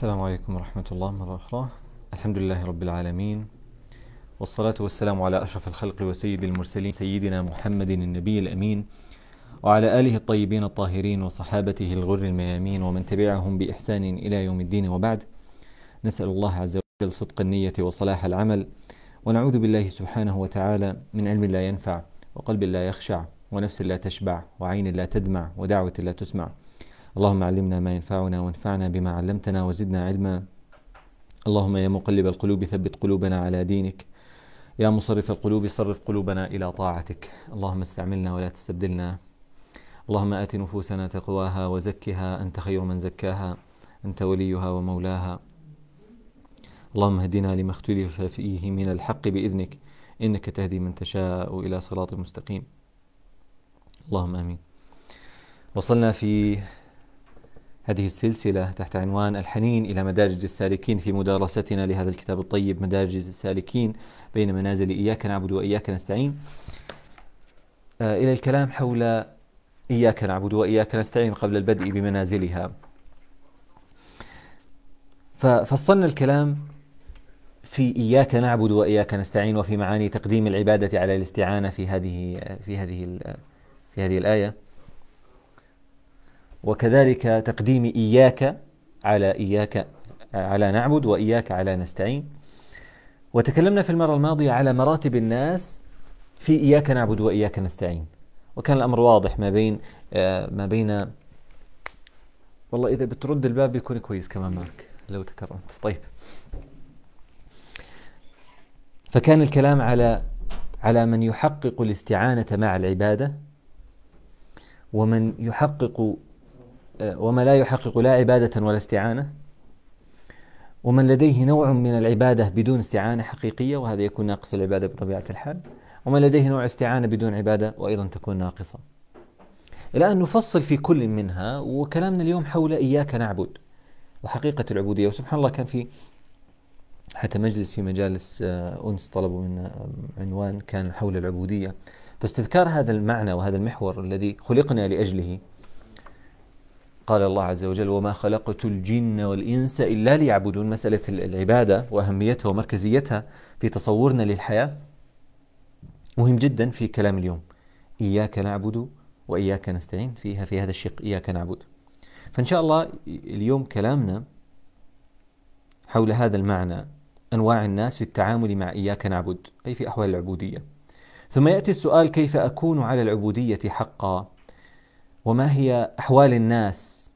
السلام عليكم ورحمة الله مرة أخرى الحمد لله رب العالمين والصلاة والسلام على أشرف الخلق وسيد المرسلين سيدنا محمد النبي الأمين وعلى آله الطيبين الطاهرين وصحابته الغر الميامين ومن تبعهم بإحسان إلى يوم الدين وبعد نسأل الله عز وجل صدق النية وصلاح العمل ونعوذ بالله سبحانه وتعالى من علم لا ينفع وقلب لا يخشع ونفس لا تشبع وعين لا تدمع ودعوة لا تسمع اللهم علمنا ما ينفعنا وانفعنا بما علمتنا وزدنا علما اللهم يا مقلب القلوب ثبت قلوبنا على دينك يا مصرف القلوب صرف قلوبنا إلى طاعتك اللهم استعملنا ولا تستبدلنا اللهم آت نفوسنا تقواها وزكها أنت خير من زكاها أنت وليها ومولاها اللهم اهدنا لما اختلف فيه من الحق بإذنك إنك تهدي من تشاء إلى صراط مستقيم اللهم آمين وصلنا في هذه السلسلة تحت عنوان الحنين إلى مدارج السالكين في مدارستنا لهذا الكتاب الطيب مدارج السالكين بين منازل إياك نعبد وإياك نستعين آه، إلى الكلام حول إياك نعبد وإياك نستعين قبل البدء بمنازلها ففصلنا الكلام في إياك نعبد وإياك نستعين وفي معاني تقديم العبادة على الاستعانة في هذه في هذه في هذه الآية وكذلك تقديم إياك على إياك على نعبد وإياك على نستعين وتكلمنا في المرة الماضية على مراتب الناس في إياك نعبد وإياك نستعين وكان الأمر واضح ما بين آه، ما بين والله إذا بترد الباب بيكون كويس كمان معك لو تكرمت طيب فكان الكلام على على من يحقق الاستعانة مع العبادة ومن يحقق وما لا يحقق لا عبادة ولا استعانة ومن لديه نوع من العبادة بدون استعانة حقيقية وهذا يكون ناقص العبادة بطبيعة الحال ومن لديه نوع استعانة بدون عبادة وأيضا تكون ناقصة إلى أن نفصل في كل منها وكلامنا اليوم حول إياك نعبد وحقيقة العبودية وسبحان الله كان في حتى مجلس في مجالس آه، أنس طلبوا منا آه، عنوان كان حول العبودية فاستذكار هذا المعنى وهذا المحور الذي خلقنا لأجله قال الله عز وجل وما خلقت الجن والإنس إلا ليعبدون مسألة العبادة وأهميتها ومركزيتها في تصورنا للحياة مهم جدا في كلام اليوم إياك نعبد وإياك نستعين فيها في هذا الشق إياك نعبد فإن شاء الله اليوم كلامنا حول هذا المعنى أنواع الناس في التعامل مع إياك نعبد أي في أحوال العبودية ثم يأتي السؤال كيف أكون على العبودية حقا وما هي أحوال الناس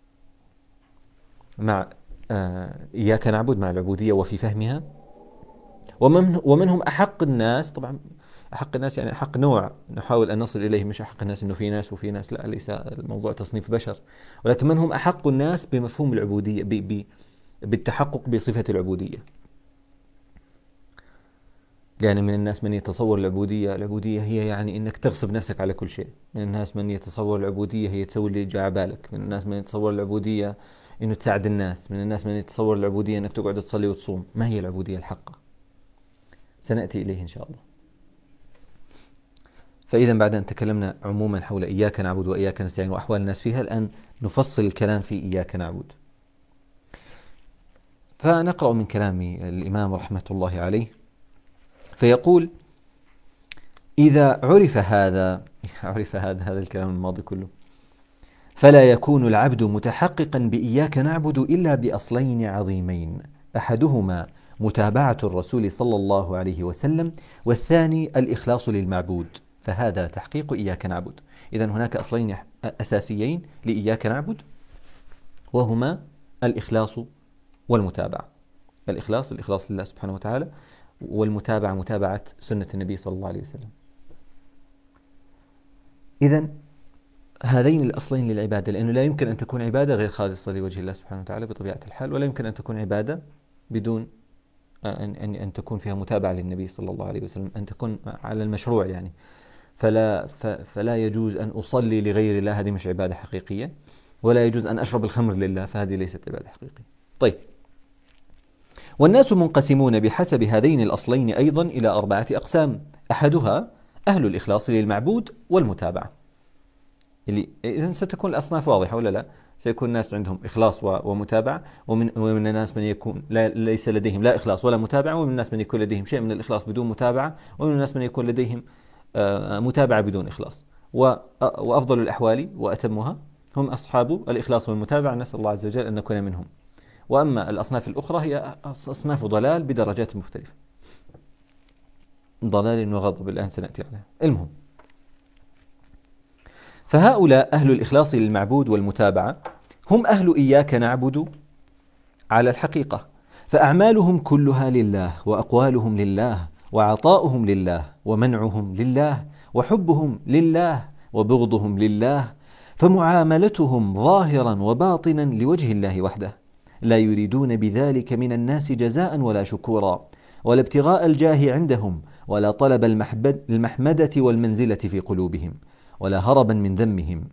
مع آه، إياك نعبد مع العبودية وفي فهمها ومن ومنهم أحق الناس طبعا أحق الناس يعني أحق نوع نحاول أن نصل إليه مش أحق الناس أنه في ناس وفي ناس لا ليس الموضوع تصنيف بشر ولكن من هم أحق الناس بمفهوم العبودية بي بي بالتحقق بصفة العبودية يعني من الناس من يتصور العبودية العبودية هي يعني أنك تغصب نفسك على كل شيء من الناس من يتصور العبودية هي تسوي اللي جاء بالك من الناس من يتصور العبودية أنه تساعد الناس من الناس من يتصور العبودية أنك تقعد تصلي وتصوم ما هي العبودية الحقة سنأتي إليه إن شاء الله فإذا بعد أن تكلمنا عموما حول إياك نعبد وإياك نستعين وأحوال الناس فيها الآن نفصل الكلام في إياك نعبد فنقرأ من كلام الإمام رحمة الله عليه فيقول إذا عرف هذا عرف هذا هذا الكلام الماضي كله فلا يكون العبد متحققا بإياك نعبد إلا بأصلين عظيمين أحدهما متابعة الرسول صلى الله عليه وسلم والثاني الإخلاص للمعبود فهذا تحقيق إياك نعبد إذا هناك أصلين أساسيين لإياك نعبد وهما الإخلاص والمتابعة الإخلاص الإخلاص لله سبحانه وتعالى والمتابعة متابعة سنة النبي صلى الله عليه وسلم إذا هذين الأصلين للعبادة لأنه لا يمكن أن تكون عبادة غير خالصة لوجه الله سبحانه وتعالى بطبيعة الحال ولا يمكن أن تكون عبادة بدون أن, أن, أن تكون فيها متابعة للنبي صلى الله عليه وسلم أن تكون على المشروع يعني فلا, فلا يجوز أن أصلي لغير الله هذه مش عبادة حقيقية ولا يجوز أن أشرب الخمر لله فهذه ليست عبادة حقيقية طيب والناس منقسمون بحسب هذين الأصلين أيضا إلى أربعة أقسام أحدها أهل الإخلاص للمعبود والمتابعة اللي إذا ستكون الأصناف واضحة ولا لا؟ سيكون الناس عندهم إخلاص ومتابعة ومن, ومن الناس من يكون لا ليس لديهم لا إخلاص ولا متابعة ومن الناس من يكون لديهم شيء من الإخلاص بدون متابعة ومن الناس من يكون لديهم آه، متابعة بدون إخلاص آه، وأفضل الأحوال وأتمها هم أصحاب الإخلاص والمتابعة نسأل الله عز وجل أن نكون منهم وأما الأصناف الأخرى هي أصناف ضلال بدرجات مختلفة ضلال وغضب الآن سنأتي عليها المهم فهؤلاء أهل الإخلاص للمعبود والمتابعة هم أهل إياك نعبد على الحقيقة فأعمالهم كلها لله وأقوالهم لله وعطاؤهم لله ومنعهم لله وحبهم لله وبغضهم لله فمعاملتهم ظاهرا وباطنا لوجه الله وحده لا يريدون بذلك من الناس جزاء ولا شكورا ولا ابتغاء الجاه عندهم ولا طلب المحمده والمنزله في قلوبهم ولا هربا من ذمهم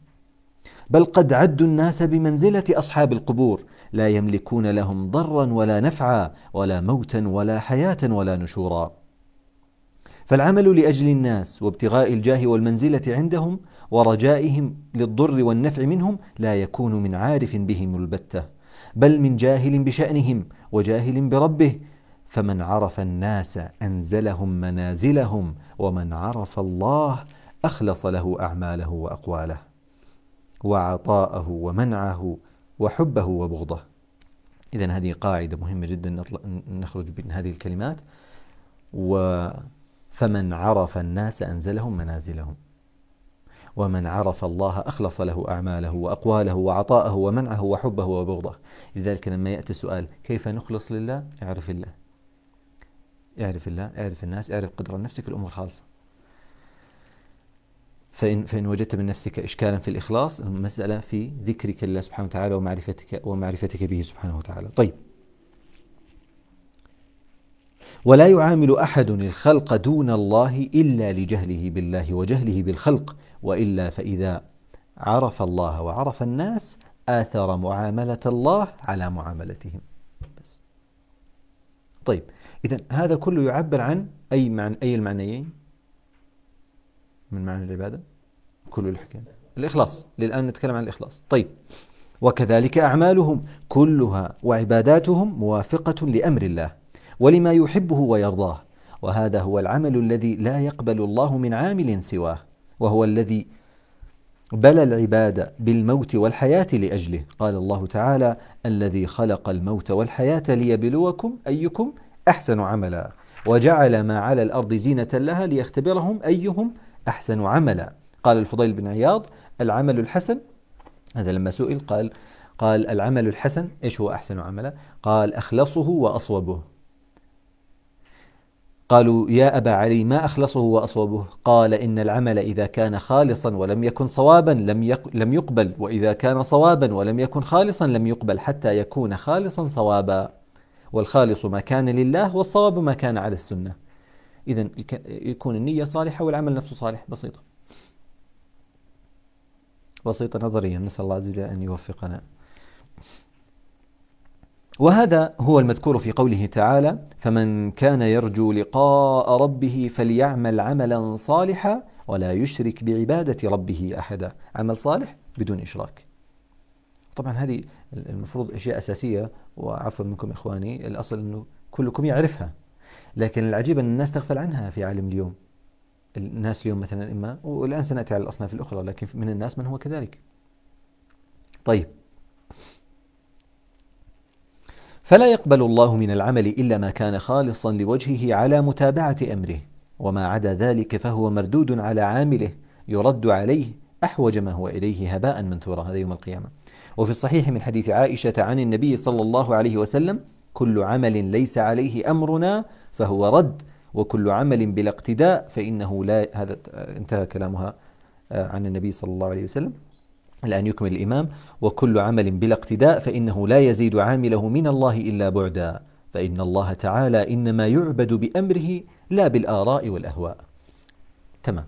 بل قد عدوا الناس بمنزله اصحاب القبور لا يملكون لهم ضرا ولا نفعا ولا موتا ولا حياه ولا نشورا فالعمل لاجل الناس وابتغاء الجاه والمنزله عندهم ورجائهم للضر والنفع منهم لا يكون من عارف بهم البته بل من جاهل بشأنهم وجاهل بربه فمن عرف الناس أنزلهم منازلهم ومن عرف الله أخلص له أعماله وأقواله وعطاءه ومنعه وحبه وبغضه إذا هذه قاعدة مهمة جدا نخرج من هذه الكلمات و فمن عرف الناس أنزلهم منازلهم ومن عرف الله أخلص له أعماله وأقواله وعطاءه ومنعه وحبه وبغضه لذلك لما يأتي السؤال كيف نخلص لله اعرف الله اعرف الله اعرف الناس اعرف قدر نفسك الأمور خالصة فإن, فإن وجدت من نفسك إشكالا في الإخلاص المسألة في ذكرك لله سبحانه وتعالى ومعرفتك, ومعرفتك به سبحانه وتعالى طيب ولا يعامل احد الخلق دون الله الا لجهله بالله وجهله بالخلق والا فاذا عرف الله وعرف الناس اثر معامله الله على معاملتهم بس طيب اذا هذا كله يعبر عن اي معنى اي المعنيين من معنى العباده كل الحكايه الاخلاص للان نتكلم عن الاخلاص طيب وكذلك اعمالهم كلها وعباداتهم موافقه لامر الله ولما يحبه ويرضاه وهذا هو العمل الذي لا يقبل الله من عامل سواه وهو الذي بلى العباد بالموت والحياة لأجله قال الله تعالى الذي خلق الموت والحياة ليبلوكم أيكم أحسن عملا وجعل ما على الأرض زينة لها ليختبرهم أيهم أحسن عملا قال الفضيل بن عياض العمل الحسن هذا لما سئل قال قال العمل الحسن ايش هو احسن عملا؟ قال اخلصه واصوبه قالوا يا أبا علي ما أخلصه وأصوبه قال إن العمل إذا كان خالصا ولم يكن صوابا لم, لم يقبل وإذا كان صوابا ولم يكن خالصا لم يقبل حتى يكون خالصا صوابا والخالص ما كان لله والصواب ما كان على السنة إذا يكون النية صالحة والعمل نفسه صالح بسيطة بسيطة نظريا نسأل الله عز وجل أن يوفقنا وهذا هو المذكور في قوله تعالى فمن كان يرجو لقاء ربه فليعمل عملا صالحا ولا يشرك بعبادة ربه أحدا عمل صالح بدون إشراك طبعا هذه المفروض أشياء أساسية وعفوا منكم إخواني الأصل أنه كلكم يعرفها لكن العجيب أن الناس تغفل عنها في عالم اليوم الناس اليوم مثلا إما والآن سنأتي على الأصناف الأخرى لكن من الناس من هو كذلك طيب فلا يقبل الله من العمل إلا ما كان خالصا لوجهه على متابعة أمره وما عدا ذلك فهو مردود على عامله يرد عليه أحوج ما هو إليه هباء منثورا هذا يوم القيامة وفي الصحيح من حديث عائشة عن النبي صلى الله عليه وسلم كل عمل ليس عليه أمرنا فهو رد وكل عمل بلا اقتداء فإنه لا هذا انتهى كلامها آه، عن النبي صلى الله عليه وسلم الآن يكمل الإمام وكل عمل بلا اقتداء فإنه لا يزيد عامله من الله إلا بعدا فإن الله تعالى إنما يعبد بأمره لا بالآراء والأهواء تمام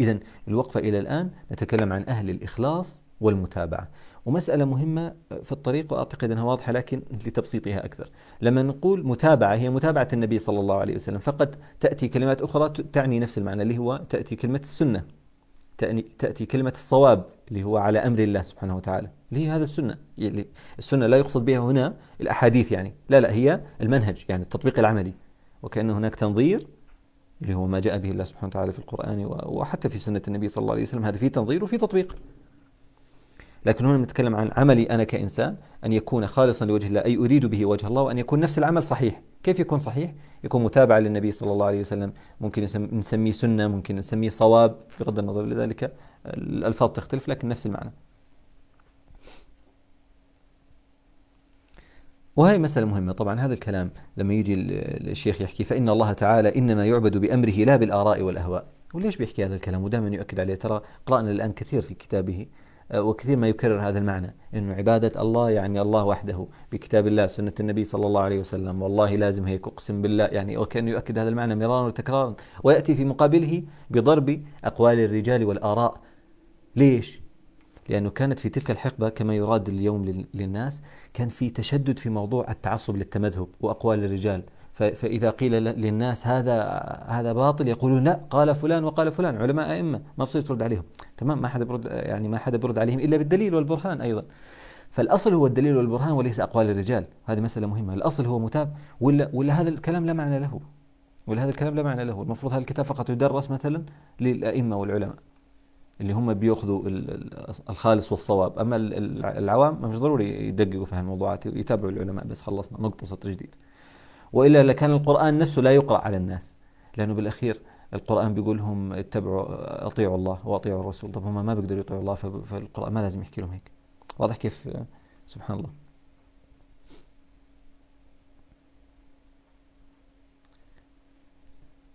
إذا الوقفة إلى الآن نتكلم عن أهل الإخلاص والمتابعة ومسألة مهمة في الطريق وأعتقد أنها واضحة لكن لتبسيطها أكثر لما نقول متابعة هي متابعة النبي صلى الله عليه وسلم فقد تأتي كلمات أخرى تعني نفس المعنى اللي هو تأتي كلمة السنة تأتي كلمة الصواب اللي هو على أمر الله سبحانه وتعالى اللي هي هذا السنة يعني السنة لا يقصد بها هنا الأحاديث يعني لا لا هي المنهج يعني التطبيق العملي وكأن هناك تنظير اللي هو ما جاء به الله سبحانه وتعالى في القرآن وحتى في سنة النبي صلى الله عليه وسلم هذا في تنظير وفي تطبيق لكن هنا نتكلم عن عملي أنا كإنسان أن يكون خالصا لوجه الله أي أريد به وجه الله وأن يكون نفس العمل صحيح كيف يكون صحيح؟ يكون متابعة للنبي صلى الله عليه وسلم ممكن نسميه سنة ممكن نسميه صواب بغض النظر لذلك الألفاظ تختلف لكن نفس المعنى وهي مسألة مهمة طبعا هذا الكلام لما يجي الشيخ يحكي فإن الله تعالى إنما يعبد بأمره لا بالآراء والأهواء وليش بيحكي هذا الكلام ودائما يؤكد عليه ترى قرأنا الآن كثير في كتابه وكثير ما يكرر هذا المعنى انه عباده الله يعني الله وحده بكتاب الله سنه النبي صلى الله عليه وسلم والله لازم هيك اقسم بالله يعني وكانه يؤكد هذا المعنى مرارا وتكرارا وياتي في مقابله بضرب اقوال الرجال والاراء ليش؟ لأنه كانت في تلك الحقبة كما يراد اليوم للناس كان في تشدد في موضوع التعصب للتمذهب وأقوال الرجال فإذا قيل للناس هذا هذا باطل يقولون لا قال فلان وقال فلان علماء أئمة ما بصير ترد عليهم تمام ما حدا برد يعني ما حدا برد عليهم إلا بالدليل والبرهان أيضا فالأصل هو الدليل والبرهان وليس أقوال الرجال هذه مسألة مهمة الأصل هو متاب ولا ولا هذا الكلام لا معنى له ولا هذا الكلام لا معنى له المفروض هذا الكتاب فقط يدرس مثلا للأئمة والعلماء اللي هم بياخذوا الخالص والصواب اما العوام مش ضروري يدققوا في هالموضوعات يتابعوا العلماء بس خلصنا نقطه سطر جديد والا لكان القران نفسه لا يقرا على الناس لانه بالاخير القران بيقول لهم اتبعوا اطيعوا الله واطيعوا الرسول طب هم ما بيقدروا يطيعوا الله فالقران ما لازم يحكي لهم هيك واضح كيف سبحان الله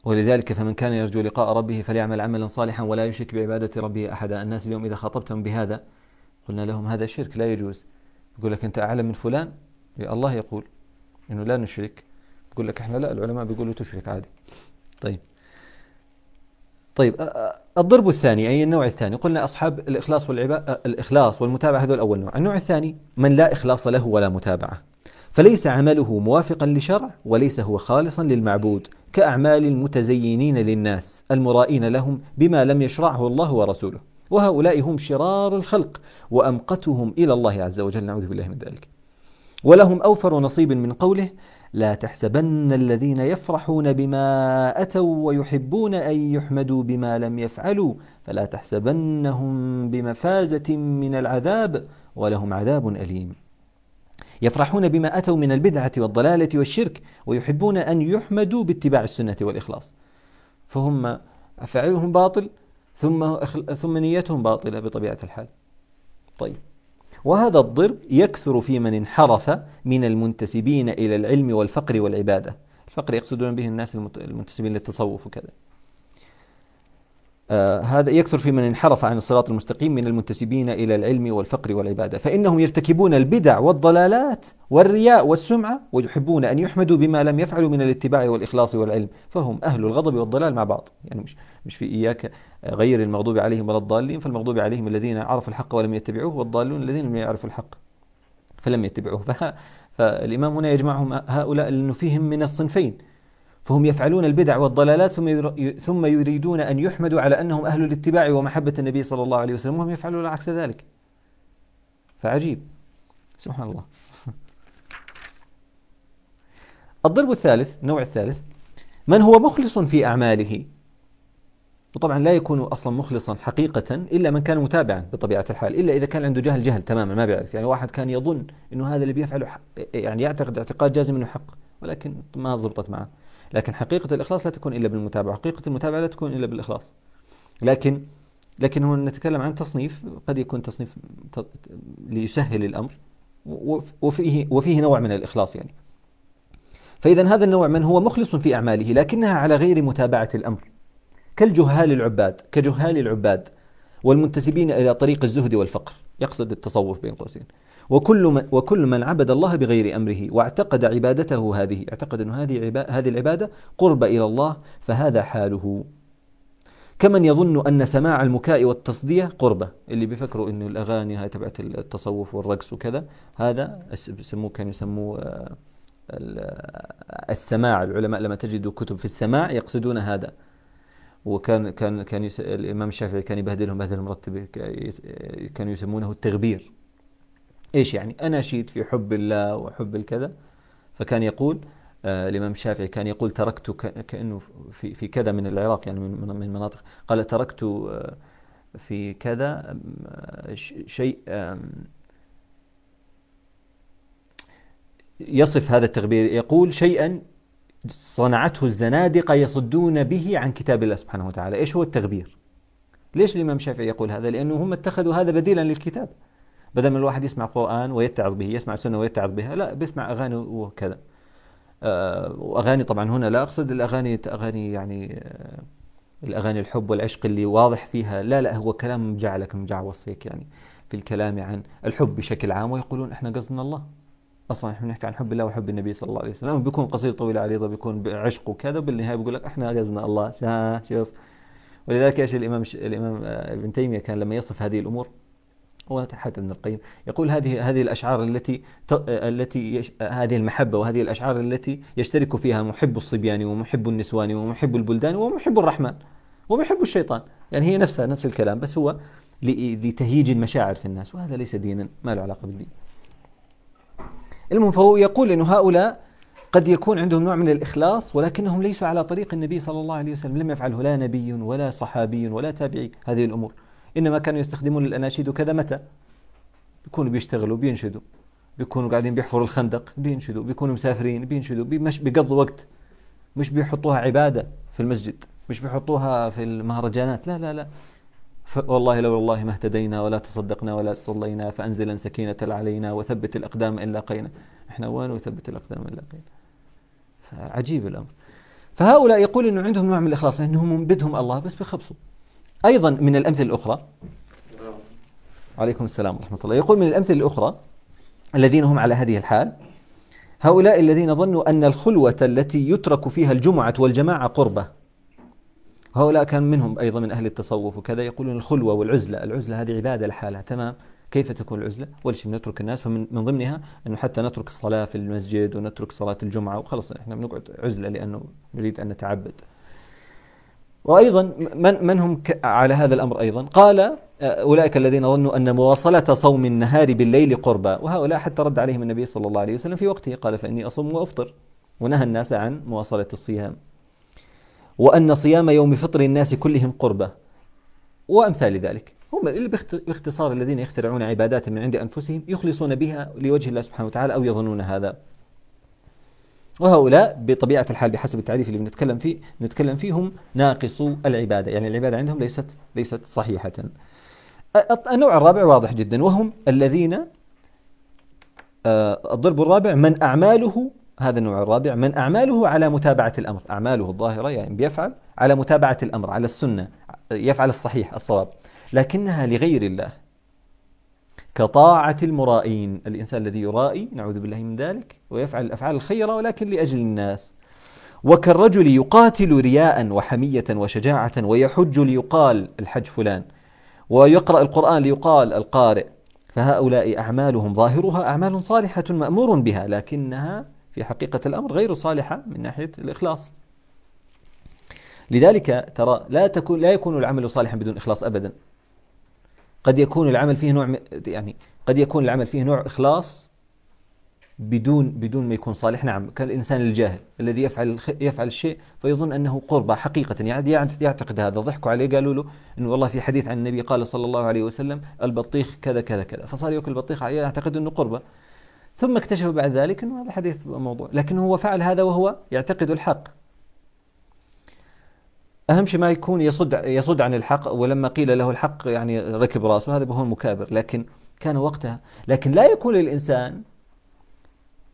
ولذلك فمن كان يرجو لقاء ربه فليعمل عملا صالحا ولا يشرك بعبادة ربه أحدا الناس اليوم إذا خاطبتهم بهذا قلنا لهم هذا شرك لا يجوز يقول لك أنت أعلم من فلان الله يقول أنه لا نشرك يقول لك احنا لا العلماء بيقولوا تشرك عادي طيب طيب الضرب الثاني أي النوع الثاني قلنا أصحاب الإخلاص والعبا الإخلاص والمتابعة هذول أول نوع النوع الثاني من لا إخلاص له ولا متابعة فليس عمله موافقا لشرع وليس هو خالصا للمعبود كأعمال المتزينين للناس المرائين لهم بما لم يشرعه الله ورسوله وهؤلاء هم شرار الخلق وأمقتهم إلى الله عز وجل نعوذ بالله من ذلك ولهم أوفر نصيب من قوله لا تحسبن الذين يفرحون بما أتوا ويحبون أن يحمدوا بما لم يفعلوا فلا تحسبنهم بمفازة من العذاب ولهم عذاب أليم يفرحون بما أتوا من البدعة والضلالة والشرك ويحبون أن يحمدوا باتباع السنة والإخلاص فهم فعلهم باطل ثم ثم نيتهم باطلة بطبيعة الحال طيب وهذا الضرب يكثر في من انحرف من المنتسبين إلى العلم والفقر والعبادة الفقر يقصدون به الناس المنتسبين للتصوف وكذا آه، هذا يكثر في من انحرف عن الصراط المستقيم من المنتسبين الى العلم والفقر والعباده، فانهم يرتكبون البدع والضلالات والرياء والسمعه ويحبون ان يحمدوا بما لم يفعلوا من الاتباع والاخلاص والعلم، فهم اهل الغضب والضلال مع بعض، يعني مش مش في اياك غير المغضوب عليهم ولا الضالين، فالمغضوب عليهم الذين عرفوا الحق ولم يتبعوه والضالون الذين لم يعرفوا الحق فلم يتبعوه، فالامام هنا يجمعهم هؤلاء لانه فيهم من الصنفين، فهم يفعلون البدع والضلالات ثم ثم يريدون ان يحمدوا على انهم اهل الاتباع ومحبه النبي صلى الله عليه وسلم وهم يفعلون عكس ذلك. فعجيب. سبحان الله. الضرب الثالث، النوع الثالث من هو مخلص في اعماله وطبعا لا يكون اصلا مخلصا حقيقه الا من كان متابعا بطبيعه الحال الا اذا كان عنده جهل جهل تماما ما بيعرف يعني واحد كان يظن انه هذا اللي بيفعله يعني يعتقد اعتقاد جازم انه حق ولكن ما زبطت معه لكن حقيقة الإخلاص لا تكون إلا بالمتابعة حقيقة المتابعة لا تكون إلا بالإخلاص لكن لكن هنا نتكلم عن تصنيف قد يكون تصنيف ليسهل الأمر وفيه وفيه نوع من الإخلاص يعني فإذا هذا النوع من هو مخلص في أعماله لكنها على غير متابعة الأمر كالجهال العباد كجهال العباد والمنتسبين إلى طريق الزهد والفقر يقصد التصوف بين قوسين وكل من, وكل من عبد الله بغير امره واعتقد عبادته هذه اعتقد ان هذه هذه العباده قرب الى الله فهذا حاله كمن يظن ان سماع المكاء والتصديه قربه اللي بيفكروا انه الاغاني هاي تبعت التصوف والرقص وكذا هذا يسموه كانوا يسموه آه، آه، السماع العلماء لما تجدوا كتب في السماع يقصدون هذا وكان كان كان الامام الشافعي كان يبهدلهم بهدل مرتبه كانوا يسمونه التغبير ايش يعني اناشيد في حب الله وحب الكذا فكان يقول آه الامام الشافعي كان يقول تركت كانه في في كذا من العراق يعني من من مناطق قال تركت آه، في كذا آه، شيء يصف هذا التغبير يقول شيئا صنعته الزنادقة يصدون به عن كتاب الله سبحانه وتعالى إيش هو التغبير ليش الإمام الشافعي يقول هذا لأنه هم اتخذوا هذا بديلا للكتاب بدل ما الواحد يسمع قرآن ويتعظ به يسمع سنة ويتعظ بها لا بيسمع أغاني وكذا آه، وأغاني طبعا هنا لا أقصد الأغاني أغاني يعني آه، الأغاني الحب والعشق اللي واضح فيها لا لا هو كلام مجعلك مجعوص هيك يعني في الكلام عن الحب بشكل عام ويقولون احنا قصدنا الله اصلا احنا بنحكي عن حب الله وحب النبي صلى الله عليه وسلم بيكون قصير طويل عريضه بيكون عشق وكذا بالنهايه بيقول لك احنا غزنا الله شوف ولذلك ايش الامام ش... الامام آه، ابن تيميه كان لما يصف هذه الامور هو حتى ابن القيم يقول هذه هذه الاشعار التي آه، التي يش... آه، هذه المحبه وهذه الاشعار التي يشترك فيها محب الصبيان ومحب النسوان ومحب البلدان ومحب الرحمن ومحب الشيطان يعني هي نفسها نفس الكلام بس هو لتهييج المشاعر في الناس وهذا ليس دينا ما له علاقه بالدين المهم فهو يقول أن هؤلاء قد يكون عندهم نوع من الإخلاص ولكنهم ليسوا على طريق النبي صلى الله عليه وسلم لم يفعله لا نبي ولا صحابي ولا تابعي هذه الأمور إنما كانوا يستخدمون الأناشيد وكذا متى بيكونوا بيشتغلوا بينشدوا بيكونوا قاعدين بيحفروا الخندق بينشدوا بيكونوا مسافرين بينشدوا بيمش بيقضوا وقت مش بيحطوها عبادة في المسجد مش بيحطوها في المهرجانات لا لا لا والله لولا الله ما اهتدينا ولا تصدقنا ولا صلينا فأنزلا سكينة علينا وثبت الأقدام إن لقينا إحنا وين وثبت الأقدام إن لقينا فعجيب الأمر فهؤلاء يقول أنه عندهم نوع من الإخلاص أنهم بدهم الله بس بخبصوا أيضا من الأمثلة الأخرى عليكم السلام ورحمة الله يقول من الأمثلة الأخرى الذين هم على هذه الحال هؤلاء الذين ظنوا أن الخلوة التي يترك فيها الجمعة والجماعة قربة هؤلاء كان منهم أيضا من أهل التصوف وكذا يقولون الخلوة والعزلة العزلة هذه عبادة لحالها تمام كيف تكون العزلة؟ أول شيء نترك الناس فمن من ضمنها أنه حتى نترك الصلاة في المسجد ونترك صلاة الجمعة وخلص إحنا بنقعد عزلة لأنه نريد أن نتعبد وأيضا من, من هم على هذا الأمر أيضا قال آه، أولئك الذين ظنوا أن مواصلة صوم النهار بالليل قربى وهؤلاء حتى رد عليهم النبي صلى الله عليه وسلم في وقته قال فإني أصوم وأفطر ونهى الناس عن مواصلة الصيام وأن صيام يوم فطر الناس كلهم قربة وأمثال ذلك هم اللي باختصار الذين يخترعون عبادات من عند أنفسهم يخلصون بها لوجه الله سبحانه وتعالى أو يظنون هذا وهؤلاء بطبيعة الحال بحسب التعريف اللي بنتكلم فيه نتكلم فيهم ناقصو العبادة يعني العبادة عندهم ليست ليست صحيحة النوع الرابع واضح جدا وهم الذين آه، الضرب الرابع من أعماله هذا النوع الرابع من أعماله على متابعة الأمر أعماله الظاهرة يعني بيفعل على متابعة الأمر على السنة يفعل الصحيح الصواب لكنها لغير الله كطاعة المرائين الإنسان الذي يرائي نعوذ بالله من ذلك ويفعل الأفعال الخيرة ولكن لأجل الناس وكالرجل يقاتل رياء وحمية وشجاعة ويحج ليقال الحج فلان ويقرأ القرآن ليقال القارئ فهؤلاء أعمالهم ظاهرها أعمال صالحة مأمور بها لكنها في حقيقة الأمر غير صالحة من ناحية الإخلاص لذلك ترى لا تكون لا يكون العمل صالحا بدون إخلاص أبدا قد يكون العمل فيه نوع يعني قد يكون العمل فيه نوع إخلاص بدون بدون ما يكون صالح نعم كالإنسان الجاهل الذي يفعل يفعل الشيء فيظن أنه قربة حقيقة يعني يعتقد هذا ضحكوا عليه قالوا له أنه والله في حديث عن النبي قال صلى الله عليه وسلم البطيخ كذا كذا كذا فصار يأكل البطيخ يعتقد أنه قربة ثم اكتشف بعد ذلك أنه هذا حديث موضوع لكن هو فعل هذا وهو يعتقد الحق أهم شيء ما يكون يصد يصد عن الحق ولما قيل له الحق يعني ركب راسه هذا هو مكابر لكن كان وقتها لكن لا يكون للإنسان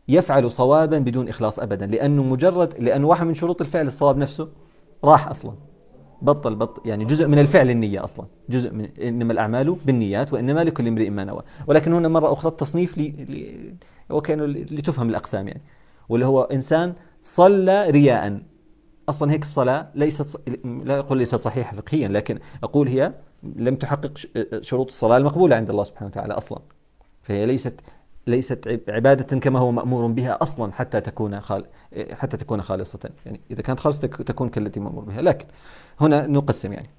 يفعل صوابا بدون إخلاص أبدا لأنه مجرد لأن واحد من شروط الفعل الصواب نفسه راح أصلا بطل بطل يعني جزء من الفعل النية أصلا جزء من إنما الأعمال بالنيات وإنما لكل امرئ ما نوى ولكن هنا مرة أخرى التصنيف لي لي وكأنه لتفهم الأقسام يعني واللي هو إنسان صلى رياء أصلا هيك الصلاة ليست لا أقول ليست صحيحة فقهيا لكن أقول هي لم تحقق شروط الصلاة المقبولة عند الله سبحانه وتعالى أصلا فهي ليست ليست عبادة كما هو مأمور بها أصلا حتى تكون خال حتى تكون خالصة يعني إذا كانت خالصة تكون كالتي مأمور بها لكن هنا نقسم يعني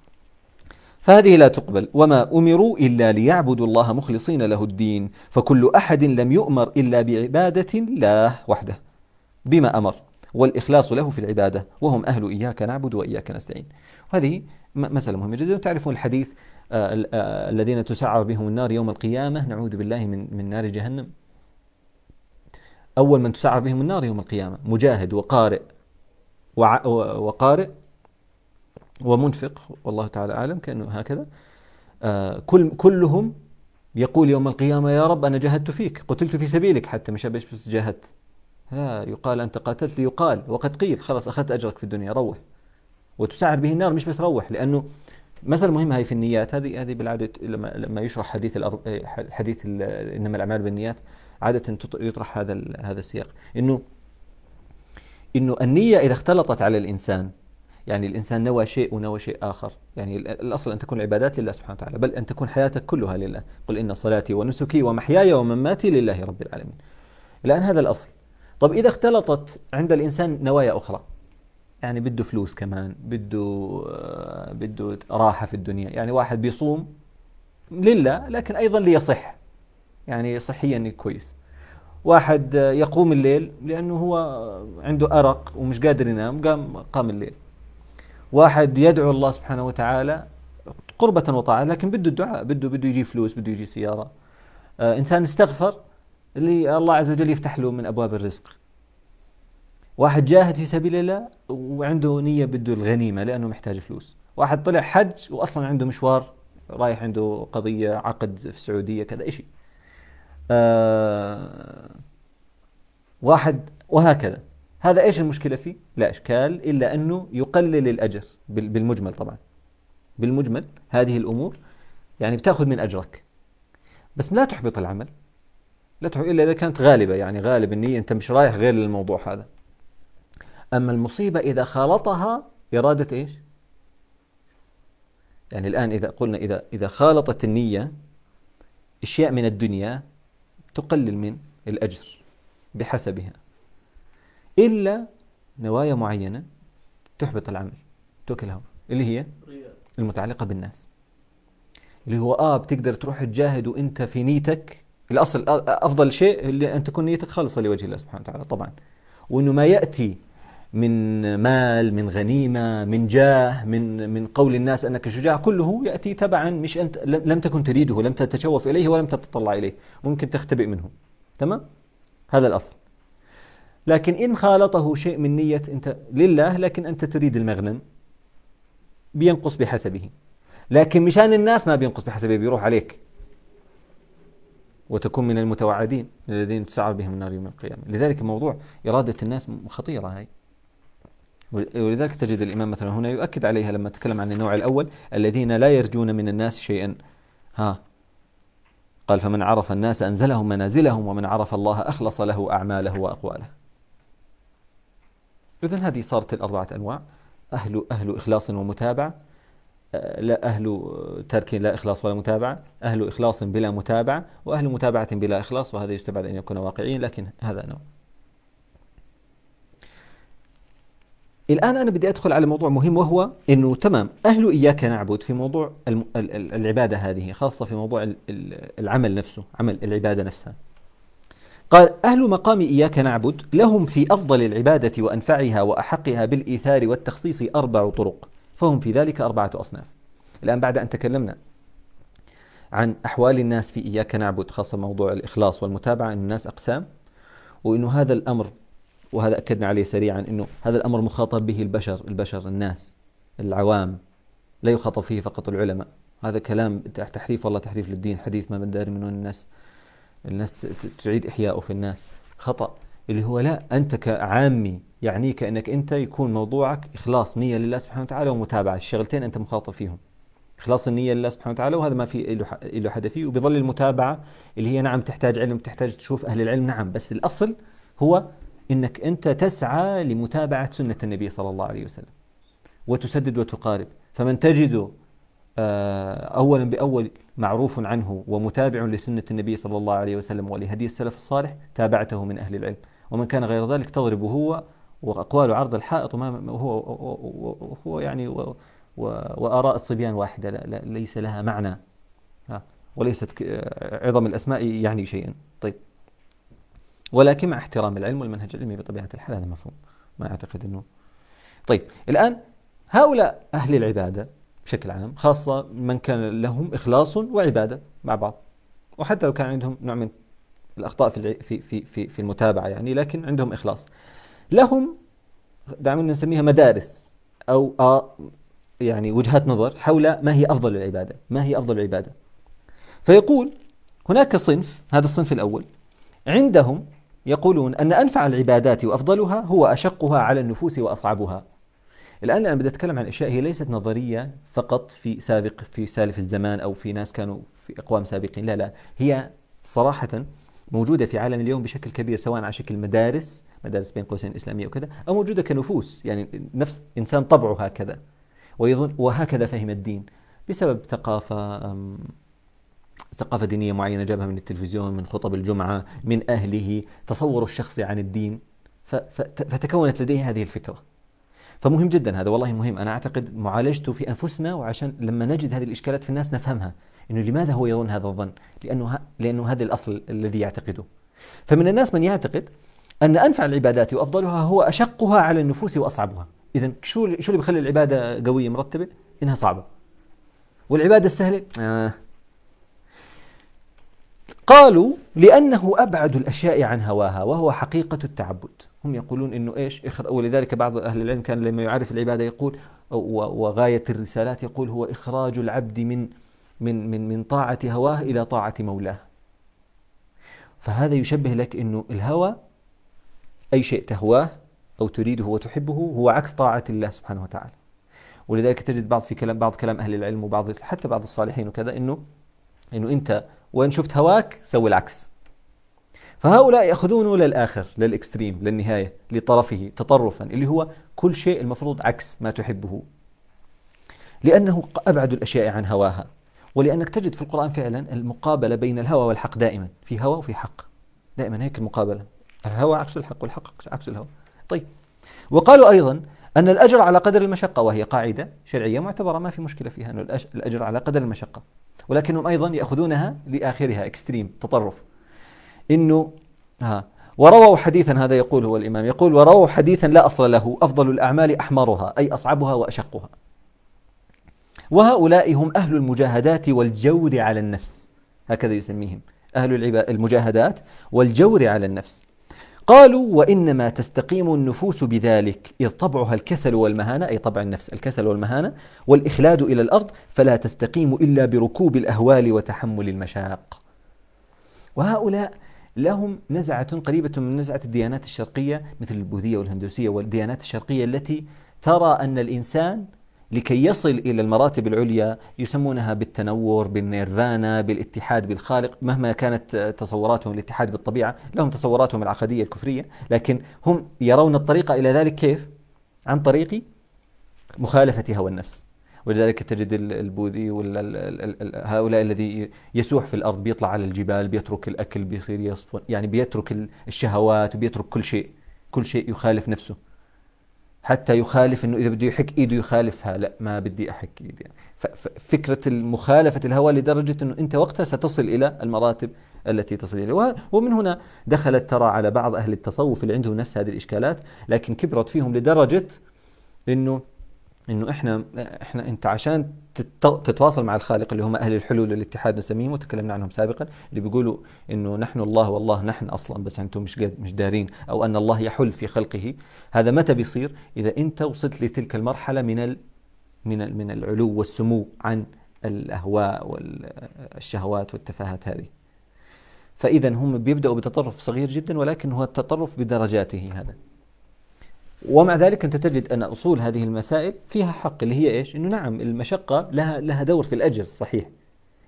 فهذه لا تقبل وما أمروا إلا ليعبدوا الله مخلصين له الدين فكل أحد لم يؤمر إلا بعبادة الله وحده بما أمر والإخلاص له في العبادة وهم أهل إياك نعبد وإياك نستعين وهذه مسألة مهمة جدا تعرفون الحديث آه، آه، الذين تسعر بهم النار يوم القيامة نعوذ بالله من, من نار جهنم أول من تسعر بهم النار يوم القيامة مجاهد وقارئ وقارئ ومنفق والله تعالى أعلم كأنه هكذا آه، كل كلهم يقول يوم القيامة يا رب أنا جاهدت فيك قتلت في سبيلك حتى مش بس جاهدت لا يقال أنت قاتلت يقال وقد قيل خلاص أخذت أجرك في الدنيا روح وتسعر به النار مش بس روح لأنه المسألة المهمة هي في النيات هذه هذه بالعادة لما لما يشرح حديث حديث إنما الأعمال بالنيات عادة يطرح هذا هذا السياق إنه إنه النية إذا اختلطت على الإنسان يعني الإنسان نوى شيء ونوى شيء آخر يعني الأصل أن تكون العبادات لله سبحانه وتعالى بل أن تكون حياتك كلها لله قل إن صلاتي ونسكي ومحياي ومماتي لله رب العالمين الآن هذا الأصل طب إذا اختلطت عند الإنسان نوايا أخرى يعني بده فلوس كمان بده آه، بده راحه في الدنيا يعني واحد بيصوم لله لكن ايضا ليصح يعني صحيا كويس واحد يقوم الليل لانه هو عنده ارق ومش قادر ينام قام قام الليل واحد يدعو الله سبحانه وتعالى قربة وطاعة لكن بده الدعاء بده بده يجي فلوس بده يجي سيارة آه إنسان استغفر اللي الله عز وجل يفتح له من أبواب الرزق واحد جاهد في سبيل الله وعنده نيه بده الغنيمه لانه محتاج فلوس واحد طلع حج واصلا عنده مشوار رايح عنده قضيه عقد في السعوديه كذا شيء آه واحد وهكذا هذا ايش المشكله فيه لا اشكال الا انه يقلل الاجر بالمجمل طبعا بالمجمل هذه الامور يعني بتاخذ من اجرك بس لا تحبط العمل لا تحبط الا اذا كانت غالبه يعني غالب النيه انت مش رايح غير للموضوع هذا أما المصيبة إذا خالطها إرادة إيش؟ يعني الآن إذا قلنا إذا إذا خالطت النية أشياء من الدنيا تقلل من الأجر بحسبها إلا نوايا معينة تحبط العمل توكلها اللي هي المتعلقة بالناس اللي هو آه بتقدر تروح تجاهد وأنت في نيتك الأصل أفضل شيء اللي أن تكون نيتك خالصة لوجه الله سبحانه وتعالى طبعا وأنه ما يأتي من مال من غنيمة من جاه من من قول الناس أنك شجاع كله يأتي تبعا مش أنت لم تكن تريده لم تتشوف إليه ولم تتطلع إليه ممكن تختبئ منه تمام هذا الأصل لكن إن خالطه شيء من نية أنت لله لكن أنت تريد المغنم بينقص بحسبه لكن مشان الناس ما بينقص بحسبه بيروح عليك وتكون من المتوعدين الذين تسعر بهم النار يوم القيامة لذلك موضوع إرادة الناس خطيرة هاي ولذلك تجد الإمام مثلا هنا يؤكد عليها لما تكلم عن النوع الأول الذين لا يرجون من الناس شيئا ها قال فمن عرف الناس أنزلهم منازلهم ومن عرف الله أخلص له أعماله وأقواله إذن هذه صارت الأربعة أنواع أهل أهل إخلاص ومتابعة آه، لا أهل ترك لا إخلاص ولا متابعة أهل إخلاص بلا متابعة وأهل متابعة بلا إخلاص وهذا يستبعد أن يكون واقعيا لكن هذا نوع الآن أنا بدي أدخل على موضوع مهم وهو أنه تمام أهل إياك نعبد في موضوع العبادة هذه خاصة في موضوع العمل نفسه عمل العبادة نفسها قال أهل مقام إياك نعبد لهم في أفضل العبادة وأنفعها وأحقها بالإيثار والتخصيص أربع طرق فهم في ذلك أربعة أصناف الآن بعد أن تكلمنا عن أحوال الناس في إياك نعبد خاصة موضوع الإخلاص والمتابعة أن الناس أقسام وأنه هذا الأمر وهذا أكدنا عليه سريعا أنه هذا الأمر مخاطب به البشر البشر الناس العوام لا يخاطب فيه فقط العلماء هذا كلام تحريف والله تحريف للدين حديث ما داري منه الناس الناس تعيد إحياؤه في الناس خطأ اللي هو لا أنت كعامي يعنيك أنك أنت يكون موضوعك إخلاص نية لله سبحانه وتعالى ومتابعة الشغلتين أنت مخاطب فيهم إخلاص النية لله سبحانه وتعالى وهذا ما في له حد فيه وبيظل المتابعة اللي هي نعم تحتاج علم تحتاج تشوف أهل العلم نعم بس الأصل هو انك انت تسعى لمتابعه سنه النبي صلى الله عليه وسلم وتسدد وتقارب فمن تجد آه، اولا باول معروف عنه ومتابع لسنه النبي صلى الله عليه وسلم ولهدي السلف الصالح تابعته من اهل العلم ومن كان غير ذلك تضرب هو واقواله عرض الحائط وما هو هو يعني واراء الصبيان واحده لا, لا ليس لها معنى وليست آه، عظم الاسماء يعني شيئا طيب ولكن مع احترام العلم والمنهج العلمي بطبيعة الحال هذا مفهوم ما أعتقد أنه طيب الآن هؤلاء أهل العبادة بشكل عام خاصة من كان لهم إخلاص وعبادة مع بعض وحتى لو كان عندهم نوع من الأخطاء في في في في, المتابعة يعني لكن عندهم إخلاص لهم دعونا نسميها مدارس أو آه يعني وجهات نظر حول ما هي أفضل العبادة ما هي أفضل العبادة فيقول هناك صنف هذا الصنف الأول عندهم يقولون أن أنفع العبادات وأفضلها هو أشقها على النفوس وأصعبها الآن أنا بدي أتكلم عن أشياء هي ليست نظرية فقط في سابق في سالف الزمان أو في ناس كانوا في أقوام سابقين لا لا هي صراحة موجودة في عالم اليوم بشكل كبير سواء على شكل مدارس مدارس بين قوسين إسلامية وكذا أو موجودة كنفوس يعني نفس إنسان طبعه هكذا ويظن وهكذا فهم الدين بسبب ثقافة ثقافة دينية معينة جابها من التلفزيون من خطب الجمعة من أهله تصوره الشخصي عن الدين فتكونت لديه هذه الفكرة فمهم جدا هذا والله مهم أنا أعتقد معالجته في أنفسنا وعشان لما نجد هذه الإشكالات في الناس نفهمها أنه لماذا هو يظن هذا الظن لأنه, لأنه هذا الأصل الذي يعتقده فمن الناس من يعتقد أن أنفع العبادات وأفضلها هو أشقها على النفوس وأصعبها إذا شو شو اللي بيخلي العبادة قوية مرتبة؟ إنها صعبة والعبادة السهلة آه قالوا لأنه أبعد الأشياء عن هواها وهو حقيقة التعبد هم يقولون أنه إيش ولذلك بعض أهل العلم كان لما يعرف العبادة يقول وغاية الرسالات يقول هو إخراج العبد من من من من طاعة هواه إلى طاعة مولاه فهذا يشبه لك أنه الهوى أي شيء تهواه أو تريده وتحبه هو عكس طاعة الله سبحانه وتعالى ولذلك تجد بعض في كلام بعض كلام أهل العلم وبعض حتى بعض الصالحين وكذا أنه أنه أنت وإن شفت هواك سوي العكس فهؤلاء يأخذونه للآخر للإكستريم للنهاية لطرفه تطرفا اللي هو كل شيء المفروض عكس ما تحبه لأنه أبعد الأشياء عن هواها ولأنك تجد في القرآن فعلا المقابلة بين الهوى والحق دائما في هوى وفي حق دائما هيك المقابلة الهوى عكس الحق والحق عكس الهوى طيب وقالوا أيضا أن الأجر على قدر المشقة وهي قاعدة شرعية معتبرة ما في مشكلة فيها أن الأجر على قدر المشقة ولكنهم أيضا يأخذونها لآخرها إكستريم تطرف إنه ها ورووا حديثا هذا يقول هو الإمام يقول ورووا حديثا لا أصل له أفضل الأعمال أحمرها أي أصعبها وأشقها وهؤلاء هم أهل المجاهدات والجور على النفس هكذا يسميهم أهل المجاهدات والجور على النفس قالوا وإنما تستقيم النفوس بذلك إذ طبعها الكسل والمهانة أي طبع النفس الكسل والمهانة والإخلاد إلى الأرض فلا تستقيم إلا بركوب الأهوال وتحمل المشاق وهؤلاء لهم نزعة قريبة من نزعة الديانات الشرقية مثل البوذية والهندوسية والديانات الشرقية التي ترى أن الإنسان لكي يصل إلى المراتب العليا يسمونها بالتنور بالنيرفانا بالاتحاد بالخالق مهما كانت تصوراتهم الاتحاد بالطبيعة لهم تصوراتهم العقدية الكفرية لكن هم يرون الطريقة إلى ذلك كيف؟ عن طريق مخالفة هوى النفس ولذلك تجد البوذي ولا هؤلاء الذي يسوح في الارض بيطلع على الجبال بيترك الاكل بيصير يصفن يعني بيترك الشهوات وبيترك كل شيء كل شيء يخالف نفسه حتى يخالف انه اذا بده يحك ايده يخالفها لا ما بدي احك ايدي يعني. فكره مخالفه الهوى لدرجه انه انت وقتها ستصل الى المراتب التي تصل اليها ومن هنا دخلت ترى على بعض اهل التصوف اللي عندهم نفس هذه الاشكالات لكن كبرت فيهم لدرجه انه انه احنا احنا انت عشان تتواصل مع الخالق اللي هم اهل الحلول والاتحاد نسميهم وتكلمنا عنهم سابقا اللي بيقولوا انه نحن الله والله نحن اصلا بس انتم مش قد مش دارين او ان الله يحل في خلقه هذا متى بيصير اذا انت وصلت لتلك المرحله من ال من ال من العلو والسمو عن الاهواء والشهوات والتفاهات هذه فاذا هم بيبداوا بتطرف صغير جدا ولكن هو التطرف بدرجاته هذا ومع ذلك انت تجد ان اصول هذه المسائل فيها حق اللي هي ايش؟ انه نعم المشقه لها لها دور في الاجر صحيح.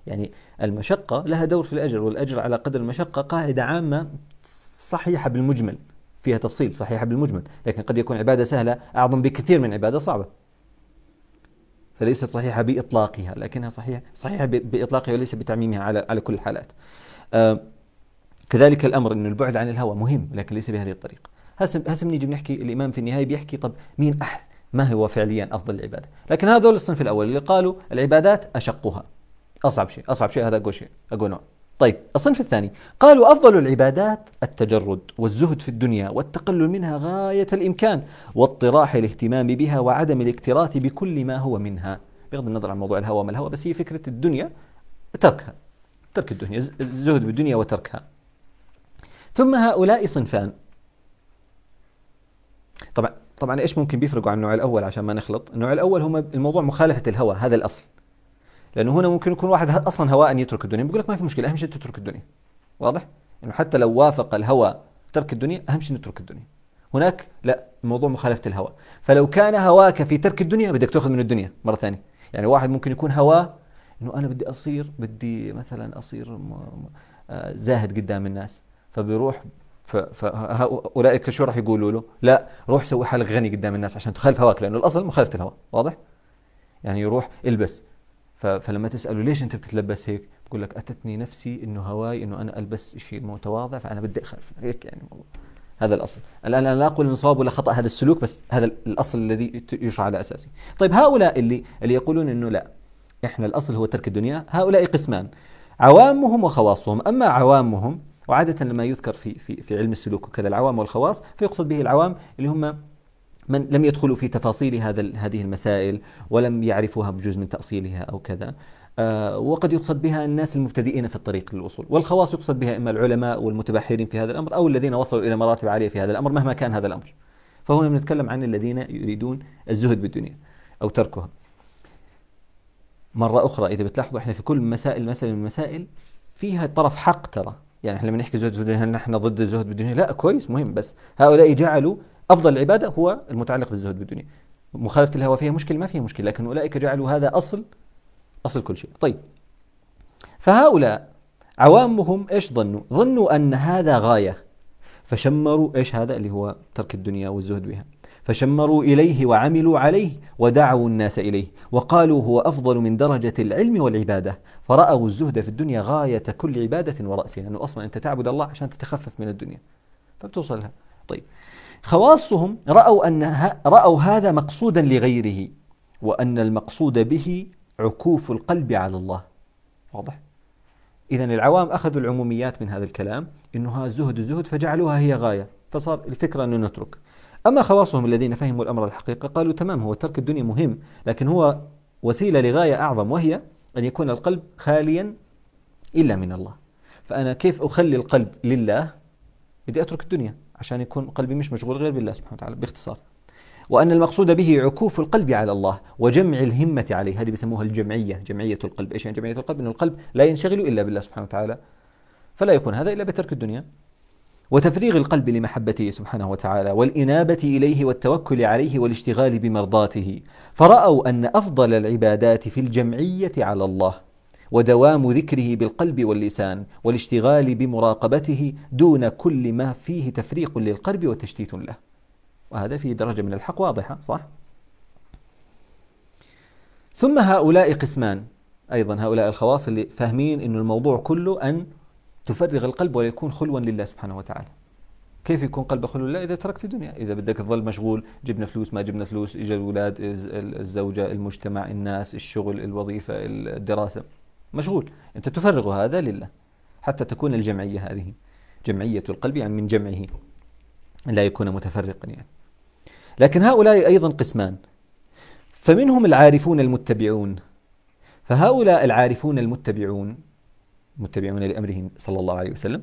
يعني المشقه لها دور في الاجر والاجر على قدر المشقه قاعده عامه صحيحه بالمجمل. فيها تفصيل صحيحه بالمجمل، لكن قد يكون عباده سهله اعظم بكثير من عباده صعبه. فليست صحيحه باطلاقها لكنها صحيحه صحيحه باطلاقها وليس بتعميمها على على كل الحالات. آه، كذلك الامر انه البعد عن الهوى مهم لكن ليس بهذه الطريقه. هسه بنيجي بنحكي الامام في النهايه بيحكي طب مين احث ما هو فعليا افضل العباده لكن هذول الصنف الاول اللي قالوا العبادات اشقها اصعب شيء اصعب شيء هذا اقول شيء اقول نوع طيب الصنف الثاني قالوا أفضل العبادات التجرد والزهد في الدنيا والتقلل منها غاية الإمكان واطراح الاهتمام بها وعدم الاكتراث بكل ما هو منها بغض النظر عن موضوع الهوى ما الهوى بس هي فكرة الدنيا تركها ترك الدنيا الزهد بالدنيا وتركها ثم هؤلاء صنفان طبعا طبعا ايش ممكن بيفرقوا عن النوع الاول عشان ما نخلط النوع الاول هم الموضوع مخالفه الهوى هذا الاصل لانه هنا ممكن يكون واحد اصلا هواء يترك الدنيا بيقول لك ما في مشكله اهم شيء تترك الدنيا واضح انه حتى لو وافق الهوى ترك الدنيا اهم شيء نترك الدنيا هناك لا الموضوع مخالفه الهوى فلو كان هواك في ترك الدنيا بدك تاخذ من الدنيا مره ثانيه يعني واحد ممكن يكون هواه انه انا بدي اصير بدي مثلا اصير آه، زاهد قدام الناس فبيروح فهؤلاء شو راح يقولوا له؟ لا روح سوي حالك غني قدام الناس عشان تخالف هواك لانه الاصل مخالفه الهوى واضح؟ يعني يروح البس فلما تساله ليش انت بتتلبس هيك؟ بقول لك اتتني نفسي انه هواي انه انا البس شيء متواضع فانا بدي اخالف هيك يعني والله هذا الاصل الان انا لا اقول انه صواب ولا خطا هذا السلوك بس هذا الاصل الذي يشرع على اساسه طيب هؤلاء اللي اللي يقولون انه لا احنا الاصل هو ترك الدنيا هؤلاء قسمان عوامهم وخواصهم اما عوامهم وعادة لما يذكر في في في علم السلوك وكذا العوام والخواص فيقصد به العوام اللي هم من لم يدخلوا في تفاصيل هذا هذه المسائل ولم يعرفوها بجزء من تأصيلها أو كذا آه، وقد يقصد بها الناس المبتدئين في الطريق للوصول والخواص يقصد بها إما العلماء والمتبحرين في هذا الأمر أو الذين وصلوا إلى مراتب عالية في هذا الأمر مهما كان هذا الأمر فهنا بنتكلم عن الذين يريدون الزهد بالدنيا أو تركها مرة أخرى إذا بتلاحظوا إحنا في كل مسائل مسألة من المسائل فيها طرف حق ترى يعني احنا لما نحكي زهد الدنيا هل نحن ضد الزهد بالدنيا لا كويس مهم بس هؤلاء جعلوا افضل العباده هو المتعلق بالزهد بالدنيا مخالفه الهوى فيها مشكله ما فيها مشكله لكن اولئك جعلوا هذا اصل اصل كل شيء طيب فهؤلاء عوامهم ايش ظنوا ظنوا ان هذا غايه فشمروا ايش هذا اللي هو ترك الدنيا والزهد بها فشمروا إليه وعملوا عليه ودعوا الناس إليه وقالوا هو أفضل من درجة العلم والعبادة فرأوا الزهد في الدنيا غاية كل عبادة وراسها لأنه أصلا أنت تعبد الله عشان تتخفف من الدنيا فبتوصل طيب لها طيب خواصهم رأوا أن رأوا هذا مقصودا لغيره وأن المقصود به عكوف القلب على الله واضح؟ إذا العوام أخذوا العموميات من هذا الكلام أنها زهد زهد فجعلوها هي غاية فصار الفكرة أنه نترك أما خواصهم الذين فهموا الأمر الحقيقة قالوا تمام هو ترك الدنيا مهم لكن هو وسيلة لغاية أعظم وهي أن يكون القلب خاليا إلا من الله فأنا كيف أخلي القلب لله بدي أترك الدنيا عشان يكون قلبي مش مشغول غير بالله سبحانه وتعالى باختصار وأن المقصود به عكوف القلب على الله وجمع الهمة عليه هذه بيسموها الجمعية جمعية القلب إيش يعني جمعية القلب أن القلب لا ينشغل إلا بالله سبحانه وتعالى فلا يكون هذا إلا بترك الدنيا وتفريغ القلب لمحبته سبحانه وتعالى والإنابة إليه والتوكل عليه والاشتغال بمرضاته فرأوا أن أفضل العبادات في الجمعية على الله ودوام ذكره بالقلب واللسان والاشتغال بمراقبته دون كل ما فيه تفريق للقلب وتشتيت له وهذا في درجة من الحق واضحة صح؟ ثم هؤلاء قسمان أيضا هؤلاء الخواص اللي فاهمين أن الموضوع كله أن تفرغ القلب ويكون خلوا لله سبحانه وتعالى كيف يكون قلبه خلو لله اذا تركت الدنيا اذا بدك تظل مشغول جبنا فلوس ما جبنا فلوس اجى الاولاد الزوجه المجتمع الناس الشغل الوظيفه الدراسه مشغول انت تفرغ هذا لله حتى تكون الجمعيه هذه جمعيه القلب يعني من جمعه لا يكون متفرقا يعني لكن هؤلاء ايضا قسمان فمنهم العارفون المتبعون فهؤلاء العارفون المتبعون متبعون لأمره صلى الله عليه وسلم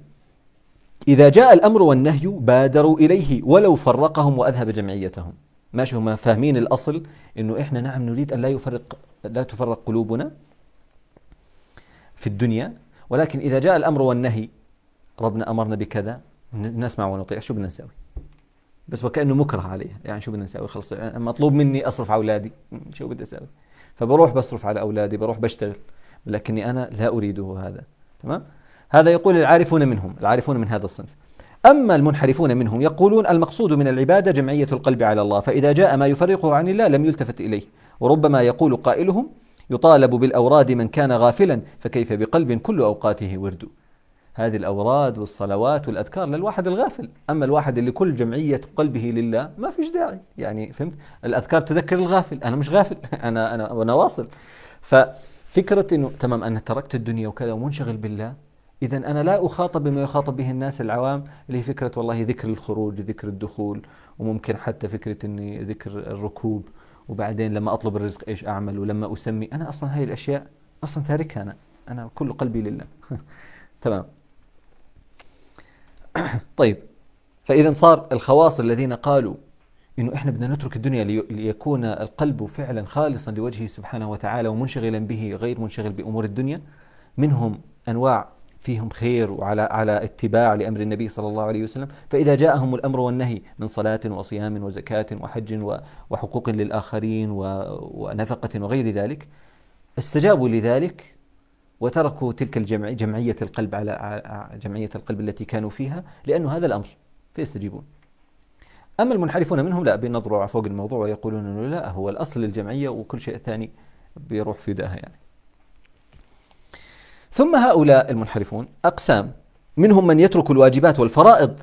إذا جاء الأمر والنهي بادروا إليه ولو فرقهم وأذهب جمعيتهم ماشي هم فاهمين الأصل إنه إحنا نعم نريد أن لا يفرق لا تفرق قلوبنا في الدنيا ولكن إذا جاء الأمر والنهي ربنا أمرنا بكذا نسمع ونطيع شو بدنا نسوي بس وكأنه مكره عليها يعني شو بدنا نسوي خلص مطلوب مني أصرف على أولادي شو بدي أسوي فبروح بصرف على أولادي بروح بشتغل لكني أنا لا أريده هذا تمام هذا يقول العارفون منهم العارفون من هذا الصنف أما المنحرفون منهم يقولون المقصود من العبادة جمعية القلب على الله فإذا جاء ما يفرقه عن الله لم يلتفت إليه وربما يقول قائلهم يطالب بالأوراد من كان غافلا فكيف بقلب كل أوقاته ورد هذه الأوراد والصلوات والأذكار للواحد الغافل أما الواحد اللي كل جمعية قلبه لله ما فيش داعي يعني فهمت الأذكار تذكر الغافل أنا مش غافل أنا أنا وأنا واصل ف فكرة أنه تمام أنا تركت الدنيا وكذا ومنشغل بالله إذا أنا لا أخاطب بما يخاطب به الناس العوام اللي هي فكرة والله ذكر الخروج ذكر الدخول وممكن حتى فكرة أني ذكر الركوب وبعدين لما أطلب الرزق إيش أعمل ولما أسمي أنا أصلا هاي الأشياء أصلا تاركها أنا أنا كل قلبي لله تمام طيب فإذا صار الخواص الذين قالوا انه احنا بدنا نترك الدنيا ليكون القلب فعلا خالصا لوجهه سبحانه وتعالى ومنشغلا به غير منشغل بامور الدنيا منهم انواع فيهم خير وعلى على اتباع لامر النبي صلى الله عليه وسلم، فاذا جاءهم الامر والنهي من صلاه وصيام وزكاه وحج وحقوق للاخرين ونفقه وغير ذلك استجابوا لذلك وتركوا تلك الجمعيه القلب على جمعيه القلب التي كانوا فيها لانه هذا الامر فيستجيبون. أما المنحرفون منهم لا بينظروا فوق الموضوع ويقولون أنه لا هو الأصل الجمعية وكل شيء ثاني بيروح في داهية يعني ثم هؤلاء المنحرفون أقسام منهم من يترك الواجبات والفرائض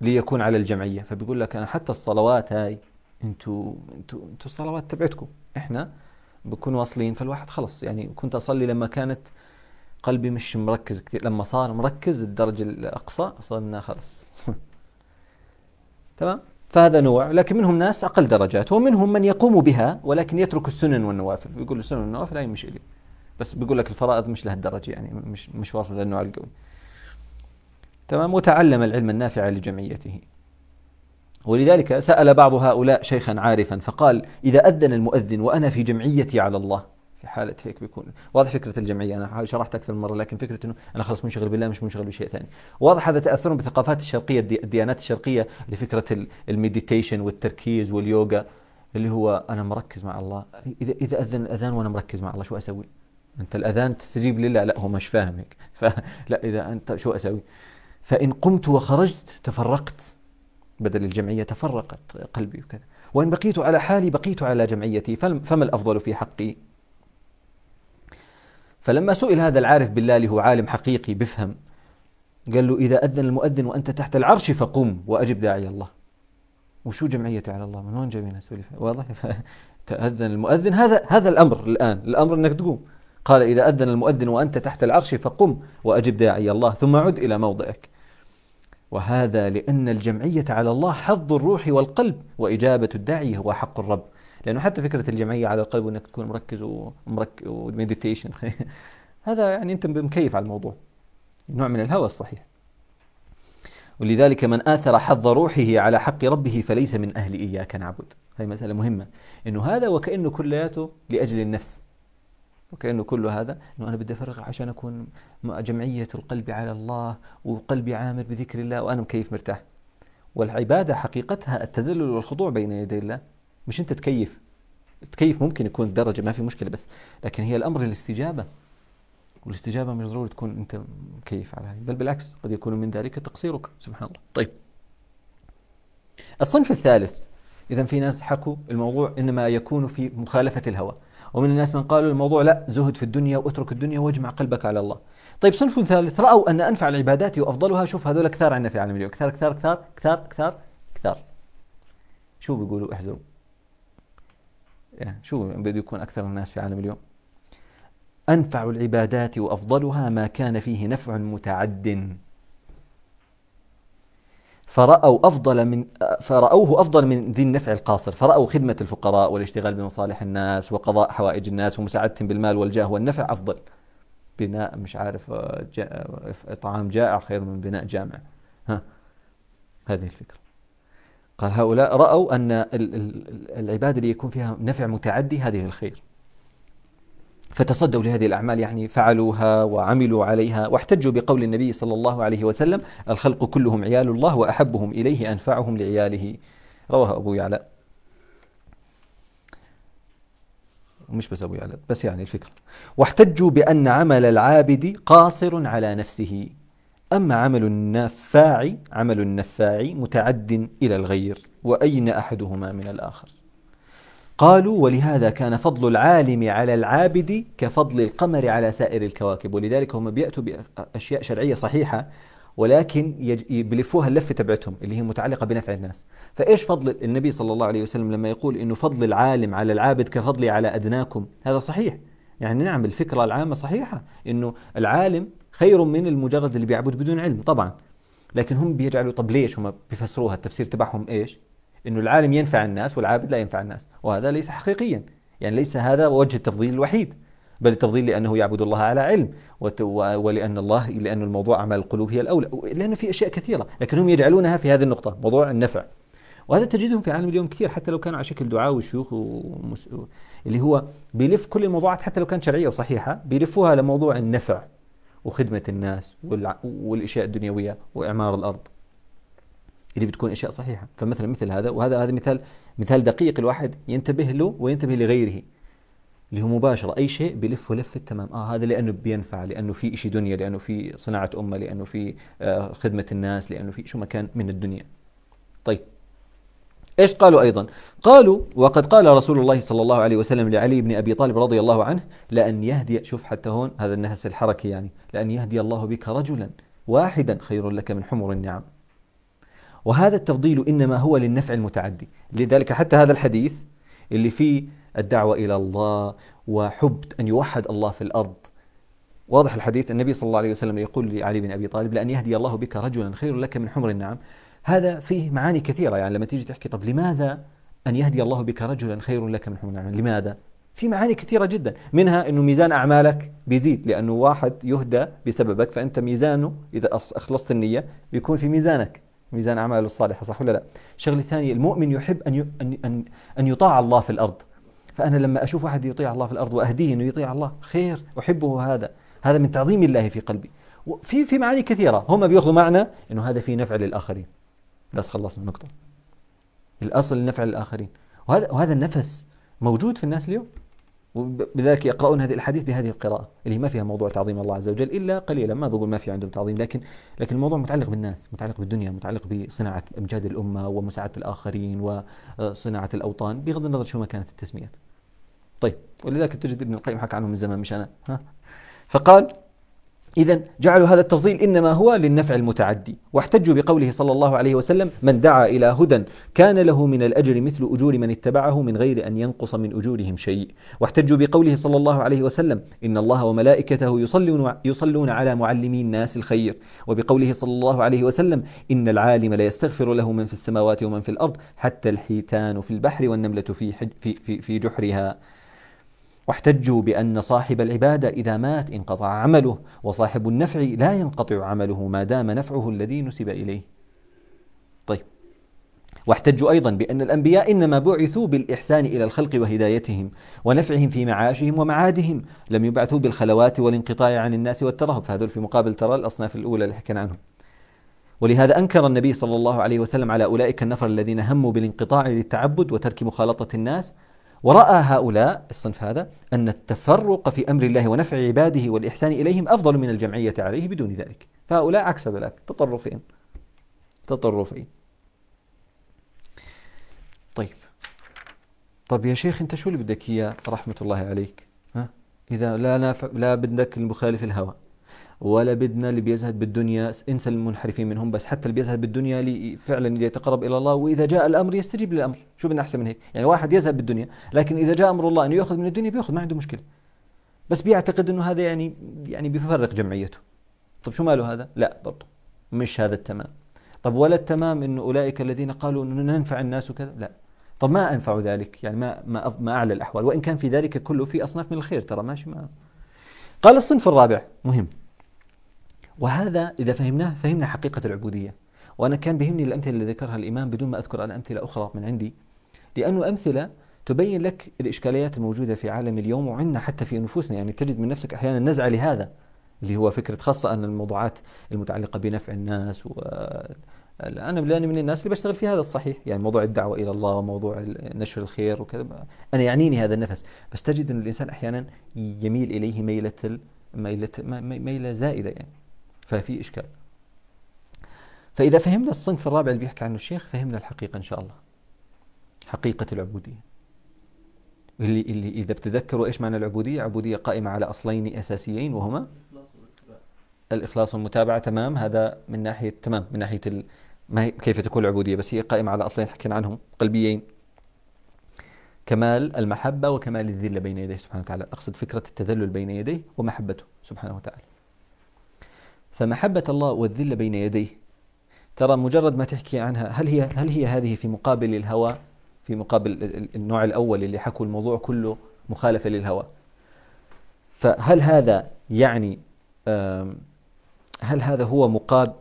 ليكون على الجمعية فبيقول لك أنا حتى الصلوات هاي انتوا انتوا انتوا الصلوات تبعتكم احنا بكون واصلين فالواحد خلص يعني كنت اصلي لما كانت قلبي مش مركز كثير لما صار مركز الدرجه الاقصى صرنا خلص تمام فهذا نوع لكن منهم ناس أقل درجات ومنهم من يقوم بها ولكن يترك السنن والنوافل يقول السنن والنوافل هي مش لي بس بيقول لك الفرائض مش لهالدرجة يعني مش مش واصل للنوع القوي تمام وتعلم العلم النافع لجمعيته ولذلك سأل بعض هؤلاء شيخا عارفا فقال إذا أذن المؤذن وأنا في جمعيتي على الله في حاله هيك بيكون واضح فكره الجمعيه انا شرحت اكثر من مره لكن فكره انه انا خلاص منشغل بالله مش منشغل بشيء ثاني واضح هذا تاثرهم بالثقافات الشرقيه الديانات الشرقيه لفكره المديتيشن والتركيز واليوغا اللي هو انا مركز مع الله اذا اذا اذن الاذان وانا مركز مع الله شو اسوي؟ انت الاذان تستجيب لله لا هو مش فاهم هيك فلا اذا انت شو اسوي؟ فان قمت وخرجت تفرقت بدل الجمعيه تفرقت قلبي وكذا وان بقيت على حالي بقيت على جمعيتي فما الافضل في حقي؟ فلما سئل هذا العارف بالله اللي هو عالم حقيقي بفهم قال له إذا أذن المؤذن وأنت تحت العرش فقم وأجب داعي الله وشو جمعية على الله من وين جايبين واضح تأذن المؤذن هذا هذا الأمر الآن الأمر أنك تقوم قال إذا أذن المؤذن وأنت تحت العرش فقم وأجب داعي الله ثم عد إلى موضعك وهذا لأن الجمعية على الله حظ الروح والقلب وإجابة الداعي هو حق الرب لانه حتى فكره الجمعيه على القلب وانك تكون مركز ومرك ومديتيشن هذا يعني انت مكيف على الموضوع نوع من الهوى الصحيح ولذلك من آثر حظ روحه على حق ربه فليس من أهل إياك نعبد هذه مسألة مهمة إنه هذا وكأنه كلياته لأجل النفس وكأنه كل هذا إنه أنا بدي أفرغ عشان أكون جمعية القلب على الله وقلبي عامر بذكر الله وأنا مكيف مرتاح والعبادة حقيقتها التذلل والخضوع بين يدي الله مش انت تكيف تكيف ممكن يكون الدرجة ما في مشكلة بس لكن هي الأمر الاستجابة والاستجابة مش ضروري تكون أنت مكيف على هذه بل بالعكس قد يكون من ذلك تقصيرك سبحان الله طيب الصنف الثالث إذا في ناس حكوا الموضوع إنما يكون في مخالفة الهوى ومن الناس من قالوا الموضوع لا زهد في الدنيا واترك الدنيا واجمع قلبك على الله طيب صنف ثالث رأوا أن أنفع العبادات وأفضلها شوف هذول كثار عندنا في عالم اليوم كثار كثار كثار كثار كثار كثار شو بيقولوا احزروا يعني شو بده يكون أكثر الناس في عالم اليوم أنفع العبادات وأفضلها ما كان فيه نفع متعد فرأوا أفضل من فرأوه أفضل من ذي النفع القاصر فرأوا خدمة الفقراء والاشتغال بمصالح الناس وقضاء حوائج الناس ومساعدتهم بالمال والجاه والنفع أفضل بناء مش عارف إطعام طعام جائع خير من بناء جامع ها هذه الفكرة قال هؤلاء رأوا أن العبادة اللي يكون فيها نفع متعدي هذه الخير فتصدوا لهذه الأعمال يعني فعلوها وعملوا عليها واحتجوا بقول النبي صلى الله عليه وسلم الخلق كلهم عيال الله وأحبهم إليه أنفعهم لعياله رواه أبو يعلى مش بس أبو يعلى بس يعني الفكرة واحتجوا بأن عمل العابد قاصر على نفسه أما عمل النفاعي عمل النفاعي متعد إلى الغير وأين أحدهما من الآخر قالوا ولهذا كان فضل العالم على العابد كفضل القمر على سائر الكواكب ولذلك هم بيأتوا بأشياء شرعية صحيحة ولكن بلفوها اللفه تبعتهم اللي هي متعلقه بنفع الناس، فايش فضل النبي صلى الله عليه وسلم لما يقول انه فضل العالم على العابد كفضلي على ادناكم، هذا صحيح، يعني نعم الفكره العامه صحيحه انه العالم خير من المجرد اللي بيعبد بدون علم طبعا لكن هم بيجعلوا طب ليش هم بيفسروها التفسير تبعهم ايش انه العالم ينفع الناس والعابد لا ينفع الناس وهذا ليس حقيقيا يعني ليس هذا وجه التفضيل الوحيد بل التفضيل لانه يعبد الله على علم ولان الله لان الموضوع اعمال القلوب هي الاولى لانه في اشياء كثيره لكن هم يجعلونها في هذه النقطه موضوع النفع وهذا تجدهم في عالم اليوم كثير حتى لو كانوا على شكل دعاء وشيوخ ومس... اللي هو بيلف كل الموضوعات حتى لو كانت شرعيه وصحيحه بيلفوها لموضوع النفع وخدمة الناس والأشياء الدنيوية وإعمار الأرض اللي بتكون أشياء صحيحة فمثلا مثل هذا وهذا هذا مثال مثال دقيق الواحد ينتبه له وينتبه لغيره اللي هو مباشرة أي شيء بلف ولفة تمام آه هذا لأنه بينفع لأنه في إشي دنيا لأنه في صناعة أمة لأنه في آه خدمة الناس لأنه في شو مكان من الدنيا طيب ايش قالوا ايضا؟ قالوا وقد قال رسول الله صلى الله عليه وسلم لعلي بن ابي طالب رضي الله عنه لان يهدي شوف حتى هون هذا النهس الحركي يعني لان يهدي الله بك رجلا واحدا خير لك من حمر النعم. وهذا التفضيل انما هو للنفع المتعدي، لذلك حتى هذا الحديث اللي فيه الدعوه الى الله وحب ان يوحد الله في الارض واضح الحديث النبي صلى الله عليه وسلم يقول لعلي بن ابي طالب لان يهدي الله بك رجلا خير لك من حمر النعم هذا فيه معاني كثيرة يعني لما تيجي تحكي طب لماذا أن يهدي الله بك رجلا خير لك من حمل العمل لماذا في معاني كثيرة جدا منها أنه ميزان أعمالك بيزيد لأنه واحد يهدى بسببك فأنت ميزانه إذا أخلصت النية بيكون في ميزانك ميزان أعماله الصالحة صح ولا لا الشغلة الثانية المؤمن يحب أن, أن, أن يطاع الله في الأرض فأنا لما أشوف واحد يطيع الله في الأرض وأهديه أنه يطيع الله خير أحبه هذا هذا من تعظيم الله في قلبي في في معاني كثيرة هم بياخذوا معنى أنه هذا فيه نفع للآخرين بس خلصنا نقطة الأصل النفع للآخرين وهذا, وهذا النفس موجود في الناس اليوم وبذلك يقرؤون هذه الاحاديث بهذه القراءه اللي ما فيها موضوع تعظيم الله عز وجل الا قليلا ما بقول ما في عندهم تعظيم لكن لكن الموضوع متعلق بالناس متعلق بالدنيا متعلق بصناعه امجاد الامه ومساعده الاخرين وصناعه آه، الاوطان بغض النظر شو ما كانت التسميات. طيب ولذلك تجد ابن القيم حكى عنه من زمان مش انا ها فقال إذا جعلوا هذا التفضيل إنما هو للنفع المتعدي، واحتجوا بقوله صلى الله عليه وسلم: من دعا إلى هدى كان له من الأجر مثل أجور من اتبعه من غير أن ينقص من أجورهم شيء، واحتجوا بقوله صلى الله عليه وسلم: إن الله وملائكته يصلون يصلون على معلمي الناس الخير، وبقوله صلى الله عليه وسلم: إن العالم لا يستغفر له من في السماوات ومن في الأرض حتى الحيتان في البحر والنملة في في في, في جحرها. واحتجوا بأن صاحب العبادة إذا مات انقطع عمله وصاحب النفع لا ينقطع عمله ما دام نفعه الذي نسب إليه طيب واحتجوا أيضا بأن الأنبياء إنما بعثوا بالإحسان إلى الخلق وهدايتهم ونفعهم في معاشهم ومعادهم لم يبعثوا بالخلوات والانقطاع عن الناس والترهب فهذول في مقابل ترى الأصناف الأولى اللي حكينا عنهم ولهذا أنكر النبي صلى الله عليه وسلم على أولئك النفر الذين هموا بالانقطاع للتعبد وترك مخالطة الناس ورأى هؤلاء الصنف هذا أن التفرق في أمر الله ونفع عباده والإحسان إليهم أفضل من الجمعية عليه بدون ذلك فهؤلاء عكس ذلك تطرفين تطرفين طيب طب يا شيخ أنت شو اللي بدك إياه رحمة الله عليك ها؟ إذا لا نافع لا بدك المخالف الهوى ولا بدنا اللي بيزهد بالدنيا انسى المنحرفين منهم بس حتى اللي بيزهد بالدنيا لي فعلا ليتقرب الى الله واذا جاء الامر يستجيب للامر شو بدنا احسن من هيك يعني واحد يزهد بالدنيا لكن اذا جاء امر الله انه ياخذ من الدنيا بياخذ ما عنده مشكله بس بيعتقد انه هذا يعني يعني بيفرق جمعيته طب شو ماله هذا لا برضه مش هذا التمام طب ولا التمام انه اولئك الذين قالوا انه ننفع الناس وكذا لا طب ما انفع ذلك يعني ما ما ما اعلى الاحوال وان كان في ذلك كله في اصناف من الخير ترى ماشي ما قال الصنف الرابع مهم وهذا إذا فهمناه فهمنا حقيقة العبودية وأنا كان بهمني الأمثلة اللي ذكرها الإمام بدون ما أذكر أنا أمثلة أخرى من عندي لأنه أمثلة تبين لك الإشكاليات الموجودة في عالم اليوم وعندنا حتى في نفوسنا يعني تجد من نفسك أحيانا نزعة لهذا اللي هو فكرة خاصة أن الموضوعات المتعلقة بنفع الناس و أنا لأني من الناس اللي بشتغل في هذا الصحيح يعني موضوع الدعوة إلى الله وموضوع نشر الخير وكذا أنا يعنيني هذا النفس بس تجد أن الإنسان أحيانا يميل إليه ميلة ميلة ميلة زائدة يعني ففي إشكال فإذا فهمنا الصنف الرابع اللي بيحكي عنه الشيخ فهمنا الحقيقة إن شاء الله حقيقة العبودية اللي, اللي إذا بتذكروا إيش معنى العبودية عبودية قائمة على أصلين أساسيين وهما الإخلاص والمتابعة تمام هذا من ناحية تمام من ناحية ال... ما هي كيف تكون العبودية بس هي قائمة على أصلين حكينا عنهم قلبيين كمال المحبة وكمال الذلة بين يديه سبحانه وتعالى أقصد فكرة التذلل بين يديه ومحبته سبحانه وتعالى فمحبة الله والذل بين يديه ترى مجرد ما تحكي عنها هل هي هل هي هذه في مقابل الهوى في مقابل النوع الأول اللي حكوا الموضوع كله مخالفة للهوى فهل هذا يعني هل هذا هو مقاب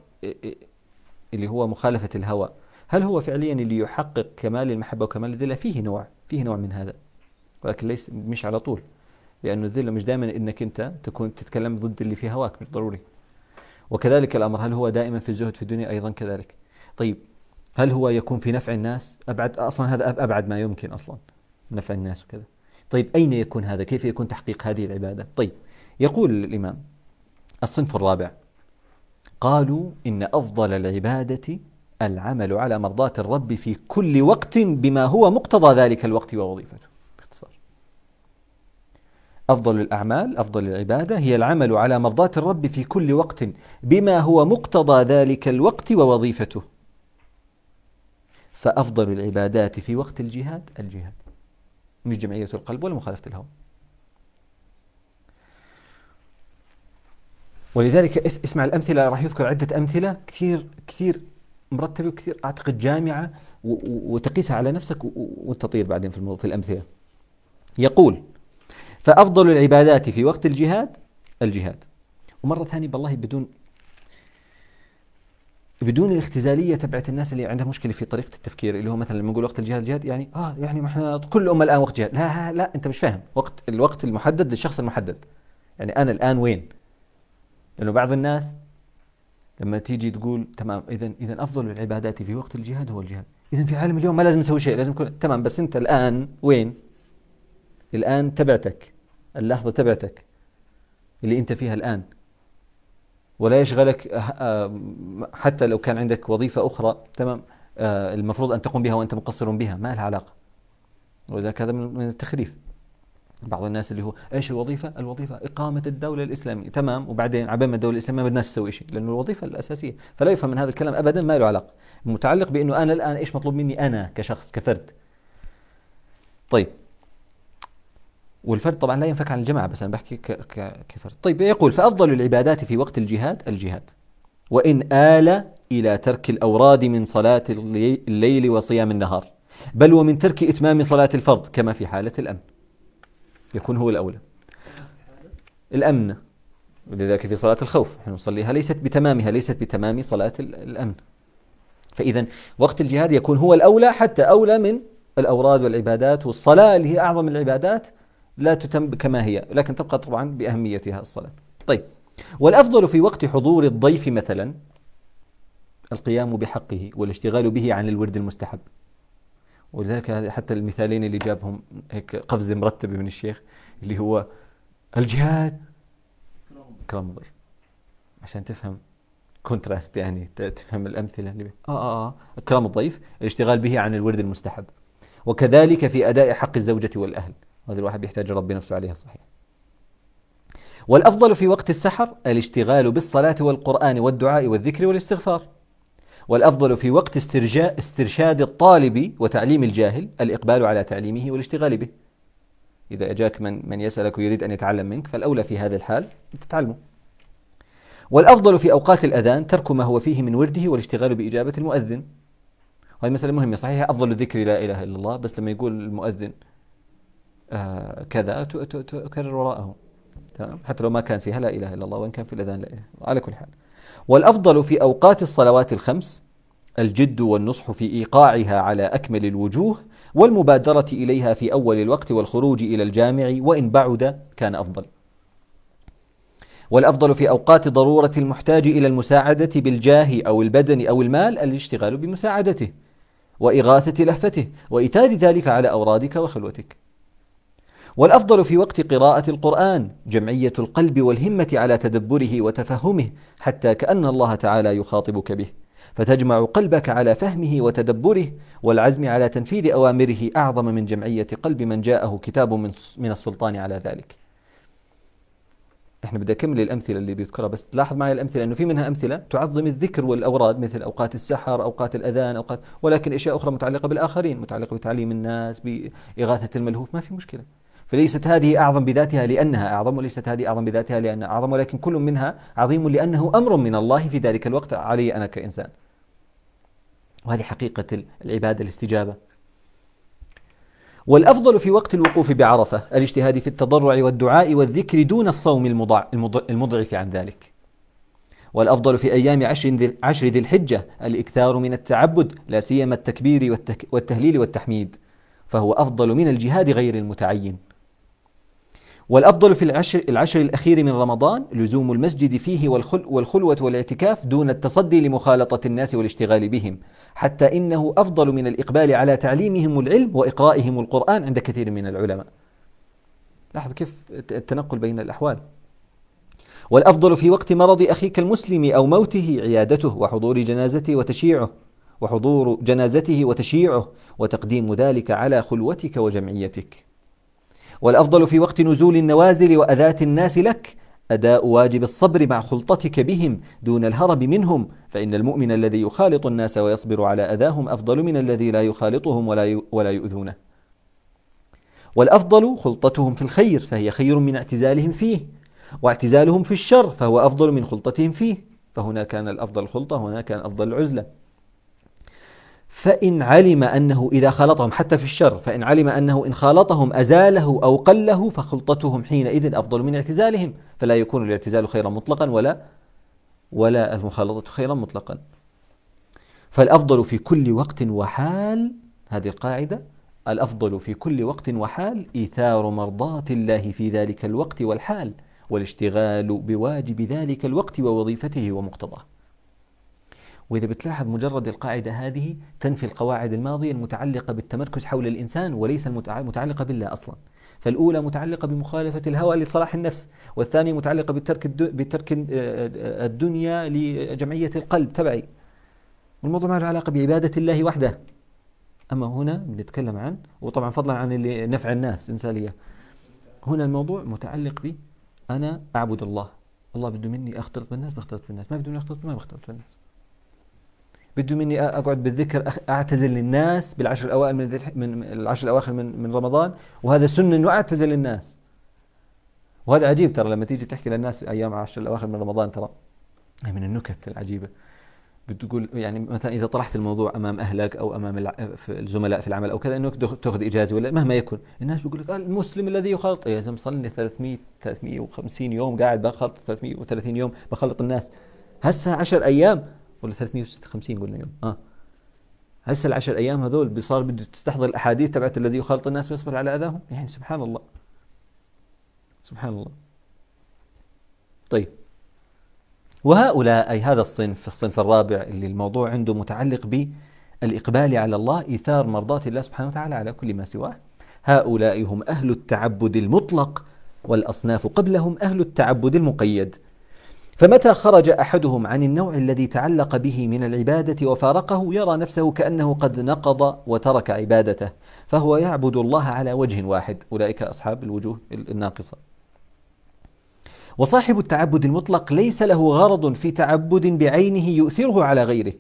اللي هو مخالفة الهوى هل هو فعليا اللي يحقق كمال المحبة وكمال الذلة فيه نوع فيه نوع من هذا ولكن ليس مش على طول لأنه الذلة مش دائما أنك أنت تكون تتكلم ضد اللي في هواك مش ضروري وكذلك الأمر هل هو دائما في الزهد في الدنيا أيضا كذلك طيب هل هو يكون في نفع الناس أبعد أصلا هذا أبعد ما يمكن أصلا نفع الناس وكذا طيب أين يكون هذا كيف يكون تحقيق هذه العبادة طيب يقول الإمام الصنف الرابع قالوا إن أفضل العبادة العمل على مرضاة الرب في كل وقت بما هو مقتضى ذلك الوقت ووظيفته أفضل الأعمال أفضل العبادة هي العمل على مرضاة الرب في كل وقت بما هو مقتضى ذلك الوقت ووظيفته فأفضل العبادات في وقت الجهاد الجهاد مش جمعية القلب ولا مخالفة الهوى ولذلك اسمع الأمثلة راح يذكر عدة أمثلة كثير كثير مرتبة وكثير أعتقد جامعة وتقيسها على نفسك وانت بعدين في الأمثلة يقول فأفضل العبادات في وقت الجهاد الجهاد ومرة ثانية بالله بدون بدون الاختزاليه تبعت الناس اللي عندها مشكله في طريقه التفكير اللي هو مثلا لما نقول وقت الجهاد الجهاد يعني اه يعني ما احنا كل امه الان وقت جهاد لا لا انت مش فاهم وقت الوقت المحدد للشخص المحدد يعني انا الان وين؟ لانه بعض الناس لما تيجي تقول تمام اذا اذا افضل العبادات في وقت الجهاد هو الجهاد اذا في عالم اليوم ما لازم نسوي شيء لازم يكون تمام بس انت الان وين؟ الان تبعتك اللحظة تبعتك اللي أنت فيها الآن ولا يشغلك آه، آه، حتى لو كان عندك وظيفة أخرى تمام آه، المفروض أن تقوم بها وأنت مقصر بها ما لها علاقة ولذلك هذا من التخريف بعض الناس اللي هو ايش الوظيفه؟ الوظيفه اقامه الدوله الاسلاميه، تمام وبعدين عبين ما الدوله الاسلاميه ما بدناش نسوي شيء، لانه الوظيفه الاساسيه، فلا يفهم من هذا الكلام ابدا ما له علاقه، متعلق بانه انا الان ايش مطلوب مني انا كشخص كفرد. طيب والفرد طبعا لا ينفك عن الجماعة بس أنا بحكي كفرد طيب يقول فأفضل العبادات في وقت الجهاد الجهاد وإن آل إلى ترك الأوراد من صلاة الليل وصيام النهار بل ومن ترك إتمام صلاة الفرض كما في حالة الأمن يكون هو الأولى الأمن لذلك في صلاة الخوف نحن نصليها ليست بتمامها ليست بتمام صلاة الأمن فإذا وقت الجهاد يكون هو الأولى حتى أولى من الأوراد والعبادات والصلاة اللي هي أعظم العبادات لا تتم كما هي لكن تبقى طبعا بأهميتها الصلاة طيب والأفضل في وقت حضور الضيف مثلا القيام بحقه والاشتغال به عن الورد المستحب ولذلك حتى المثالين اللي جابهم هيك قفزة مرتبة من الشيخ اللي هو الجهاد كرمضر عشان تفهم كونتراست يعني تفهم الأمثلة اللي اه اه اه إكرام الضيف الاشتغال به عن الورد المستحب وكذلك في أداء حق الزوجة والأهل وهذا الواحد بيحتاج يربي نفسه عليها صحيح والأفضل في وقت السحر الاشتغال بالصلاة والقرآن والدعاء والذكر والاستغفار والأفضل في وقت استرجاء استرشاد الطالب وتعليم الجاهل الإقبال على تعليمه والاشتغال به إذا أجاك من, من يسألك ويريد أن يتعلم منك فالأولى في هذا الحال تتعلمه والأفضل في أوقات الأذان ترك ما هو فيه من ورده والاشتغال بإجابة المؤذن وهذه مسألة مهمة صحيح أفضل الذكر لا إله إلا الله بس لما يقول المؤذن آه، كذا تكرر وراءه تمام حتى لو ما كان فيها لا اله الا الله وان كان في الاذان لا اله الا الله على كل حال والافضل في اوقات الصلوات الخمس الجد والنصح في ايقاعها على اكمل الوجوه والمبادره اليها في اول الوقت والخروج الى الجامع وان بعد كان افضل والافضل في اوقات ضروره المحتاج الى المساعده بالجاه او البدن او المال الاشتغال بمساعدته واغاثه لهفته وايتاج ذلك على اورادك وخلوتك والأفضل في وقت قراءة القرآن جمعية القلب والهمة على تدبره وتفهمه حتى كأن الله تعالى يخاطبك به فتجمع قلبك على فهمه وتدبره والعزم على تنفيذ أوامره أعظم من جمعية قلب من جاءه كتاب من السلطان على ذلك احنا بدي اكمل الامثله اللي بيذكرها بس تلاحظ معي الامثله انه في منها امثله تعظم الذكر والاوراد مثل اوقات السحر، اوقات الاذان، اوقات ولكن اشياء اخرى متعلقه بالاخرين، متعلقه بتعليم الناس، باغاثه الملهوف، ما في مشكله. فليست هذه أعظم بذاتها لأنها أعظم وليست هذه أعظم بذاتها لأنها أعظم ولكن كل منها عظيم لأنه أمر من الله في ذلك الوقت علي أنا كإنسان وهذه حقيقة العبادة الاستجابة والأفضل في وقت الوقوف بعرفة الاجتهاد في التضرع والدعاء والذكر دون الصوم المضع المضعف عن ذلك والأفضل في أيام عشر ذي, عشر ذي الحجة الإكثار من التعبد لا سيما التكبير والتهليل والتحميد فهو أفضل من الجهاد غير المتعين والأفضل في العشر, العشر الأخير من رمضان لزوم المسجد فيه والخل والخلوة والاعتكاف دون التصدي لمخالطة الناس والاشتغال بهم حتى إنه أفضل من الإقبال على تعليمهم العلم وإقرائهم القرآن عند كثير من العلماء لاحظ كيف التنقل بين الأحوال والأفضل في وقت مرض أخيك المسلم أو موته عيادته وحضور جنازته وتشيعه وحضور جنازته وتشييعه وتقديم ذلك على خلوتك وجمعيتك والأفضل في وقت نزول النوازل وأذات الناس لك أداء واجب الصبر مع خلطتك بهم دون الهرب منهم فإن المؤمن الذي يخالط الناس ويصبر على أذاهم أفضل من الذي لا يخالطهم ولا ولا يؤذونه. والأفضل خلطتهم في الخير فهي خير من اعتزالهم فيه واعتزالهم في الشر فهو أفضل من خلطتهم فيه فهنا كان الأفضل خلطة وهنا كان أفضل العزلة. فإن علم أنه إذا خالطهم حتى في الشر فإن علم أنه إن خالطهم أزاله أو قله فخلطتهم حينئذ أفضل من اعتزالهم فلا يكون الاعتزال خيرا مطلقا ولا ولا المخالطة خيرا مطلقا فالأفضل في كل وقت وحال هذه القاعدة الأفضل في كل وقت وحال إيثار مرضاة الله في ذلك الوقت والحال والاشتغال بواجب ذلك الوقت ووظيفته ومقتضاه وإذا بتلاحظ مجرد القاعدة هذه تنفي القواعد الماضية المتعلقة بالتمركز حول الإنسان وليس المتعلقة بالله أصلا فالأولى متعلقة بمخالفة الهوى لصلاح النفس والثانية متعلقة بترك, بترك آه، الدنيا لجمعية القلب تبعي والموضوع ما له علاقة بعبادة الله وحده أما هنا بنتكلم عن وطبعا فضلا عن اللي نفع الناس إنسانية هنا الموضوع متعلق ب أنا أعبد الله الله بده مني أختلط بالناس بختلط بالناس ما بده مني أختلط ما بختلط بالناس بده مني اقعد بالذكر اعتزل الناس بالعشر الاوائل من من العشر الاواخر من من رمضان وهذا سنه انه اعتزل الناس وهذا عجيب ترى لما تيجي تحكي للناس ايام العشر الاواخر من رمضان ترى من النكت العجيبه بتقول يعني مثلا اذا طرحت الموضوع امام اهلك او امام الزملاء في العمل او كذا انك تاخذ اجازه ولا مهما يكن الناس بيقول لك آه، المسلم الذي يخلط يا زلمه صار لي 300 350 يوم قاعد بخلط 330 يوم بخلط الناس هسه 10 ايام ولا 356 قلنا يوم اه هسه العشر ايام هذول صار بده تستحضر الاحاديث تبعت الذي يخالط الناس ويصبر على اذاهم يعني سبحان الله سبحان الله طيب وهؤلاء أي هذا الصنف الصنف الرابع اللي الموضوع عنده متعلق بالإقبال على الله إيثار مرضاة الله سبحانه وتعالى على كل ما سواه هؤلاء هم أهل التعبد المطلق والأصناف قبلهم أهل التعبد المقيد فمتى خرج احدهم عن النوع الذي تعلق به من العباده وفارقه يرى نفسه كانه قد نقض وترك عبادته فهو يعبد الله على وجه واحد اولئك اصحاب الوجوه الناقصه وصاحب التعبد المطلق ليس له غرض في تعبد بعينه يؤثره على غيره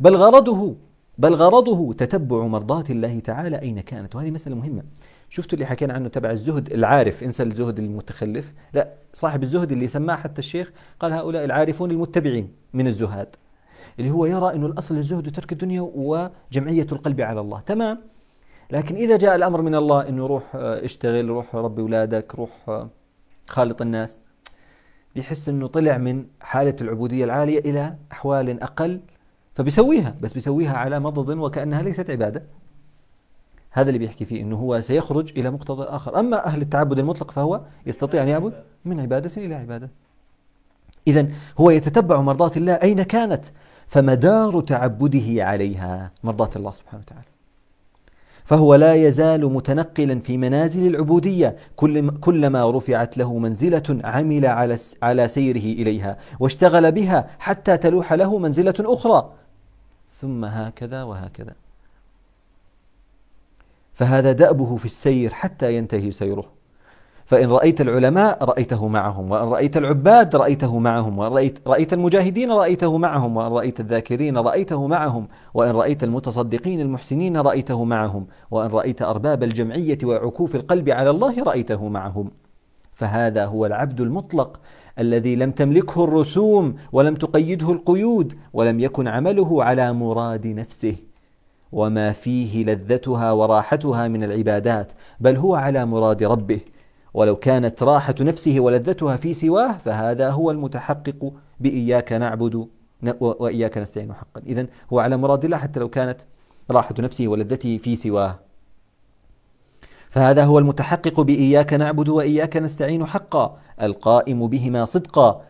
بل غرضه بل غرضه تتبع مرضاة الله تعالى أين كانت وهذه مسألة مهمة شفتوا اللي حكينا عنه تبع الزهد العارف انسى الزهد المتخلف لا صاحب الزهد اللي سماه حتى الشيخ قال هؤلاء العارفون المتبعين من الزهاد اللي هو يرى انه الأصل الزهد ترك الدنيا وجمعية القلب على الله تمام لكن إذا جاء الأمر من الله أنه روح آه، اشتغل روح ربي أولادك روح آه، خالط الناس بيحس أنه طلع من حالة العبودية العالية إلى أحوال أقل فبيسويها بس بيسويها على مضض وكأنها ليست عبادة هذا اللي بيحكي فيه انه هو سيخرج الى مقتضى اخر اما اهل التعبد المطلق فهو يستطيع ان يعبد من عباده الى عباده اذا هو يتتبع مرضات الله اين كانت فمدار تعبده عليها مرضات الله سبحانه وتعالى فهو لا يزال متنقلا في منازل العبودية كلما رفعت له منزلة عمل على على سيره إليها واشتغل بها حتى تلوح له منزلة أخرى ثم هكذا وهكذا فهذا دأبه في السير حتى ينتهي سيره فإن رأيت العلماء رأيته معهم وإن رأيت العباد رأيته معهم وإن رأيت, رأيت المجاهدين رأيته معهم وإن رأيت الذاكرين رأيته معهم وإن رأيت المتصدقين المحسنين رأيته معهم وإن رأيت أرباب الجمعية وعكوف القلب على الله رأيته معهم فهذا هو العبد المطلق الذي لم تملكه الرسوم ولم تقيده القيود ولم يكن عمله على مراد نفسه وما فيه لذتها وراحتها من العبادات بل هو على مراد ربه ولو كانت راحة نفسه ولذتها في سواه فهذا هو المتحقق بإياك نعبد وإياك نستعين حقا إذا هو على مراد الله حتى لو كانت راحة نفسه ولذته في سواه فهذا هو المتحقق بإياك نعبد وإياك نستعين حقا القائم بهما صدقا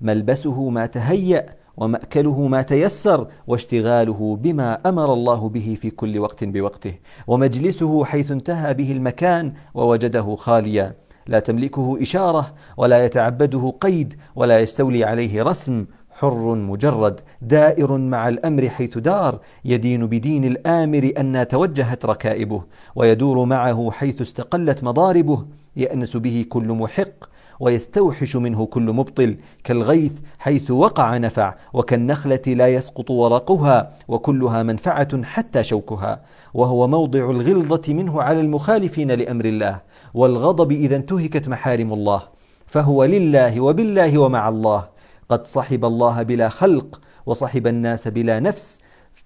ملبسه ما تهيأ ومأكله ما تيسر واشتغاله بما أمر الله به في كل وقت بوقته ومجلسه حيث انتهى به المكان ووجده خاليا لا تملكه إشارة ولا يتعبده قيد ولا يستولي عليه رسم حر مجرد دائر مع الأمر حيث دار يدين بدين الآمر أن توجهت ركائبه ويدور معه حيث استقلت مضاربه يأنس به كل محق ويستوحش منه كل مبطل كالغيث حيث وقع نفع وكالنخلة لا يسقط ورقها وكلها منفعة حتى شوكها وهو موضع الغلظة منه على المخالفين لأمر الله والغضب إذا انتهكت محارم الله فهو لله وبالله ومع الله قد صحب الله بلا خلق وصحب الناس بلا نفس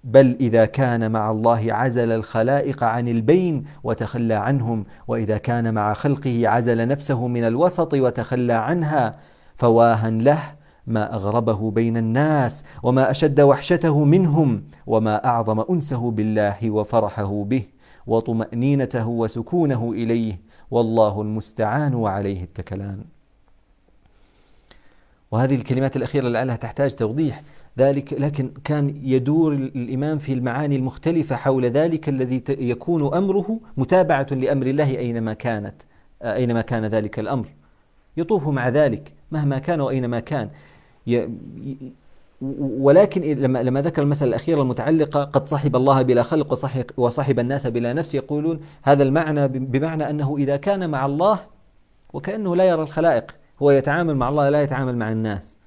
بل إذا كان مع الله عزل الخلائق عن البين وتخلى عنهم وإذا كان مع خلقه عزل نفسه من الوسط وتخلى عنها فواها له ما أغربه بين الناس وما أشد وحشته منهم وما أعظم أنسه بالله وفرحه به وطمأنينته وسكونه إليه والله المستعان وعليه التكلان وهذه الكلمات الأخيرة لعلها تحتاج توضيح ذلك لكن كان يدور الإمام في المعاني المختلفة حول ذلك الذي يكون أمره متابعة لأمر الله أينما كانت أينما كان ذلك الأمر يطوف مع ذلك مهما كان وأينما كان ولكن لما ذكر المسألة الأخيرة المتعلقة قد صحب الله بلا خلق وصحب الناس بلا نفس يقولون هذا المعنى بمعنى أنه إذا كان مع الله وكأنه لا يرى الخلائق هو يتعامل مع الله لا يتعامل مع الناس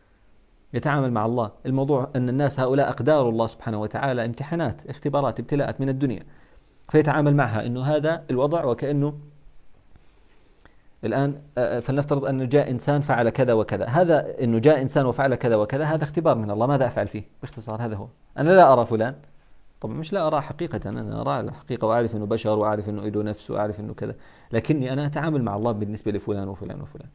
يتعامل مع الله الموضوع أن الناس هؤلاء أقدار الله سبحانه وتعالى امتحانات اختبارات ابتلاءات من الدنيا فيتعامل معها أنه هذا الوضع وكأنه الآن آه، آه، فلنفترض أنه جاء إنسان فعل كذا وكذا هذا أنه جاء إنسان وفعل كذا وكذا هذا اختبار من الله ماذا أفعل فيه باختصار هذا هو أنا لا أرى فلان طبعا مش لا أراه حقيقة أنا أراه الحقيقة وأعرف أنه بشر وأعرف أنه إيده نفس وأعرف أنه كذا لكني أنا أتعامل مع الله بالنسبة لفلان وفلان وفلان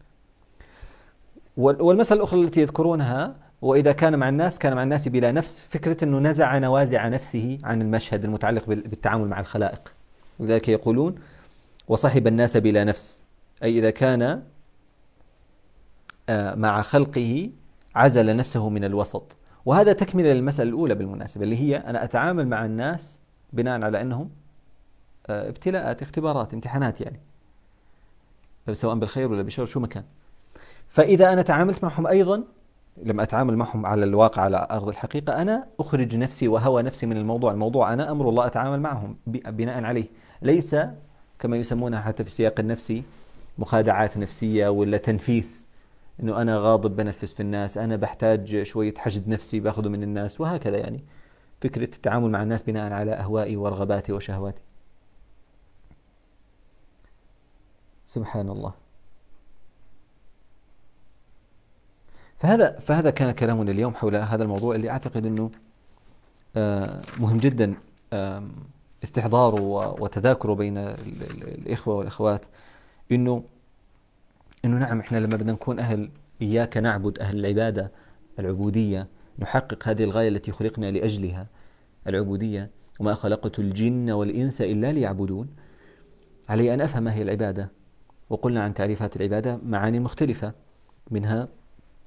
والمسألة الأخرى التي يذكرونها وإذا كان مع الناس كان مع الناس بلا نفس فكرة أنه نزع نوازع نفسه عن المشهد المتعلق بالتعامل مع الخلائق لذلك يقولون وصاحب الناس بلا نفس أي إذا كان آه، مع خلقه عزل نفسه من الوسط وهذا تكمل للمسألة الأولى بالمناسبة اللي هي أنا أتعامل مع الناس بناء على أنهم آه، ابتلاءات اختبارات امتحانات يعني سواء بالخير ولا بالشر شو مكان فإذا أنا تعاملت معهم أيضا لما أتعامل معهم على الواقع على أرض الحقيقة أنا أخرج نفسي وهوى نفسي من الموضوع الموضوع أنا أمر الله أتعامل معهم بناء عليه ليس كما يسمونها حتى في السياق النفسي مخادعات نفسية ولا تنفيس أنه أنا غاضب بنفس في الناس أنا بحتاج شوية حشد نفسي بأخذه من الناس وهكذا يعني فكرة التعامل مع الناس بناء على أهوائي ورغباتي وشهواتي سبحان الله فهذا فهذا كان كلامنا اليوم حول هذا الموضوع اللي اعتقد انه آه، مهم جدا استحضاره وتذاكره بين الاخوه والاخوات انه انه نعم احنا لما بدنا نكون اهل اياك نعبد اهل العباده العبوديه نحقق هذه الغايه التي خلقنا لاجلها العبوديه وما خلقت الجن والانس الا ليعبدون علي ان افهم ما هي العباده وقلنا عن تعريفات العباده معاني مختلفه منها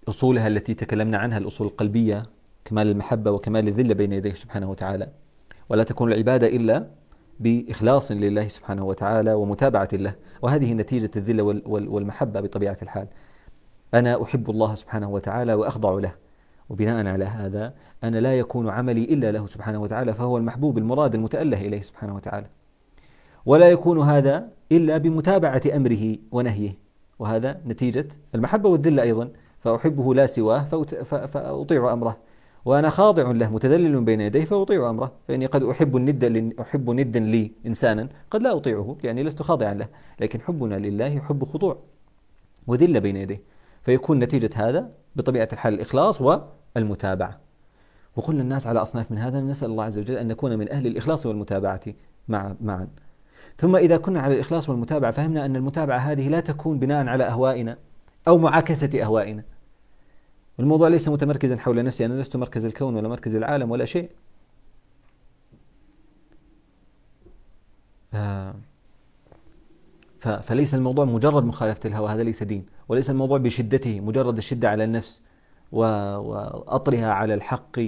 أصولها التي تكلمنا عنها الأصول القلبية كمال المحبة وكمال الذلة بين يديه سبحانه وتعالى ولا تكون العبادة إلا بإخلاص لله سبحانه وتعالى ومتابعة له وهذه نتيجة الذلة والمحبة بطبيعة الحال أنا أحب الله سبحانه وتعالى وأخضع له وبناء على هذا أنا لا يكون عملي إلا له سبحانه وتعالى فهو المحبوب المراد المتأله إليه سبحانه وتعالى ولا يكون هذا إلا بمتابعة أمره ونهيه وهذا نتيجة المحبة والذلة أيضا فأحبه لا سواه فأطيع أمره وأنا خاضع له متذلل بين يديه فأطيع أمره فإني قد أحب الند أحب ندا لي إنسانا قد لا أطيعه لأني يعني لست خاضعا له لكن حبنا لله حب خضوع وذل بين يديه فيكون نتيجة هذا بطبيعة الحال الإخلاص والمتابعة وقلنا الناس على أصناف من هذا نسأل الله عز وجل أن نكون من أهل الإخلاص والمتابعة مع معا ثم إذا كنا على الإخلاص والمتابعة فهمنا أن المتابعة هذه لا تكون بناء على أهوائنا أو معاكسة أهوائنا الموضوع ليس متمركزا حول نفسي أنا لست مركز الكون ولا مركز العالم ولا شيء آه، فليس الموضوع مجرد مخالفة الهوى هذا ليس دين وليس الموضوع بشدته مجرد الشدة على النفس وأطرها على الحق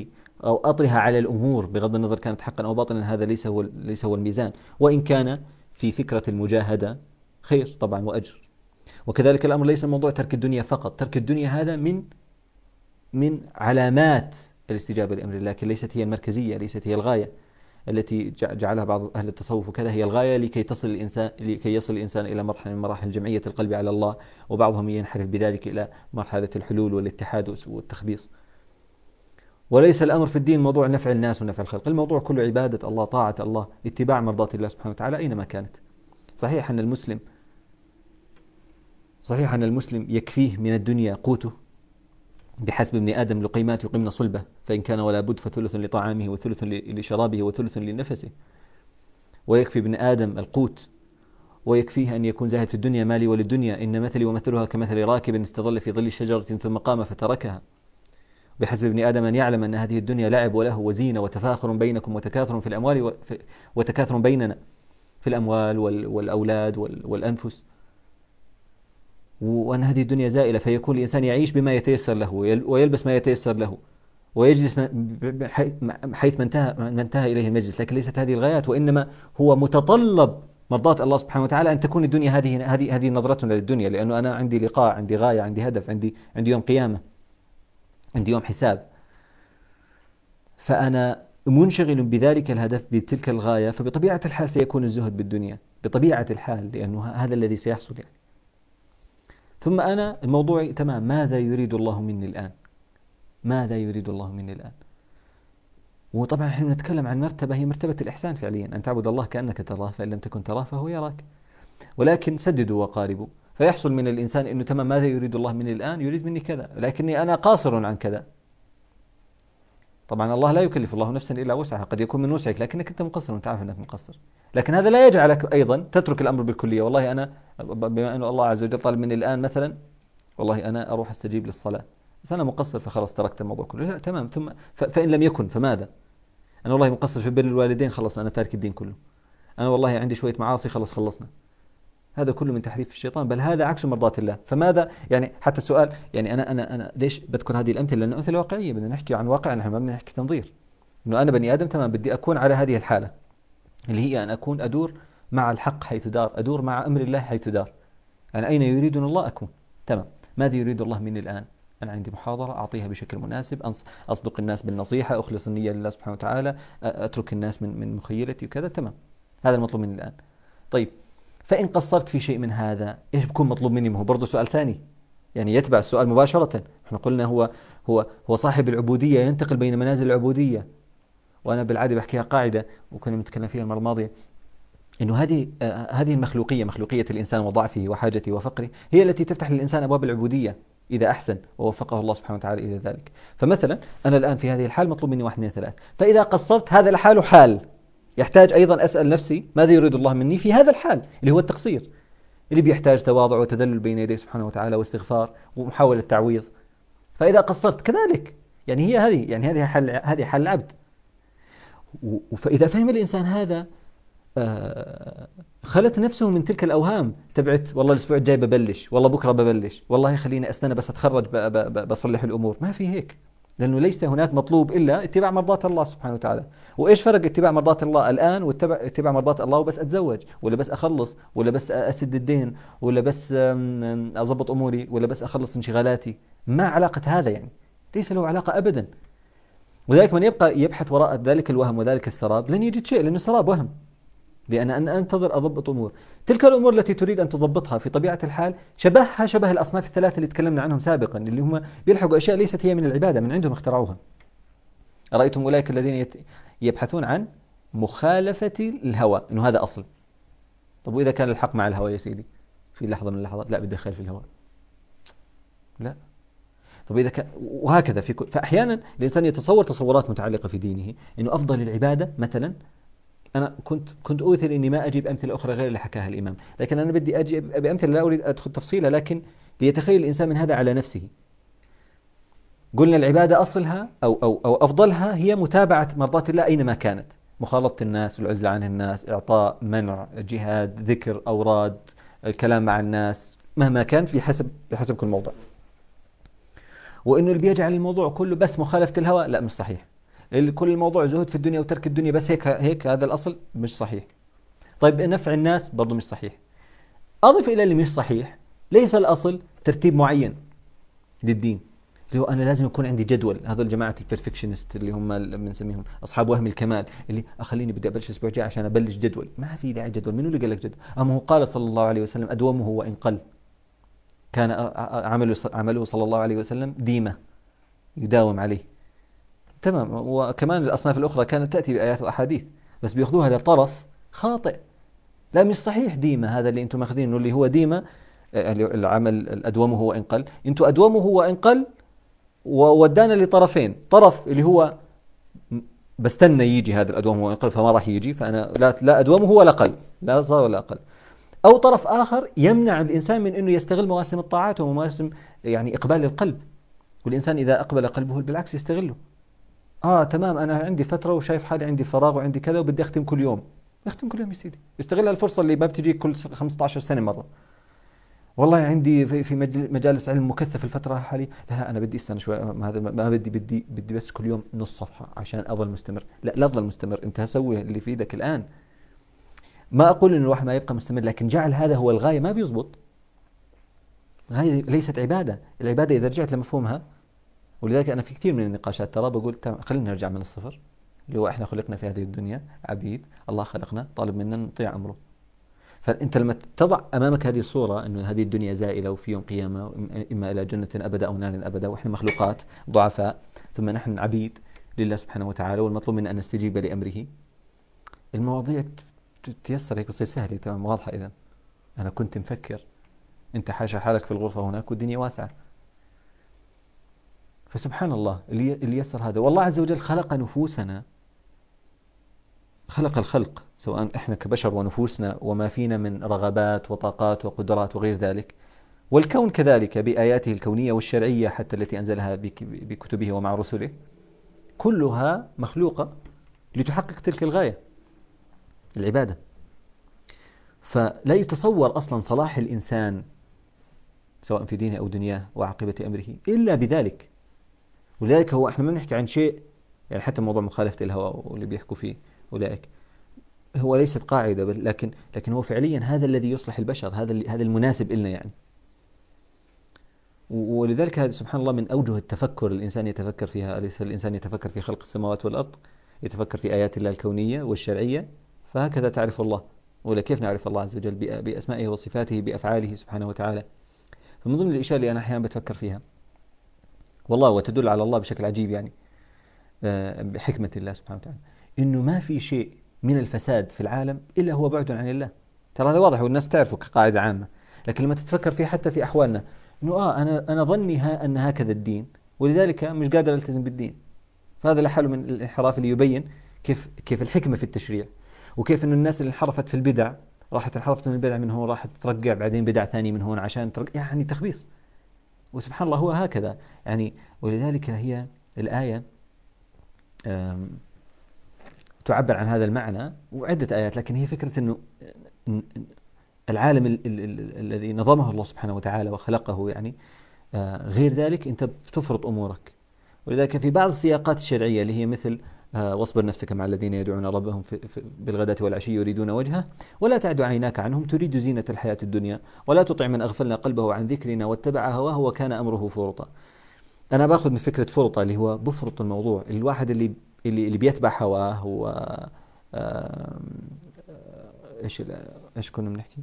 أو أطرها على الأمور بغض النظر كانت حقا أو باطلا هذا ليس هو ليس هو الميزان وإن كان في فكرة المجاهدة خير طبعا وأجر وكذلك الأمر ليس الموضوع ترك الدنيا فقط ترك الدنيا هذا من من علامات الاستجابة لأمر الله لكن ليست هي المركزية ليست هي الغاية التي جعلها بعض أهل التصوف وكذا هي الغاية لكي تصل الإنسان لكي يصل الإنسان إلى مرحلة من مراحل جمعية القلب على الله وبعضهم ينحرف بذلك إلى مرحلة الحلول والاتحاد والتخبيص وليس الأمر في الدين موضوع نفع الناس ونفع الخلق الموضوع كله عبادة الله طاعة الله اتباع مرضات الله سبحانه وتعالى أينما كانت صحيح أن المسلم صحيح أن المسلم يكفيه من الدنيا قوته بحسب ابن آدم لقيمات يقمن صلبه فإن كان ولا بد فثلث لطعامه وثلث لشرابه وثلث لنفسه ويكفي ابن آدم القوت ويكفيه أن يكون زاهد في الدنيا مالي وللدنيا إن مثلي ومثلها كمثل راكب استظل في ظل شجرة ثم قام فتركها بحسب ابن آدم أن يعلم أن هذه الدنيا لعب وله وزينة وتفاخر بينكم وتكاثر في الأموال وتكاثر بيننا في الأموال والأولاد والأنفس وأن هذه الدنيا زائلة فيكون الإنسان يعيش بما يتيسر له ويلبس ما يتيسر له ويجلس حيث ما انتهى ما انتهى اليه المجلس، لكن ليست هذه الغايات وانما هو متطلب مرضاة الله سبحانه وتعالى ان تكون الدنيا هذه هذه هذه نظرتنا للدنيا لانه انا عندي لقاء، عندي غايه، عندي هدف، عندي عندي يوم قيامه. عندي يوم حساب. فانا منشغل بذلك الهدف بتلك الغايه فبطبيعه الحال سيكون الزهد بالدنيا، بطبيعه الحال لانه هذا الذي سيحصل يعني. ثم أنا الموضوع تمام ماذا يريد الله مني الآن ماذا يريد الله مني الآن وطبعا نحن نتكلم عن مرتبة هي مرتبة الإحسان فعليا أن تعبد الله كأنك تراه فإن لم تكن تراه فهو يراك ولكن سددوا وقاربوا فيحصل من الإنسان أنه تمام ماذا يريد الله مني الآن يريد مني كذا لكني أنا قاصر عن كذا طبعا الله لا يكلف الله نفسا الا وسعها قد يكون من وسعك لكنك انت مقصر وانت عارف انك مقصر لكن هذا لا يجعلك ايضا تترك الامر بالكليه والله انا بما ان الله عز وجل طالب مني الان مثلا والله انا اروح استجيب للصلاه بس انا مقصر فخلاص تركت الموضوع كله لا تمام ثم فان لم يكن فماذا انا والله مقصر في بر الوالدين خلاص انا تارك الدين كله انا والله عندي شويه معاصي خلاص خلصنا هذا كله من تحريف الشيطان بل هذا عكس مرضاة الله فماذا يعني حتى سؤال يعني أنا أنا أنا ليش بذكر هذه الأمثلة لأنه أمثلة واقعية بدنا نحكي عن واقع نحن ما بدنا نحكي تنظير أنه أنا بني آدم تمام بدي أكون على هذه الحالة اللي هي أن أكون أدور مع الحق حيث دار أدور مع أمر الله حيث دار أنا يعني أين يريدنا الله أكون تمام ماذا يريد الله مني الآن أنا عندي محاضرة أعطيها بشكل مناسب أصدق الناس بالنصيحة أخلص النية لله سبحانه وتعالى أترك الناس من من مخيلتي وكذا تمام هذا المطلوب مني الآن طيب فإن قصرت في شيء من هذا إيش بكون مطلوب مني ما هو برضه سؤال ثاني يعني يتبع السؤال مباشرة احنا قلنا هو هو هو صاحب العبودية ينتقل بين منازل العبودية وأنا بالعادة بحكيها قاعدة وكنا بنتكلم فيها المرة الماضية انه هذه آه هذه المخلوقيه مخلوقيه الانسان وضعفه وحاجته وفقره هي التي تفتح للانسان ابواب العبوديه اذا احسن ووفقه الله سبحانه وتعالى الى ذلك فمثلا انا الان في هذه الحال مطلوب مني واحد اثنين ثلاث فاذا قصرت هذا لحاله حال يحتاج أيضا أسأل نفسي ماذا يريد الله مني في هذا الحال اللي هو التقصير اللي بيحتاج تواضع وتذلل بين يديه سبحانه وتعالى واستغفار ومحاولة تعويض فإذا قصرت كذلك يعني هي هذه يعني هذه حل هذه حل العبد فإذا فهم الإنسان هذا آه، خلت نفسه من تلك الاوهام تبعت والله الاسبوع الجاي ببلش والله بكره ببلش والله خليني استنى بس اتخرج بصلح الامور ما في هيك لأنه ليس هناك مطلوب إلا اتباع مرضات الله سبحانه وتعالى وإيش فرق اتباع مرضات الله الآن واتبع اتباع مرضات الله وبس أتزوج ولا بس أخلص ولا بس أسد الدين ولا بس أضبط أموري ولا بس أخلص انشغالاتي ما علاقة هذا يعني ليس له علاقة أبدا وذلك من يبقى يبحث وراء ذلك الوهم وذلك السراب لن يجد شيء لأنه سراب وهم بأن أن أنتظر أضبط أمور تلك الأمور التي تريد أن تضبطها في طبيعة الحال شبهها شبه الأصناف الثلاثة اللي تكلمنا عنهم سابقا اللي هم بيلحقوا أشياء ليست هي من العبادة من عندهم اخترعوها أرأيتم أولئك الذين يبحثون عن مخالفة الهوى إنه هذا أصل طب وإذا كان الحق مع الهوى يا سيدي في لحظة من اللحظات لا بدي أخالف في الهوى لا طب إذا كان وهكذا في كل فأحيانا الإنسان يتصور تصورات متعلقة في دينه إنه أفضل العبادة مثلا انا كنت كنت اوثر اني ما اجيب امثله اخرى غير اللي حكاها الامام، لكن انا بدي اجيب بامثله لا اريد ادخل تفصيلها لكن ليتخيل الانسان من هذا على نفسه. قلنا العباده اصلها او او او افضلها هي متابعه مرضات الله اينما كانت، مخالطه الناس، العزله عن الناس، اعطاء، منع، جهاد، ذكر، اوراد، الكلام مع الناس، مهما كان في حسب بحسب كل موضع. وانه اللي بيجعل الموضوع كله بس مخالفه الهوى لا مش صحيح. كل الموضوع زهد في الدنيا وترك الدنيا بس هيك هيك هذا الاصل مش صحيح طيب نفع الناس برضه مش صحيح اضف الى اللي مش صحيح ليس الاصل ترتيب معين للدين اللي هو انا لازم يكون عندي جدول هذول جماعه البرفكشنست اللي هم بنسميهم اصحاب وهم الكمال اللي اخليني بدي ابلش الاسبوع الجاي عشان ابلش جدول ما في داعي جدول منو اللي قال لك جدول اما هو قال صلى الله عليه وسلم ادومه وان قل كان عمله عمله صلى الله عليه وسلم ديمه يداوم عليه تمام وكمان الأصناف الأخرى كانت تأتي بآيات وأحاديث بس بيأخذوها لطرف خاطئ لا مش صحيح ديما هذا اللي أنتم ماخذينه اللي هو ديما آه، العمل أدومه وإن قل أنتم أدومه وإن قل وودانا لطرفين طرف اللي هو بستنى يجي هذا الادوام وإن قل فما راح يجي فأنا لا, لا أدومه ولا قل لا صار ولا أقل أو طرف آخر يمنع الإنسان من أنه يستغل مواسم الطاعات ومواسم يعني إقبال القلب والإنسان إذا أقبل قلبه بالعكس يستغله اه تمام انا عندي فتره وشايف حالي عندي فراغ وعندي كذا وبدي اختم كل يوم اختم كل يوم يا سيدي استغل الفرصه اللي ما بتجيك كل 15 سنه مره والله عندي في مجالس علم مكثف الفتره الحاليه لا, لا انا بدي استنى شوي هذا ما بدي بدي بدي بس كل يوم نص صفحه عشان اظل مستمر لا لا اظل مستمر انت سوي اللي في ايدك الان ما اقول ان الواحد ما يبقى مستمر لكن جعل هذا هو الغايه ما بيزبط هذه ليست عباده العباده اذا رجعت لمفهومها ولذلك انا في كثير من النقاشات ترى بقول خلينا نرجع من الصفر اللي هو احنا خلقنا في هذه الدنيا عبيد الله خلقنا طالب منا نطيع امره فانت لما تضع امامك هذه الصوره انه هذه الدنيا زائله وفي يوم قيامه اما الى جنه ابدا او نار ابدا واحنا مخلوقات ضعفاء ثم نحن عبيد لله سبحانه وتعالى والمطلوب منا ان نستجيب لامره المواضيع تتيسر هيك بتصير سهله تمام واضحه اذا انا كنت مفكر انت حاشا حالك في الغرفه هناك والدنيا واسعه فسبحان الله اللي يسر هذا والله عز وجل خلق نفوسنا خلق الخلق سواء احنا كبشر ونفوسنا وما فينا من رغبات وطاقات وقدرات وغير ذلك والكون كذلك باياته الكونيه والشرعيه حتى التي انزلها بكتبه ومع رسله كلها مخلوقه لتحقق تلك الغايه العباده فلا يتصور اصلا صلاح الانسان سواء في دينه او دنياه وعاقبه امره الا بذلك ولذلك هو احنا ما بنحكي عن شيء يعني حتى موضوع مخالفه الهوى واللي بيحكوا فيه اولئك هو ليست قاعده لكن لكن هو فعليا هذا الذي يصلح البشر هذا هذا المناسب إلنا يعني ولذلك هذا سبحان الله من اوجه التفكر الانسان يتفكر فيها اليس الانسان يتفكر في خلق السماوات والارض يتفكر في ايات الله الكونيه والشرعيه فهكذا تعرف الله ولا كيف نعرف الله عز وجل باسمائه وصفاته بافعاله سبحانه وتعالى فمن ضمن الاشياء اللي انا احيانا بتفكر فيها والله وتدل على الله بشكل عجيب يعني آه، بحكمة الله سبحانه وتعالى أنه ما في شيء من الفساد في العالم إلا هو بعد عن الله ترى هذا واضح والناس تعرفه كقاعدة عامة لكن لما تتفكر فيه حتى في أحوالنا أنه آه أنا أنا ظني ها أن هكذا الدين ولذلك مش قادر ألتزم بالدين فهذا لحاله من الانحراف اللي يبين كيف كيف الحكمة في التشريع وكيف إنه الناس اللي انحرفت في البدع راحت انحرفت من البدع من هون راحت ترقع بعدين بدع ثاني من هون عشان ترقع يعني تخبيص وسبحان الله هو هكذا يعني ولذلك هي الآية تعبر عن هذا المعنى وعدة آيات لكن هي فكرة أنه العالم الذي نظمه الله سبحانه وتعالى وخلقه يعني آه، غير ذلك أنت بتفرض أمورك ولذلك في بعض السياقات الشرعية اللي هي مثل آه، واصبر نفسك مع الذين يدعون ربهم في في بالغداة والعشي يريدون وجهه ولا تعد عيناك عنهم تريد زينة الحياة الدنيا ولا تطع من أغفلنا قلبه عن ذكرنا واتبع هواه وكان أمره فرطا أنا باخذ من فكرة فرطة اللي هو بفرط الموضوع الواحد اللي اللي, اللي بيتبع هواه هو آه، ايش ايش كنا بنحكي؟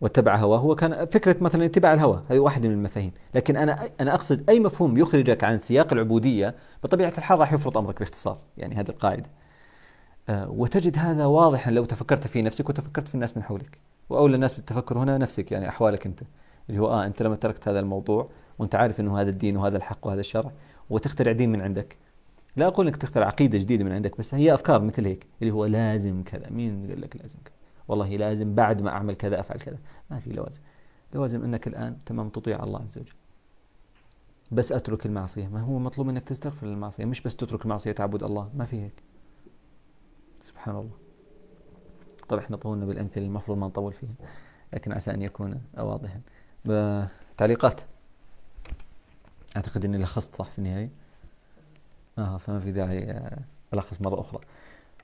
واتبع هواه هو كان فكرة مثلا اتباع الهوى هذه واحدة من المفاهيم لكن أنا أنا أقصد أي مفهوم يخرجك عن سياق العبودية بطبيعة الحال راح يفرط أمرك باختصار يعني هذه القاعدة آه، وتجد هذا واضحا لو تفكرت في نفسك وتفكرت في الناس من حولك وأولى الناس بالتفكر هنا نفسك يعني أحوالك أنت اللي هو آه أنت لما تركت هذا الموضوع وأنت عارف أنه هذا الدين وهذا الحق وهذا الشرع وتخترع دين من عندك لا أقول أنك تخترع عقيدة جديدة من عندك بس هي أفكار مثل هيك اللي هو لازم كذا مين قال لك لازم كذا والله لازم بعد ما أعمل كذا أفعل كذا ما في لوازم لوازم أنك الآن تمام تطيع الله عز وجل بس أترك المعصية ما هو مطلوب أنك تستغفر المعصيه مش بس تترك المعصية تعبد الله ما في هيك سبحان الله طب احنا طولنا بالأمثلة المفروض ما نطول فيها لكن عسى أن يكون واضحا تعليقات أعتقد أني لخصت صح في النهاية آه فما في داعي آه، ألخص مرة أخرى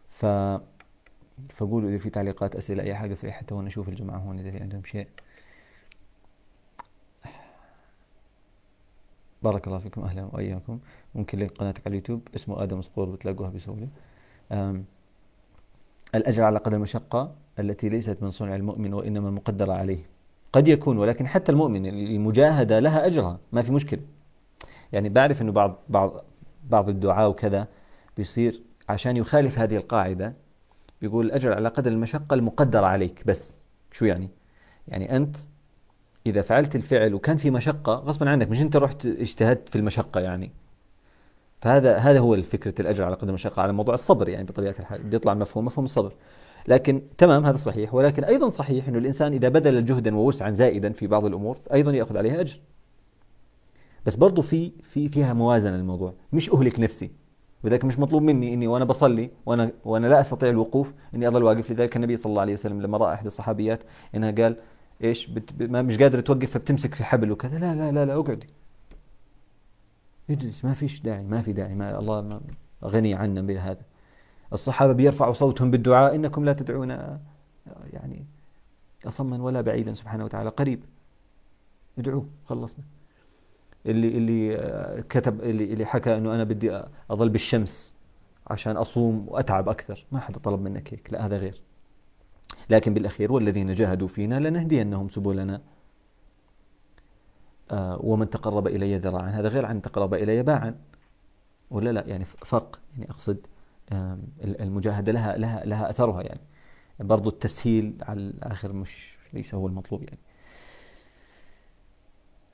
ف فقولوا اذا في تعليقات اسئله اي حاجه في حتى وانا اشوف الجماعه هون اذا في عندهم شيء بارك الله فيكم اهلا واياكم ممكن لين قناتك على اليوتيوب اسمه ادم صقور بتلاقوها بسهوله الاجر على قدر المشقه التي ليست من صنع المؤمن وانما مقدره عليه قد يكون ولكن حتى المؤمن المجاهده لها اجرها ما في مشكله يعني بعرف انه بعض بعض بعض الدعاء وكذا بيصير عشان يخالف هذه القاعده بيقول الأجر على قدر المشقة المقدرة عليك بس شو يعني؟ يعني أنت إذا فعلت الفعل وكان في مشقة غصبا عنك مش أنت رحت اجتهدت في المشقة يعني فهذا هذا هو فكرة الأجر على قدر المشقة على موضوع الصبر يعني بطبيعة الحال بيطلع مفهوم مفهوم الصبر لكن تمام هذا صحيح ولكن أيضا صحيح أنه الإنسان إذا بذل جهدا ووسعا زائدا في بعض الأمور أيضا يأخذ عليها أجر بس برضو في في فيها موازنة الموضوع مش أهلك نفسي لذلك مش مطلوب مني اني وانا بصلي وانا وانا لا استطيع الوقوف اني اضل واقف لذلك النبي صلى الله عليه وسلم لما راى احدى الصحابيات انها قال ايش بت... ما مش قادر توقف فبتمسك في حبل وكذا لا لا لا لا اقعدي اجلس ما فيش داعي ما في داعي ما الله ما غني عنا بهذا الصحابه بيرفعوا صوتهم بالدعاء انكم لا تدعون يعني اصما ولا بعيدا سبحانه وتعالى قريب ادعوه خلصنا اللي اللي آه، كتب اللي, اللي حكى انه انا بدي اضل بالشمس عشان اصوم واتعب اكثر، ما حدا طلب منك هيك، لا هذا غير. لكن بالاخير والذين جاهدوا فينا لنهدينهم سبلنا. آه ومن تقرب الي ذراعا هذا غير عن تقرب الي باعا. ولا لا يعني فرق يعني اقصد آه المجاهده لها لها لها اثرها يعني. برضو التسهيل على الاخر مش ليس هو المطلوب يعني.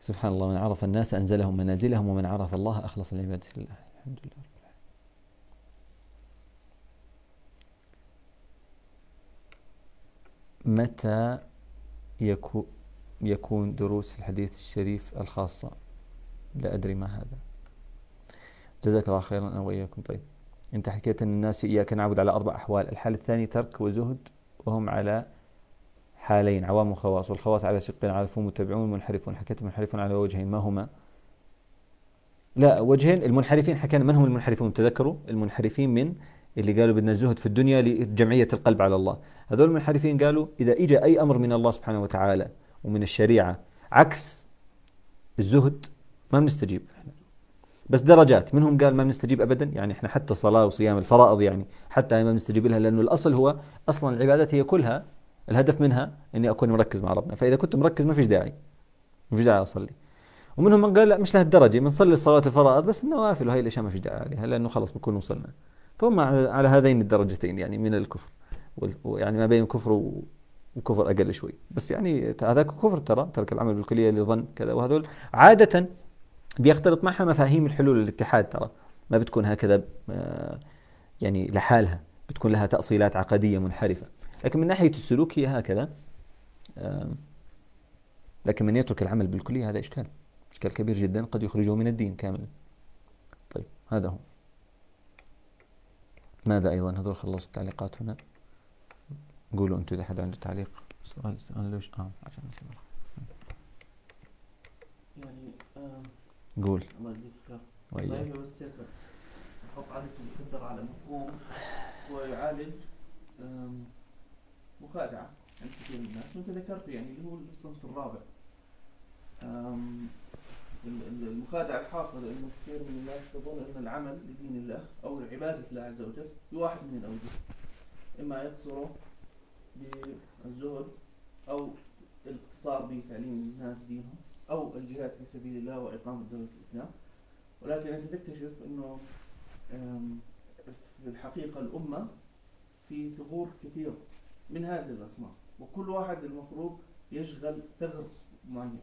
سبحان الله من عرف الناس أنزلهم منازلهم ومن عرف الله أخلص العبادة لله الحمد لله متى يكو يكون دروس الحديث الشريف الخاصة لا أدري ما هذا جزاك الله خيرا أنا وإياكم طيب أنت حكيت أن الناس إياك نعبد على أربع أحوال الحالة الثانية ترك وزهد وهم على حالين عوام وخواص والخواص على شقين عارفون متبعون منحرفون حكيت منحرفون على وجهين ما هما لا وجهين المنحرفين حكينا من هم المنحرفون تذكروا المنحرفين من اللي قالوا بدنا الزهد في الدنيا لجمعية القلب على الله هذول المنحرفين قالوا إذا إجا أي أمر من الله سبحانه وتعالى ومن الشريعة عكس الزهد ما بنستجيب بس درجات منهم قال ما بنستجيب ابدا يعني احنا حتى صلاه وصيام الفرائض يعني حتى ما بنستجيب لها لانه الاصل هو اصلا العبادات هي كلها الهدف منها اني اكون مركز مع ربنا فاذا كنت مركز ما فيش داعي ما فيش داعي اصلي ومنهم من قال لا مش لهالدرجه بنصلي صلاه الفرائض بس النوافل وهي الاشياء ما فيش داعي عليها لانه خلص بكون وصلنا فهم على هذين الدرجتين يعني من الكفر يعني ما بين كفر وكفر اقل شوي بس يعني هذاك كفر ترى ترك العمل بالكليه لظن كذا وهذول عاده بيختلط معها مفاهيم الحلول الاتحاد ترى ما بتكون هكذا آه، يعني لحالها بتكون لها تاصيلات عقديه منحرفه لكن من ناحية السلوك هي هكذا لكن من يترك العمل بالكلية هذا إشكال إشكال كبير جدا قد يخرجه من الدين كاملا طيب هذا هو ماذا أيضا هذول خلصوا التعليقات هنا قولوا أنتم إذا حدا عنده تعليق سؤال سؤال ليش آه عشان يعني آه قول الله يجزيك خير صحيح بس سيرفر يحط على على مفهوم ويعالج مخادعة عند كثير من الناس وانت ذكرته يعني اللي هو الصنف الرابع المخادعة الحاصلة انه كثير من الناس تظن ان العمل لدين الله او عبادة الله عز وجل واحد من الاوجه اما يقصره بالزهد او الاقتصار بتعليم الناس دينهم او الجهاد في سبيل الله واقامة دولة الاسلام ولكن انت تكتشف انه في الحقيقة الامة في ثغور كثيرة من هذه الأصناف وكل واحد المفروض يشغل ثغر معين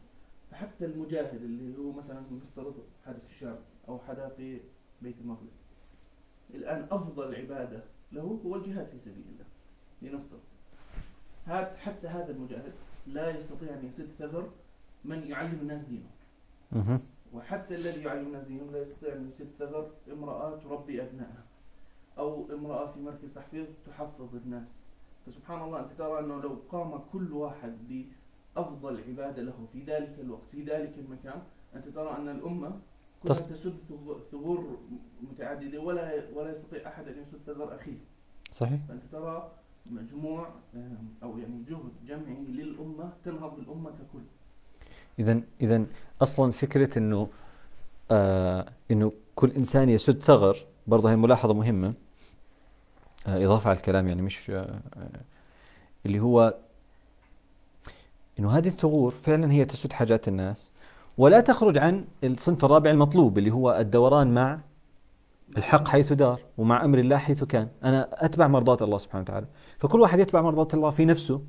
فحتى المجاهد اللي هو مثلا نفترض حدا في الشام أو حدا في بيت المقدس الآن أفضل عبادة له هو الجهاد في سبيل الله لنفترض هات حتى هذا المجاهد لا يستطيع أن يسد ثغر من يعلم الناس دينه وحتى الذي يعلم الناس دينه لا يستطيع أن يسد ثغر امرأة تربي أبنائها أو امرأة في مركز تحفيظ تحفظ الناس فسبحان الله أنت ترى أنه لو قام كل واحد بأفضل عبادة له في ذلك الوقت في ذلك المكان أنت ترى أن الأمة كلها تسد ثغور متعددة ولا ولا يستطيع أحد أن يسد ثغر أخيه صحيح فأنت ترى مجموع أو يعني جهد جمعي للأمة تنهض الأمة ككل إذا إذا أصلا فكرة أنه آه أنه كل إنسان يسد ثغر برضه هي ملاحظة مهمة آه، اضافه على الكلام يعني مش آه، آه، اللي هو انه هذه الثغور فعلا هي تسد حاجات الناس ولا تخرج عن الصنف الرابع المطلوب اللي هو الدوران مع الحق حيث دار ومع امر الله حيث كان، انا اتبع مرضات الله سبحانه وتعالى، فكل واحد يتبع مرضات الله في نفسه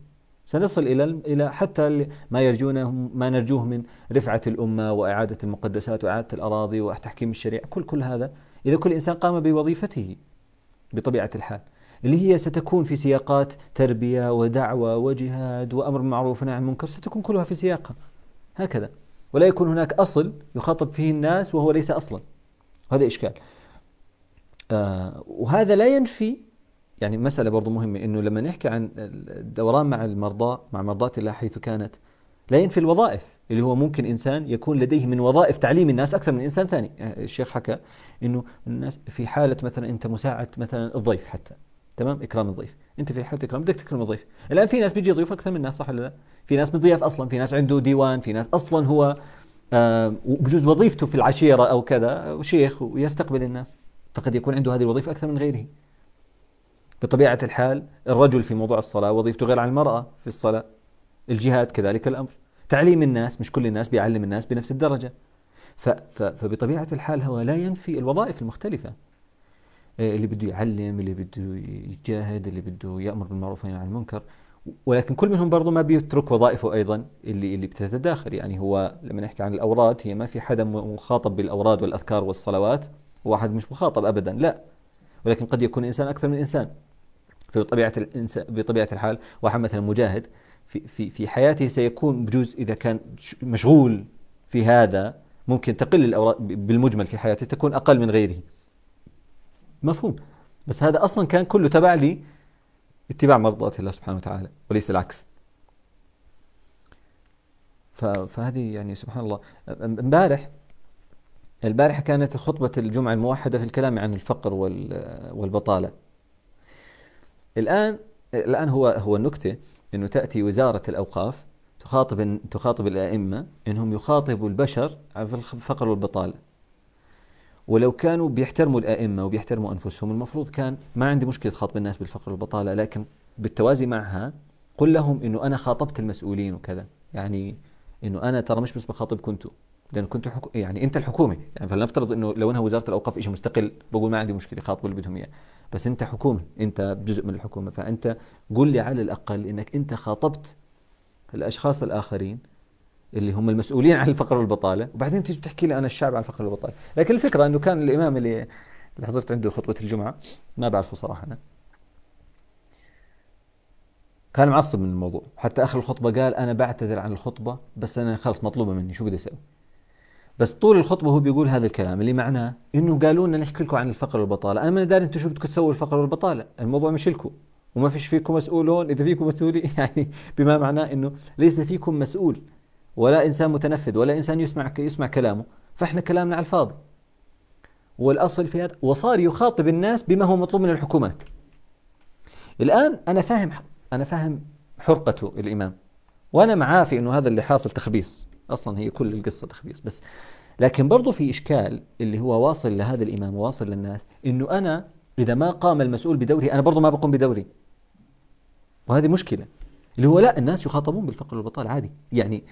سنصل الى الى حتى ما يرجونه ما نرجوه من رفعه الامه واعاده المقدسات واعاده الاراضي وتحكيم الشريعه، كل كل هذا اذا كل انسان قام بوظيفته بطبيعه الحال. اللي هي ستكون في سياقات تربية ودعوة وجهاد وأمر معروف ونهي عن المنكر ستكون كلها في سياقها هكذا ولا يكون هناك أصل يخاطب فيه الناس وهو ليس أصلا هذا إشكال آه وهذا لا ينفي يعني مسألة برضو مهمة أنه لما نحكي عن الدوران مع المرضى مع مرضاة الله حيث كانت لا ينفي الوظائف اللي هو ممكن إنسان يكون لديه من وظائف تعليم الناس أكثر من إنسان ثاني آه، الشيخ حكى أنه الناس في حالة مثلا أنت مساعد مثلا الضيف حتى تمام اكرام الضيف انت في حاله اكرام بدك تكرم الضيف الان في ناس بيجي ضيوف اكثر من ناس صح ولا لا في ناس بتضيف اصلا في ناس عنده ديوان في ناس اصلا هو آه، بجوز وظيفته في العشيره او كذا شيخ ويستقبل الناس فقد يكون عنده هذه الوظيفه اكثر من غيره بطبيعه الحال الرجل في موضوع الصلاه وظيفته غير عن المراه في الصلاه الجهاد كذلك الامر تعليم الناس مش كل الناس بيعلم الناس بنفس الدرجه فبطبيعه الحال هو لا ينفي الوظائف المختلفه آه، اللي بده يعلم اللي بده يجاهد اللي بده يأمر بالمعروف وينهى عن المنكر ولكن كل منهم برضه ما بيترك وظائفه ايضا اللي اللي بتتداخل يعني هو لما نحكي عن الاوراد هي ما في حدا مخاطب بالاوراد والاذكار والصلوات واحد مش مخاطب ابدا لا ولكن قد يكون انسان اكثر من انسان فبطبيعه الانسان بطبيعه الحال واحد مثلا مجاهد في في في حياته سيكون بجوز اذا كان مشغول في هذا ممكن تقل الاوراد بالمجمل في حياته تكون اقل من غيره مفهوم بس هذا اصلا كان كله تبع لي اتباع مرضات الله سبحانه وتعالى وليس العكس فهذه يعني سبحان الله امبارح البارحة كانت خطبة الجمعة الموحدة في الكلام عن الفقر والبطالة الآن الآن هو هو النكتة أنه تأتي وزارة الأوقاف تخاطب تخاطب الأئمة أنهم يخاطبوا البشر في الفقر والبطالة ولو كانوا بيحترموا الائمه وبيحترموا انفسهم المفروض كان ما عندي مشكله خاطب الناس بالفقر والبطاله لكن بالتوازي معها قل لهم انه انا خاطبت المسؤولين وكذا يعني انه انا ترى مش بس بخاطبكم انتم لان كنت حكو... يعني انت الحكومه يعني فلنفترض انه لو انها وزاره الاوقاف شيء مستقل بقول ما عندي مشكله خاطبوا اللي بدهم اياه بس انت حكومه انت جزء من الحكومه فانت قل لي على الاقل انك انت خاطبت الاشخاص الاخرين اللي هم المسؤولين عن الفقر والبطاله وبعدين تيجي بتحكي لي انا الشعب عن الفقر والبطاله لكن الفكره انه كان الامام اللي اللي حضرت عنده خطبه الجمعه ما بعرفه صراحه انا كان معصب من الموضوع حتى اخر الخطبه قال انا بعتذر عن الخطبه بس انا خلص مطلوبه مني شو بدي اسوي بس طول الخطبه هو بيقول هذا الكلام اللي معناه انه قالوا لنا نحكي لكم عن الفقر والبطاله انا ما داري انتم شو بدكم تسووا الفقر والبطاله الموضوع مش لكم وما فيش فيكم مسؤولون اذا فيكم مسؤولين يعني بما معناه انه ليس فيكم مسؤول ولا إنسان متنفذ ولا إنسان يسمع يسمع كلامه فإحنا كلامنا على الفاضي والأصل في هذا وصار يخاطب الناس بما هو مطلوب من الحكومات الآن أنا فاهم أنا فاهم حرقته الإمام وأنا معاه في أنه هذا اللي حاصل تخبيص أصلا هي كل القصة تخبيص بس لكن برضو في إشكال اللي هو واصل لهذا الإمام وواصل للناس أنه أنا إذا ما قام المسؤول بدوري أنا برضو ما بقوم بدوري وهذه مشكلة اللي هو لا الناس يخاطبون بالفقر والبطالة عادي يعني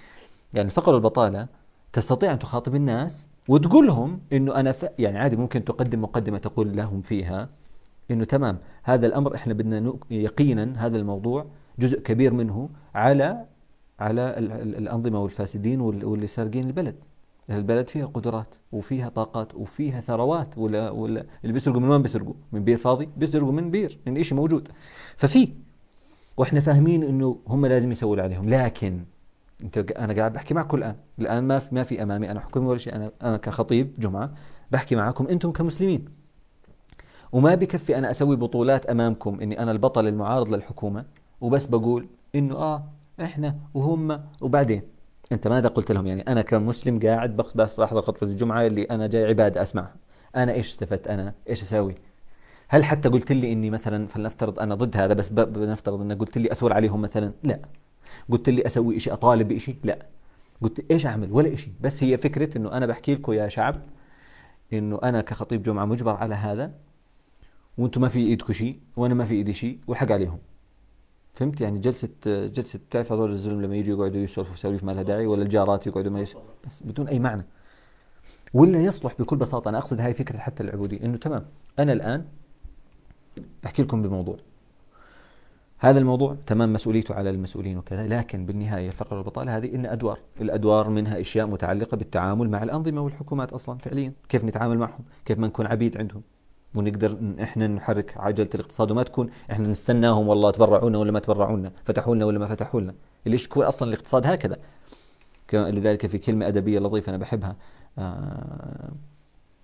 يعني الفقر والبطاله تستطيع ان تخاطب الناس وتقول لهم انه انا ف... يعني عادي ممكن تقدم مقدمه تقول لهم فيها انه تمام هذا الامر احنا بدنا نو... يقينا هذا الموضوع جزء كبير منه على على الانظمه والفاسدين واللي سارقين البلد البلد فيها قدرات وفيها طاقات وفيها ثروات ولا ولا اللي بيسرقوا من وين بيسرقوا؟ من بير فاضي؟ بيسرقوا من بير من شيء موجود ففي واحنا فاهمين انه هم لازم يسووا عليهم لكن انت انا قاعد بحكي معكم الان الان ما في ما في امامي انا حكم ولا شيء انا انا كخطيب جمعه بحكي معكم انتم كمسلمين وما بكفي انا اسوي بطولات امامكم اني انا البطل المعارض للحكومه وبس بقول انه اه احنا وهم وبعدين انت ماذا قلت لهم يعني انا كمسلم قاعد بس بحضر خطبه الجمعه اللي انا جاي عباده اسمعها انا ايش استفدت انا ايش اسوي هل حتى قلت لي اني مثلا فلنفترض انا ضد هذا بس بنفترض انك قلت لي اثور عليهم مثلا لا قلت لي اسوي شيء اطالب بشيء لا قلت ايش اعمل ولا شيء بس هي فكره انه انا بحكي لكم يا شعب انه انا كخطيب جمعه مجبر على هذا وانتم ما في ايدكم شيء وانا ما في ايدي شيء والحق عليهم فهمت يعني جلسه جلسه بتعرف هذول الزلم لما يجوا يقعدوا يسولفوا سواليف ما لها داعي ولا الجارات يقعدوا ما يس... بس بدون اي معنى ولا يصلح بكل بساطه انا اقصد هاي فكره حتى العبوديه انه تمام انا الان بحكي لكم بموضوع هذا الموضوع تمام مسؤوليته على المسؤولين وكذا لكن بالنهاية الفقر والبطالة هذه إن أدوار الأدوار منها أشياء متعلقة بالتعامل مع الأنظمة والحكومات أصلا فعليا كيف نتعامل معهم كيف ما نكون عبيد عندهم ونقدر احنا نحرك عجله الاقتصاد وما تكون احنا نستناهم والله تبرعونا ولا ما تبرعونا فتحوا لنا ولا ما فتحوا لنا ليش تكون اصلا الاقتصاد هكذا لذلك في كلمه ادبيه لطيفه انا بحبها آآ آه،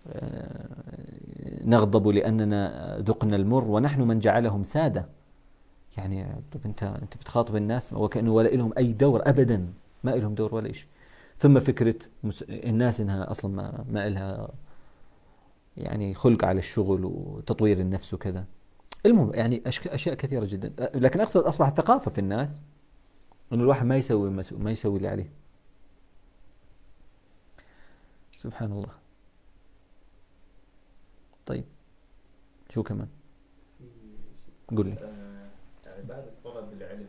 آآ آه، نغضب لاننا ذقنا المر ونحن من جعلهم ساده يعني طب انت انت بتخاطب الناس وكانه ولا لهم اي دور ابدا ما لهم دور ولا شيء ثم فكره الناس انها اصلا ما ما لها يعني خلق على الشغل وتطوير النفس وكذا المهم يعني اشياء كثيره جدا لكن اقصد اصبحت ثقافه في الناس انه الواحد ما يسوي ما يسوي اللي عليه سبحان الله طيب شو كمان قل لي بعد طلب العلم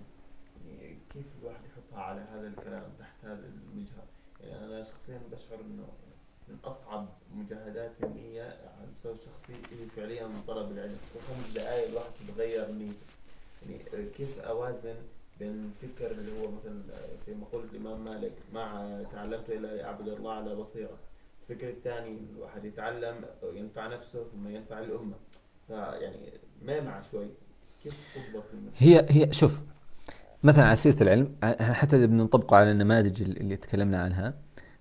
يعني كيف الواحد يحطها على هذا الكلام تحت هذا المجهر يعني أنا شخصيا بشعر أنه من أصعب مجاهداتي هي على المستوى الشخصي هي فعليا من طلب العلم وخمس دقائق الواحد تتغير نيته يعني كيف أوازن بين الفكر اللي هو مثلا في مقولة الإمام مالك مع تعلمت الا أعبد الله على بصيرة الفكر الثاني الواحد يتعلم ينفع نفسه ثم ينفع الأمة فيعني ما مع شوي هي هي شوف مثلا على سيره العلم حتى اذا بنطبقه على النماذج اللي تكلمنا عنها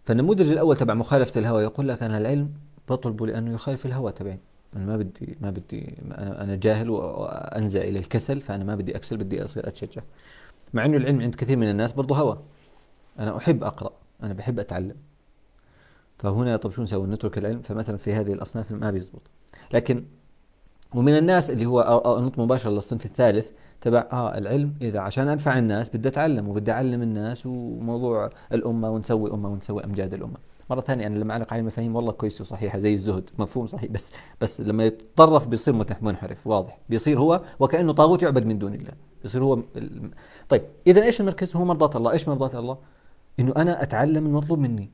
فالنموذج الاول تبع مخالفه الهوى يقول لك انا العلم بطلبه لانه يخالف الهوى تبعي انا ما بدي ما بدي انا انا جاهل وانزع الى الكسل فانا ما بدي اكسل بدي اصير اتشجع مع انه العلم عند كثير من الناس برضه هوى انا احب اقرا انا بحب اتعلم فهنا طب شو نسوي نترك العلم فمثلا في هذه الاصناف ما بيزبط لكن ومن الناس اللي هو نط مباشره للصنف الثالث تبع اه العلم اذا إيه عشان انفع الناس بدي اتعلم وبدي اعلم الناس وموضوع الامه ونسوي امه ونسوي امجاد الامه. مره ثانيه انا لما اعلق على المفاهيم والله كويسه وصحيحه زي الزهد مفهوم صحيح بس بس لما يتطرف بيصير منحرف واضح بيصير هو وكانه طاغوت يعبد من دون الله بيصير هو طيب اذا ايش المركز هو مرضاه الله ايش مرضاه الله انه انا اتعلم المطلوب مني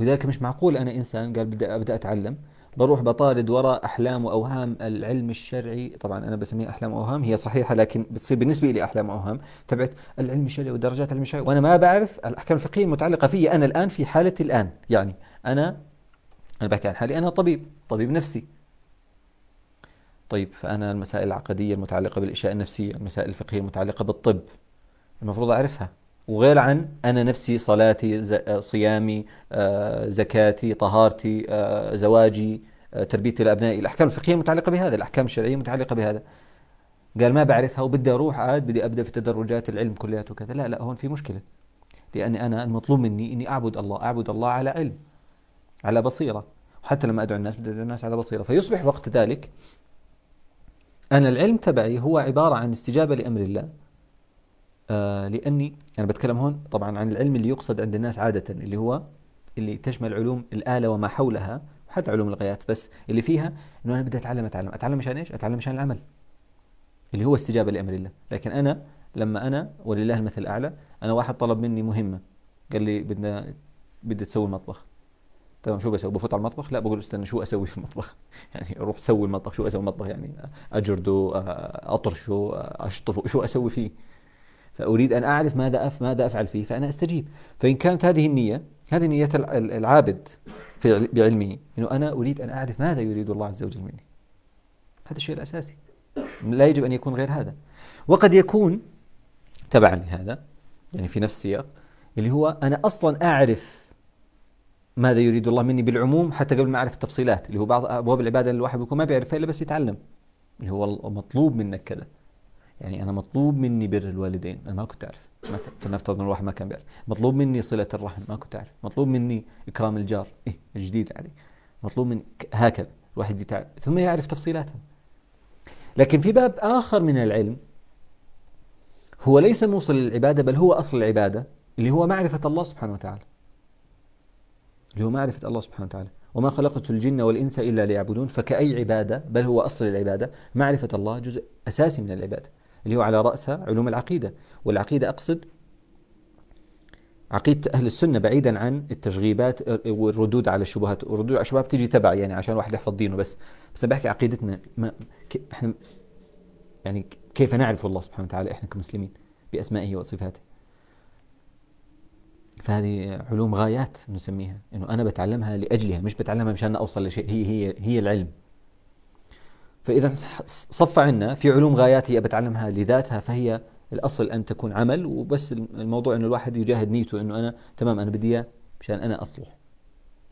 ولذلك مش معقول انا انسان قال بدي ابدا اتعلم بروح بطارد وراء أحلام وأوهام العلم الشرعي طبعا أنا بسميها أحلام وأوهام هي صحيحة لكن بتصير بالنسبة لي أحلام وأوهام تبعت العلم الشرعي ودرجات العلم الشرعي وأنا ما بعرف الأحكام الفقهية المتعلقة في أنا الآن في حالتي الآن يعني أنا أنا بحكي عن حالي أنا طبيب طبيب نفسي طيب فأنا المسائل العقدية المتعلقة بالإشياء النفسية المسائل الفقهية المتعلقة بالطب المفروض أعرفها وغير عن أنا نفسي صلاتي آه، صيامي آه، زكاتي طهارتي آه، زواجي تربيتي لأبنائي الأحكام الفقهية متعلقة بهذا الأحكام الشرعية متعلقة بهذا قال ما بعرفها وبدي أروح عاد بدي أبدأ في تدرجات العلم كلياته وكذا لا لا هون في مشكلة لأني أنا المطلوب مني إني أعبد الله أعبد الله على علم على بصيرة وحتى لما أدعو الناس بدي أدعو الناس على بصيرة فيصبح وقت ذلك أنا العلم تبعي هو عبارة عن استجابة لأمر الله آه لاني انا بتكلم هون طبعا عن العلم اللي يقصد عند الناس عاده اللي هو اللي تشمل علوم الاله وما حولها وحتى علوم الغايات بس اللي فيها انه انا بدي اتعلم اتعلم اتعلم مشان ايش؟ اتعلم مشان العمل اللي هو استجابه لامر الله لكن انا لما انا ولله المثل الاعلى انا واحد طلب مني مهمه قال لي بدنا بدي تسوي المطبخ تمام شو بسوي؟ بفوت على المطبخ؟ لا بقول استنى شو اسوي في المطبخ؟ يعني اروح سوي المطبخ، شو اسوي المطبخ يعني اجرده اطرشه اشطفه، شو اسوي فيه؟ فأريد أن أعرف ماذا أف ماذا أفعل فيه فأنا أستجيب فإن كانت هذه النية هذه نية العابد في بعلمه أنه أنا أريد أن أعرف ماذا يريد الله عز وجل مني هذا الشيء الأساسي لا يجب أن يكون غير هذا وقد يكون تبعا لهذا يعني في نفس السياق اللي هو أنا أصلا أعرف ماذا يريد الله مني بالعموم حتى قبل ما أعرف التفصيلات اللي هو بعض أبواب العبادة اللي الواحد بيكون ما بيعرفها إلا بس يتعلم اللي هو مطلوب منك كذا يعني انا مطلوب مني بر الوالدين انا ما كنت اعرف مثلا فلنفترض ان الواحد ما كان بيعرف مطلوب مني صله الرحم ما كنت اعرف مطلوب مني اكرام الجار ايه جديد علي مطلوب مني هكذا الواحد يتعب ثم يعرف تفصيلاتها لكن في باب اخر من العلم هو ليس موصل للعباده بل هو اصل العباده اللي هو معرفه الله سبحانه وتعالى اللي هو معرفه الله سبحانه وتعالى وما خلقت الجن والانس الا ليعبدون فكاي عباده بل هو اصل العباده معرفه الله جزء اساسي من العباده اللي هو على رأسها علوم العقيدة والعقيدة أقصد عقيدة أهل السنة بعيدا عن التشغيبات والردود على الشبهات والردود على الشبهات بتيجي تبع يعني عشان واحد يحفظ دينه بس بس أنا بحكي عقيدتنا ما احنا يعني كيف نعرف الله سبحانه وتعالى احنا كمسلمين بأسمائه وصفاته فهذه علوم غايات نسميها انه انا بتعلمها لاجلها مش بتعلمها مشان اوصل لشيء هي هي هي العلم فاذا صف عنا في علوم غايات هي بتعلمها لذاتها فهي الاصل ان تكون عمل وبس الموضوع انه الواحد يجاهد نيته انه انا تمام انا بدي اياه مشان انا اصلح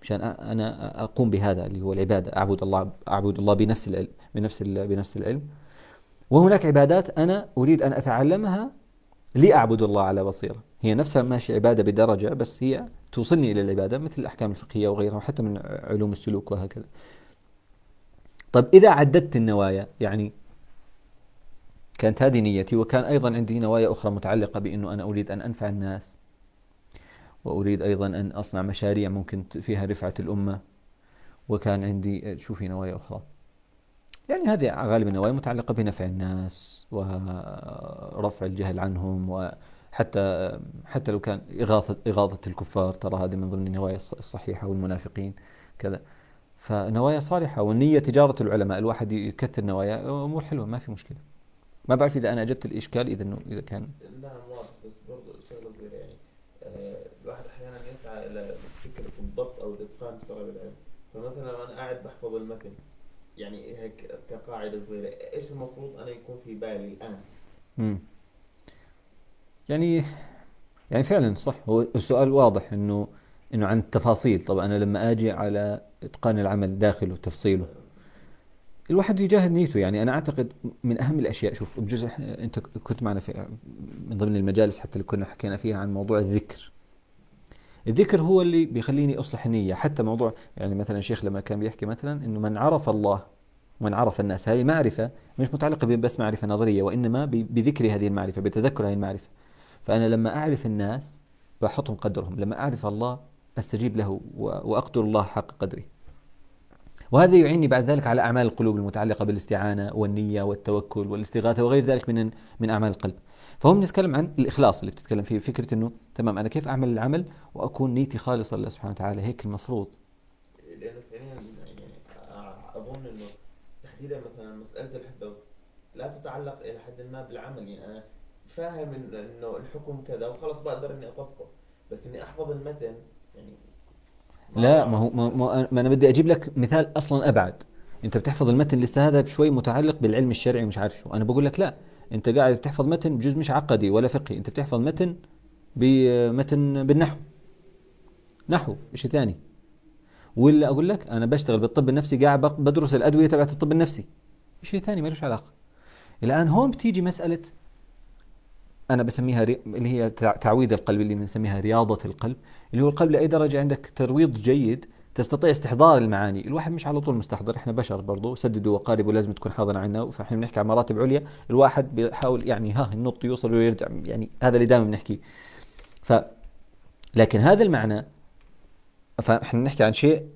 مشان انا اقوم بهذا اللي هو العباده اعبد الله اعبد الله بنفس العلم بنفس بنفس العلم وهناك عبادات انا اريد ان اتعلمها لاعبد الله على بصيره هي نفسها ماشي عباده بدرجه بس هي توصلني الى العباده مثل الاحكام الفقهيه وغيرها وحتى من علوم السلوك وهكذا طيب إذا عددت النوايا يعني كانت هذه نيتي وكان أيضا عندي نوايا أخرى متعلقة بأنه أنا أريد أن أنفع الناس وأريد أيضا أن أصنع مشاريع ممكن فيها رفعة الأمة وكان عندي شوفي نوايا أخرى يعني هذه غالبا نوايا متعلقة بنفع الناس ورفع الجهل عنهم وحتى حتى لو كان إغاثة, إغاظة الكفار ترى هذه من ضمن النوايا الصحيحة والمنافقين كذا فنوايا صالحه والنيه تجاره العلماء الواحد يكثر نوايا امور حلوه ما في مشكله ما بعرف اذا انا اجبت الاشكال اذا انه اذا كان نعم واضح بس برضه شغله صغيره يعني آه، الواحد احيانا يسعى الى فكره الضبط او الاتقان في طلب العلم فمثلا انا قاعد بحفظ المتن يعني هيك كقاعده صغيره ايش المفروض انا يكون في بالي الان؟ امم يعني يعني فعلا صح هو السؤال واضح انه انه عن التفاصيل طبعا انا لما اجي على إتقان العمل داخله وتفصيله الواحد يجاهد نيته يعني أنا أعتقد من أهم الأشياء شوف بجزء أنت كنت معنا في من ضمن المجالس حتى اللي كنا حكينا فيها عن موضوع الذكر الذكر هو اللي بيخليني أصلح النية حتى موضوع يعني مثلا شيخ لما كان بيحكي مثلا أنه من عرف الله ومن عرف الناس هذه معرفة مش متعلقة بس معرفة نظرية وإنما بذكر هذه المعرفة بتذكر هذه المعرفة فأنا لما أعرف الناس بحطهم قدرهم لما أعرف الله أستجيب له وأقدر الله حق قدره وهذا يعيني بعد ذلك على أعمال القلوب المتعلقة بالاستعانة والنية والتوكل والاستغاثة وغير ذلك من من أعمال القلب فهم نتكلم عن الإخلاص اللي بتتكلم فيه فكرة أنه تمام أنا كيف أعمل العمل وأكون نيتي خالصة لله سبحانه وتعالى هيك المفروض لأنه فعليا يعني أظن أنه تحديدا مثلا مسألة الحدود لا تتعلق إلى حد ما بالعمل يعني أنا فاهم انه الحكم كذا وخلص بقدر اني اطبقه بس اني احفظ المتن يعني لا ما هو ما, ما انا بدي اجيب لك مثال اصلا ابعد انت بتحفظ المتن لسه هذا شوي متعلق بالعلم الشرعي ومش عارف شو انا بقول لك لا انت قاعد بتحفظ متن بجوز مش عقدي ولا فقهي انت بتحفظ متن بمتن بالنحو نحو شيء ثاني ولا اقول لك انا بشتغل بالطب النفسي قاعد بدرس الادويه تبعت الطب النفسي شيء ثاني ملوش علاقه الان هون بتيجي مساله انا بسميها ري... اللي هي تعويد القلب اللي بنسميها رياضه القلب اللي هو قبل اي درجه عندك ترويض جيد تستطيع استحضار المعاني الواحد مش على طول مستحضر احنا بشر برضو سددوا وقاربوا لازم تكون حاضرة عنا فاحنا بنحكي عن مراتب عليا الواحد بيحاول يعني ها النط يوصل ويرجع يعني هذا اللي دائما بنحكيه ف لكن هذا المعنى فاحنا بنحكي عن شيء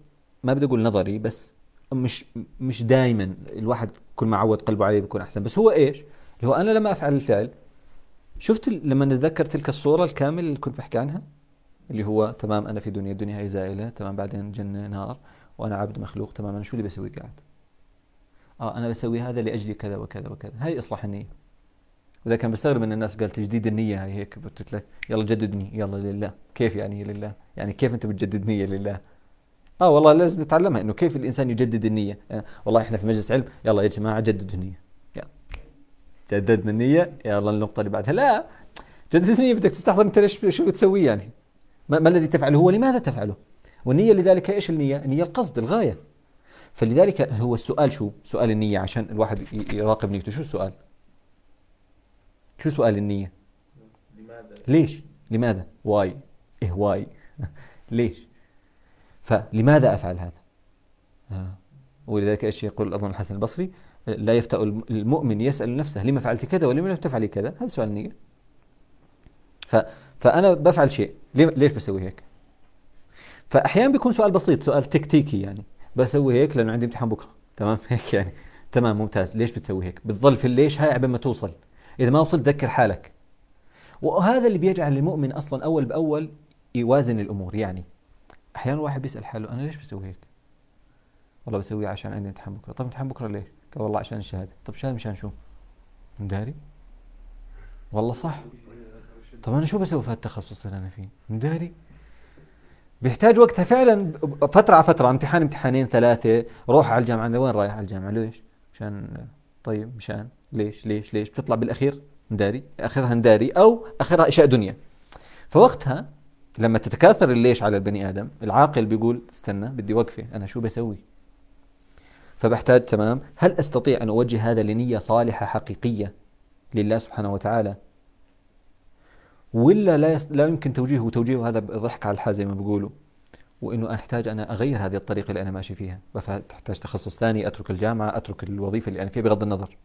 ما بدي اقول نظري بس مش مش دائما الواحد كل ما عود قلبه عليه بيكون احسن بس هو ايش اللي هو انا لما افعل الفعل شفت لما نتذكر تلك الصوره الكامله اللي كنت بحكي عنها اللي هو تمام انا في دنيا الدنيا هي زائله تمام بعدين جنه نار وانا عبد مخلوق تماما شو اللي بسوي قاعد اه انا بسوي هذا لاجل كذا وكذا وكذا هاي اصلاح النيه واذا كان بستغرب ان الناس قال تجديد النيه هي هيك قلت لك يلا جددني يلا لله كيف يعني لله يعني كيف انت بتجدد نيه لله اه والله لازم نتعلمها انه كيف الانسان يجدد النيه يعني والله احنا في مجلس علم يلا يا جماعه جددوا النيه جددنا النيه يلا النقطه اللي بعدها لا جددني النيه بدك تستحضر انت ليش شو بتسوي يعني ما الذي تفعله ولماذا تفعله والنية لذلك إيش النية النية القصد الغاية فلذلك هو السؤال شو سؤال النية عشان الواحد يراقب نيته شو السؤال شو سؤال النية لماذا ليش لماذا واي إيه واي ليش فلماذا أفعل هذا آه. ولذلك ايش يقول اظن الحسن البصري لا يفتأ المؤمن يسأل نفسه لما فعلت كذا ولما لم تفعلي كذا هذا سؤال النية ف فانا بفعل شيء ليش بسوي هيك فاحيانا بيكون سؤال بسيط سؤال تكتيكي يعني بسوي هيك لانه عندي امتحان بكره تمام هيك يعني تمام ممتاز ليش بتسوي هيك بتضل في الليش هاي عبين ما توصل اذا ما وصلت ذكر حالك وهذا اللي بيجعل المؤمن اصلا اول باول يوازن الامور يعني احيانا الواحد بيسال حاله انا ليش بسوي هيك والله بسويه عشان عندي امتحان بكره طب امتحان بكره ليش قال والله عشان الشهاده طب شهاده مشان شو مداري والله صح طب انا شو بسوي في هالتخصص اللي انا فيه؟ مداري بيحتاج وقتها فعلا فتره على فتره امتحان امتحانين ثلاثه روح على الجامعه وين رايح على الجامعه ليش؟ مشان طيب مشان ليش ليش ليش بتطلع بالاخير مداري اخرها نداري او اخرها اشياء دنيا فوقتها لما تتكاثر الليش على البني ادم العاقل بيقول استنى بدي وقفه انا شو بسوي فبحتاج تمام هل استطيع ان اوجه هذا لنيه صالحه حقيقيه لله سبحانه وتعالى ولا لا يست... لا يمكن توجيهه وتوجيهه هذا ضحك على الحال زي ما بيقولوا وانه احتاج انا اغير هذه الطريقه اللي انا ماشي فيها فتحتاج تخصص ثاني اترك الجامعه اترك الوظيفه اللي انا فيها بغض النظر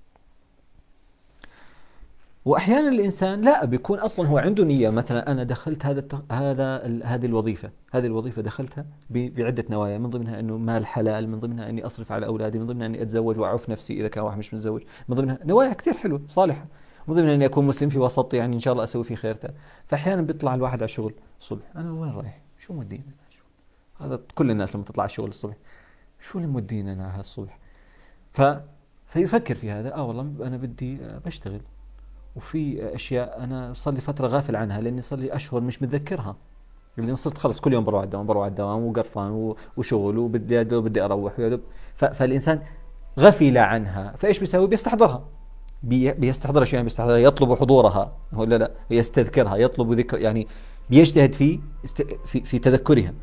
واحيانا الانسان لا بيكون اصلا هو عنده نيه مثلا انا دخلت هذا التخ... هذا ال... هذه الوظيفه هذه الوظيفه دخلتها ب... بعده نوايا من ضمنها انه مال حلال من ضمنها اني اصرف على اولادي من ضمنها اني اتزوج واعف نفسي اذا كان واحد مش متزوج من ضمنها نوايا كثير حلوه صالحه مو ضمن اني اكون مسلم في وسط يعني ان شاء الله اسوي فيه تا. فاحيانا بيطلع الواحد على الشغل الصبح انا وين رايح؟ شو مودينا؟ هذا كل الناس لما تطلع الشغل الصبح شو اللي مودينا انا هالصبح؟ ف فيفكر في هذا اه والله انا بدي بشتغل وفي اشياء انا صار لي فتره غافل عنها لاني صار لي اشهر مش متذكرها لاني صرت خلص كل يوم بروح على الدوام بروح على الدوام وقرفان وشغل وبدي بدي اروح فالانسان غفل عنها فايش بيسوي؟ بيستحضرها بيستحضرها شو يعني بيستحضرها يطلب حضورها ولا لا يستذكرها يطلب ذكر يعني بيجتهد في في في تذكرها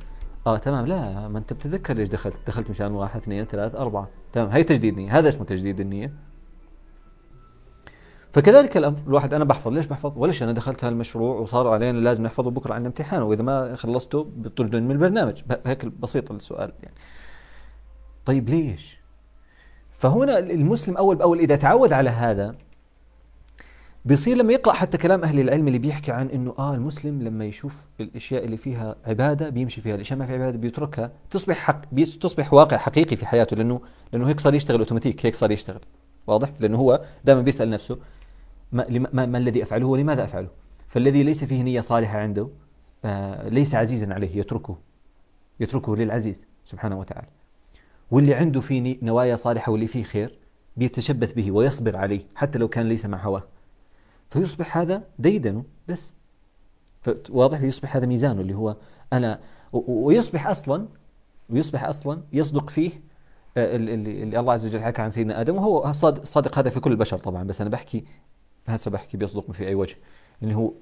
اه تمام لا ما انت بتتذكر ليش دخلت دخلت مشان واحد اثنين ثلاث اربعه تمام هي تجديد نيه هذا اسمه تجديد النيه فكذلك الامر الواحد انا بحفظ ليش بحفظ وليش انا دخلت هالمشروع وصار علينا لازم نحفظه بكره عندنا امتحان واذا ما خلصته بتردون من البرنامج هيك بسيط السؤال يعني طيب ليش فهنا المسلم أول بأول إذا تعود على هذا بيصير لما يقرأ حتى كلام أهل العلم اللي بيحكي عن أنه آه المسلم لما يشوف الأشياء اللي فيها عبادة بيمشي فيها الأشياء ما في عبادة بيتركها تصبح حق تصبح واقع حقيقي في حياته لأنه لأنه هيك صار يشتغل أوتوماتيك هيك صار يشتغل واضح لأنه هو دائما بيسأل نفسه ما, ما, ما الذي أفعله ولماذا أفعله فالذي ليس فيه نية صالحة عنده آه ليس عزيزا عليه يتركه يتركه للعزيز سبحانه وتعالى واللي عنده فيه نوايا صالحة واللي فيه خير بيتشبث به ويصبر عليه حتى لو كان ليس مع هواه فيصبح هذا ديدنه بس واضح يصبح هذا ميزانه اللي هو أنا ويصبح أصلا ويصبح أصلا يصدق فيه آه، اللي, اللي الله عز وجل حكى عن سيدنا آدم وهو صادق, صادق هذا في كل البشر طبعا بس أنا بحكي هسه بحكي بيصدق في أي وجه اللي هو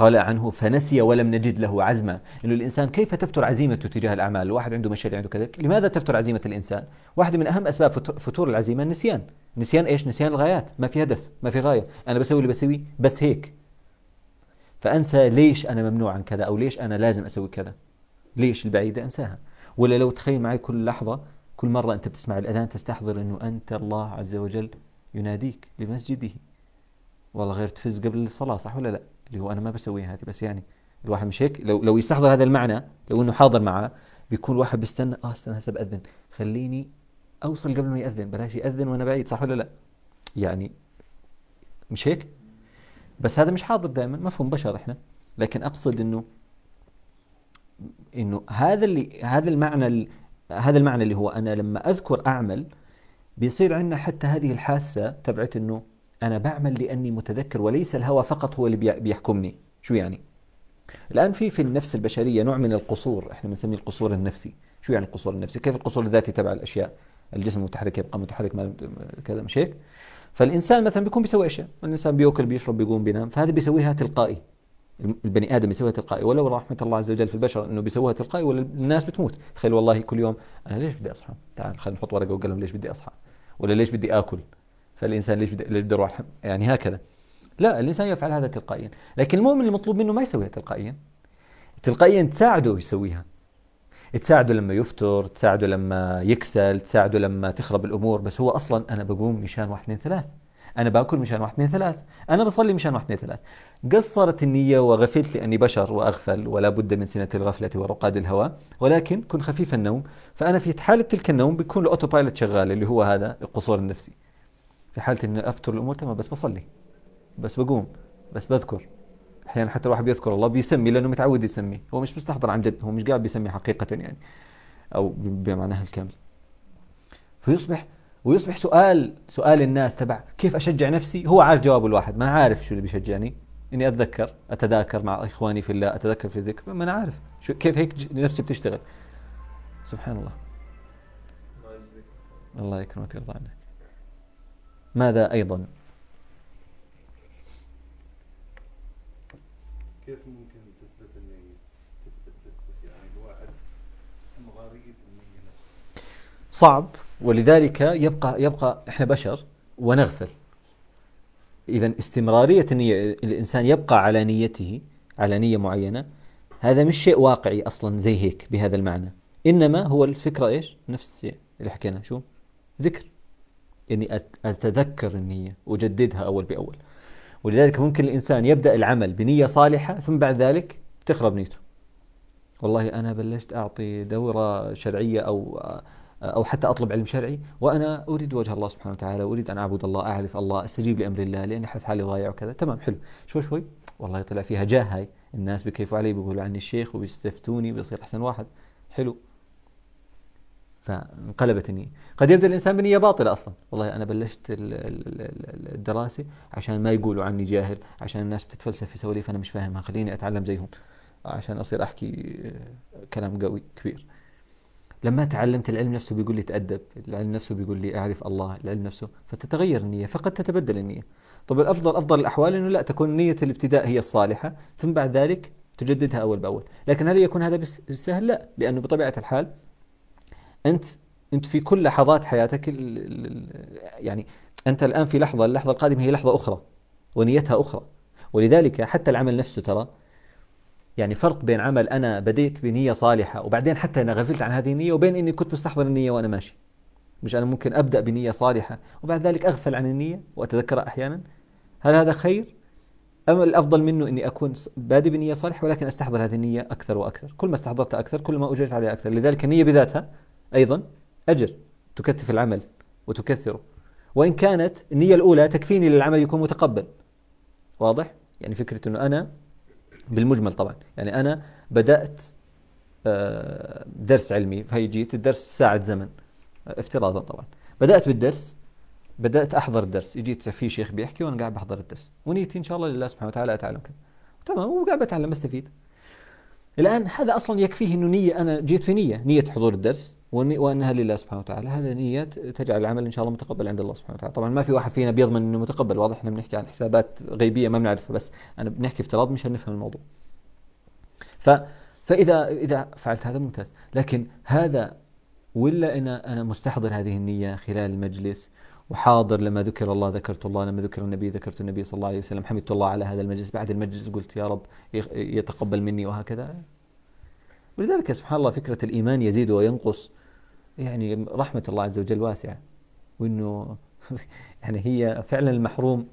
قال عنه فنسي ولم نجد له عزما انه الانسان كيف تفتر عزيمته تجاه الاعمال الواحد عنده مشاريع عنده كذا لماذا تفتر عزيمه الانسان واحده من اهم اسباب فتور العزيمه النسيان نسيان ايش نسيان الغايات ما في هدف ما في غايه انا بسوي اللي بسوي بس هيك فانسى ليش انا ممنوع عن كذا او ليش انا لازم اسوي كذا ليش البعيده انساها ولا لو تخيل معي كل لحظه كل مره انت بتسمع الاذان تستحضر انه انت الله عز وجل يناديك لمسجده والله غير تفز قبل الصلاه صح ولا لا اللي هو انا ما بسويها هذه بس يعني الواحد مش هيك لو لو يستحضر هذا المعنى لو انه حاضر معه بيكون الواحد بيستنى اه استنى هسه باذن خليني اوصل قبل ما ياذن بلاش ياذن وانا بعيد صح ولا لا؟ يعني مش هيك؟ بس هذا مش حاضر دائما مفهوم بشر احنا لكن اقصد انه انه هذا اللي هذا المعنى هذا المعنى اللي هو انا لما اذكر اعمل بيصير عندنا حتى هذه الحاسه تبعت انه أنا بعمل لأني متذكر وليس الهوى فقط هو اللي بيحكمني شو يعني؟ الآن في في النفس البشرية نوع من القصور احنا بنسميه القصور النفسي شو يعني القصور النفسي؟ كيف القصور الذاتي تبع الأشياء؟ الجسم المتحرك يبقى متحرك كذا مش هيك؟ فالإنسان مثلا بيكون بيسوي أشياء الإنسان بيأكل بيشرب بيقوم بينام فهذا بيسويها تلقائي البني ادم يسويها تلقائي ولو رحمه الله عز وجل في البشر انه بيسويها تلقائي ولا الناس بتموت تخيل والله كل يوم انا ليش بدي اصحى تعال خلينا نحط ورقه وقلم ليش بدي اصحى ولا ليش بدي اكل فالإنسان ليش بده يروح يعني هكذا لا الإنسان يفعل هذا تلقائيا لكن المؤمن المطلوب منه ما يسويها تلقائيا تلقائيا تساعده يسويها تساعده لما يفطر تساعده لما يكسل تساعده لما تخرب الأمور بس هو أصلا أنا بقوم مشان واحد اثنين ثلاث أنا باكل مشان واحد اثنين ثلاث أنا بصلي مشان واحد اثنين ثلاث قصرت النية وغفلت لأني بشر وأغفل ولا بد من سنة الغفلة ورقاد الهوى ولكن كن خفيف النوم فأنا في حالة تلك النوم بيكون الأوتو بايلوت شغال اللي هو هذا القصور النفسي في حاله اني افتر الامور تمام بس بصلي بس بقوم بس بذكر احيانا حتى الواحد بيذكر الله بيسمي لانه متعود يسمي هو مش مستحضر عن جد هو مش قاعد بيسمي حقيقه يعني او بمعناها الكامل فيصبح ويصبح سؤال سؤال الناس تبع كيف اشجع نفسي هو عارف جوابه الواحد ما انا عارف شو اللي بيشجعني اني اتذكر اتذاكر مع اخواني في الله اتذكر في الذكر ما انا عارف شو كيف هيك نفسي بتشتغل سبحان الله الله يكرمك ويرضى عنك ماذا أيضا كيف ممكن تثبت النية تثبت تثبت يعني الواحد استمرارية النية نفسها صعب ولذلك يبقى يبقى احنا بشر ونغفل اذا استمراريه النيه الانسان يبقى على نيته على نيه معينه هذا مش شيء واقعي اصلا زي هيك بهذا المعنى انما هو الفكره ايش نفس الشيء اللي حكينا شو ذكر يعني اني اتذكر النيه واجددها اول باول ولذلك ممكن الانسان يبدا العمل بنيه صالحه ثم بعد ذلك تخرب نيته والله انا بلشت اعطي دوره شرعيه او او حتى اطلب علم شرعي وانا اريد وجه الله سبحانه وتعالى اريد ان اعبد الله اعرف الله استجيب لامر الله لاني احس حالي ضايع وكذا تمام حلو شوي شوي والله طلع فيها جاه هاي الناس بكيفوا علي بيقولوا عني الشيخ وبيستفتوني بيصير احسن واحد حلو فانقلبت النية قد يبدأ الإنسان بنية باطلة أصلا والله أنا بلشت الدراسة عشان ما يقولوا عني جاهل عشان الناس بتتفلسف في سواليف أنا مش فاهمها خليني أتعلم زيهم عشان أصير أحكي آه، كلام قوي كبير لما تعلمت العلم نفسه بيقول لي تأدب العلم نفسه بيقول لي أعرف الله العلم نفسه فتتغير النية فقد تتبدل النية طب الأفضل أفضل الأحوال أنه لا تكون نية الابتداء هي الصالحة ثم بعد ذلك تجددها أول بأول لكن هل يكون هذا بالسهل لا لأنه بطبيعة الحال انت انت في كل لحظات حياتك يعني انت الان في لحظه اللحظه القادمه هي لحظه اخرى ونيتها اخرى ولذلك حتى العمل نفسه ترى يعني فرق بين عمل انا بديت بنيه صالحه وبعدين حتى انا غفلت عن هذه النيه وبين اني كنت مستحضر النيه وانا ماشي مش انا ممكن ابدا بنيه صالحه وبعد ذلك اغفل عن النيه واتذكرها احيانا هل هذا خير أم الأفضل منه أني أكون بادئ بنية صالحة ولكن أستحضر هذه النية أكثر وأكثر كل ما استحضرتها أكثر كل ما اجريت عليها أكثر لذلك النية بذاتها أيضا أجر تكثف العمل وتكثره وإن كانت النية الأولى تكفيني للعمل يكون متقبل واضح؟ يعني فكرة أنه أنا بالمجمل طبعا يعني أنا بدأت آه، درس علمي فهي جيت الدرس ساعة زمن افتراضا طبعا بدأت بالدرس بدأت أحضر الدرس جيت في شيخ بيحكي وأنا قاعد بحضر الدرس ونيتي إن شاء الله لله سبحانه وتعالى أتعلم كذا تمام وقاعد بتعلم استفيد الآن هذا أصلا يكفيه أنه نية أنا جيت في نية نية حضور الدرس وأنها لله سبحانه وتعالى هذا نية تجعل العمل إن شاء الله متقبل عند الله سبحانه وتعالى طبعا ما في واحد فينا بيضمن أنه متقبل واضح احنا بنحكي عن حسابات غيبية ما بنعرفها بس أنا بنحكي افتراض مشان نفهم الموضوع ف فإذا إذا فعلت هذا ممتاز لكن هذا ولا أنا أنا مستحضر هذه النية خلال المجلس وحاضر لما ذكر الله ذكرت الله لما ذكر النبي ذكرت النبي صلى الله عليه وسلم حمدت الله على هذا المجلس بعد المجلس قلت يا رب يتقبل مني وهكذا ولذلك سبحان الله فكرة الإيمان يزيد وينقص يعني رحمة الله عز وجل واسعة وأنه يعني هي فعلا المحروم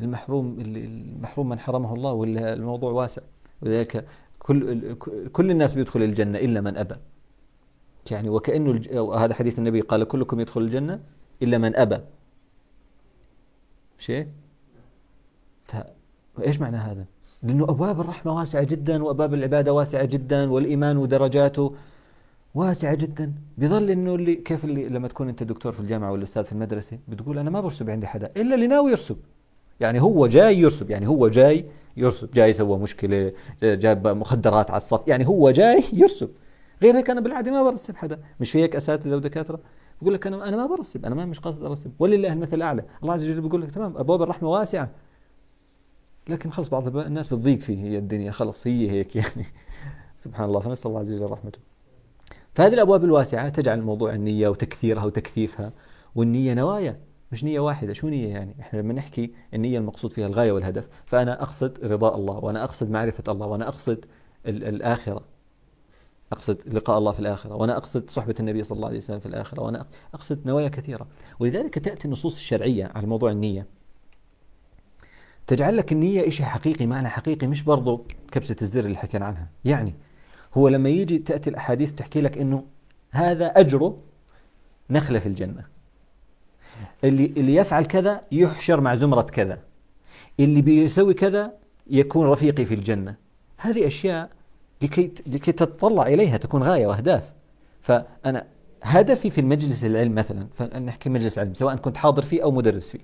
المحروم المحروم من حرمه الله ولا الموضوع واسع ولذلك كل كل الناس بيدخل الجنة إلا من أبى يعني وكأنه هذا حديث النبي قال كلكم يدخل الجنة إلا من أبى مش هيك؟ فإيش معنى هذا؟ لأنه أبواب الرحمة واسعة جدا وأبواب العبادة واسعة جدا والإيمان ودرجاته واسعة جدا بظل انه اللي كيف اللي لما تكون انت دكتور في الجامعة ولا استاذ في المدرسة بتقول انا ما برسب عندي حدا الا اللي ناوي يرسب يعني هو جاي يرسب يعني هو جاي يرسب جاي سوى مشكلة جاب مخدرات على الصف يعني هو جاي يرسب غير هيك انا بالعاده ما برسب حدا مش في هيك اساتذة ودكاترة يقول لك انا انا ما برسب انا ما مش قاصد ارسب ولله المثل الاعلى الله عز وجل بيقول لك تمام ابواب الرحمه واسعه لكن خلص بعض الناس بتضيق فيه هي الدنيا خلص هي هيك يعني سبحان الله فنسال الله عز وجل رحمته فهذه الابواب الواسعه تجعل الموضوع النيه وتكثيرها وتكثيفها والنيه نوايا مش نية واحدة شو نية يعني احنا لما نحكي النية المقصود فيها الغاية والهدف فأنا أقصد رضاء الله وأنا أقصد معرفة الله وأنا أقصد الآخرة أقصد لقاء الله في الآخرة وأنا أقصد صحبة النبي صلى الله عليه وسلم في الآخرة وأنا أقصد نوايا كثيرة ولذلك تأتي النصوص الشرعية على موضوع النية تجعل لك النية شيء حقيقي معنى حقيقي مش برضو كبسة الزر اللي حكينا عنها يعني هو لما يجي تأتي الأحاديث تحكي لك أنه هذا أجره نخلة في الجنة اللي, اللي يفعل كذا يحشر مع زمرة كذا اللي بيسوي كذا يكون رفيقي في الجنة هذه أشياء لكي لكي تتطلع اليها تكون غايه واهداف فانا هدفي في المجلس العلم مثلا فنحكي مجلس علم سواء كنت حاضر فيه او مدرس فيه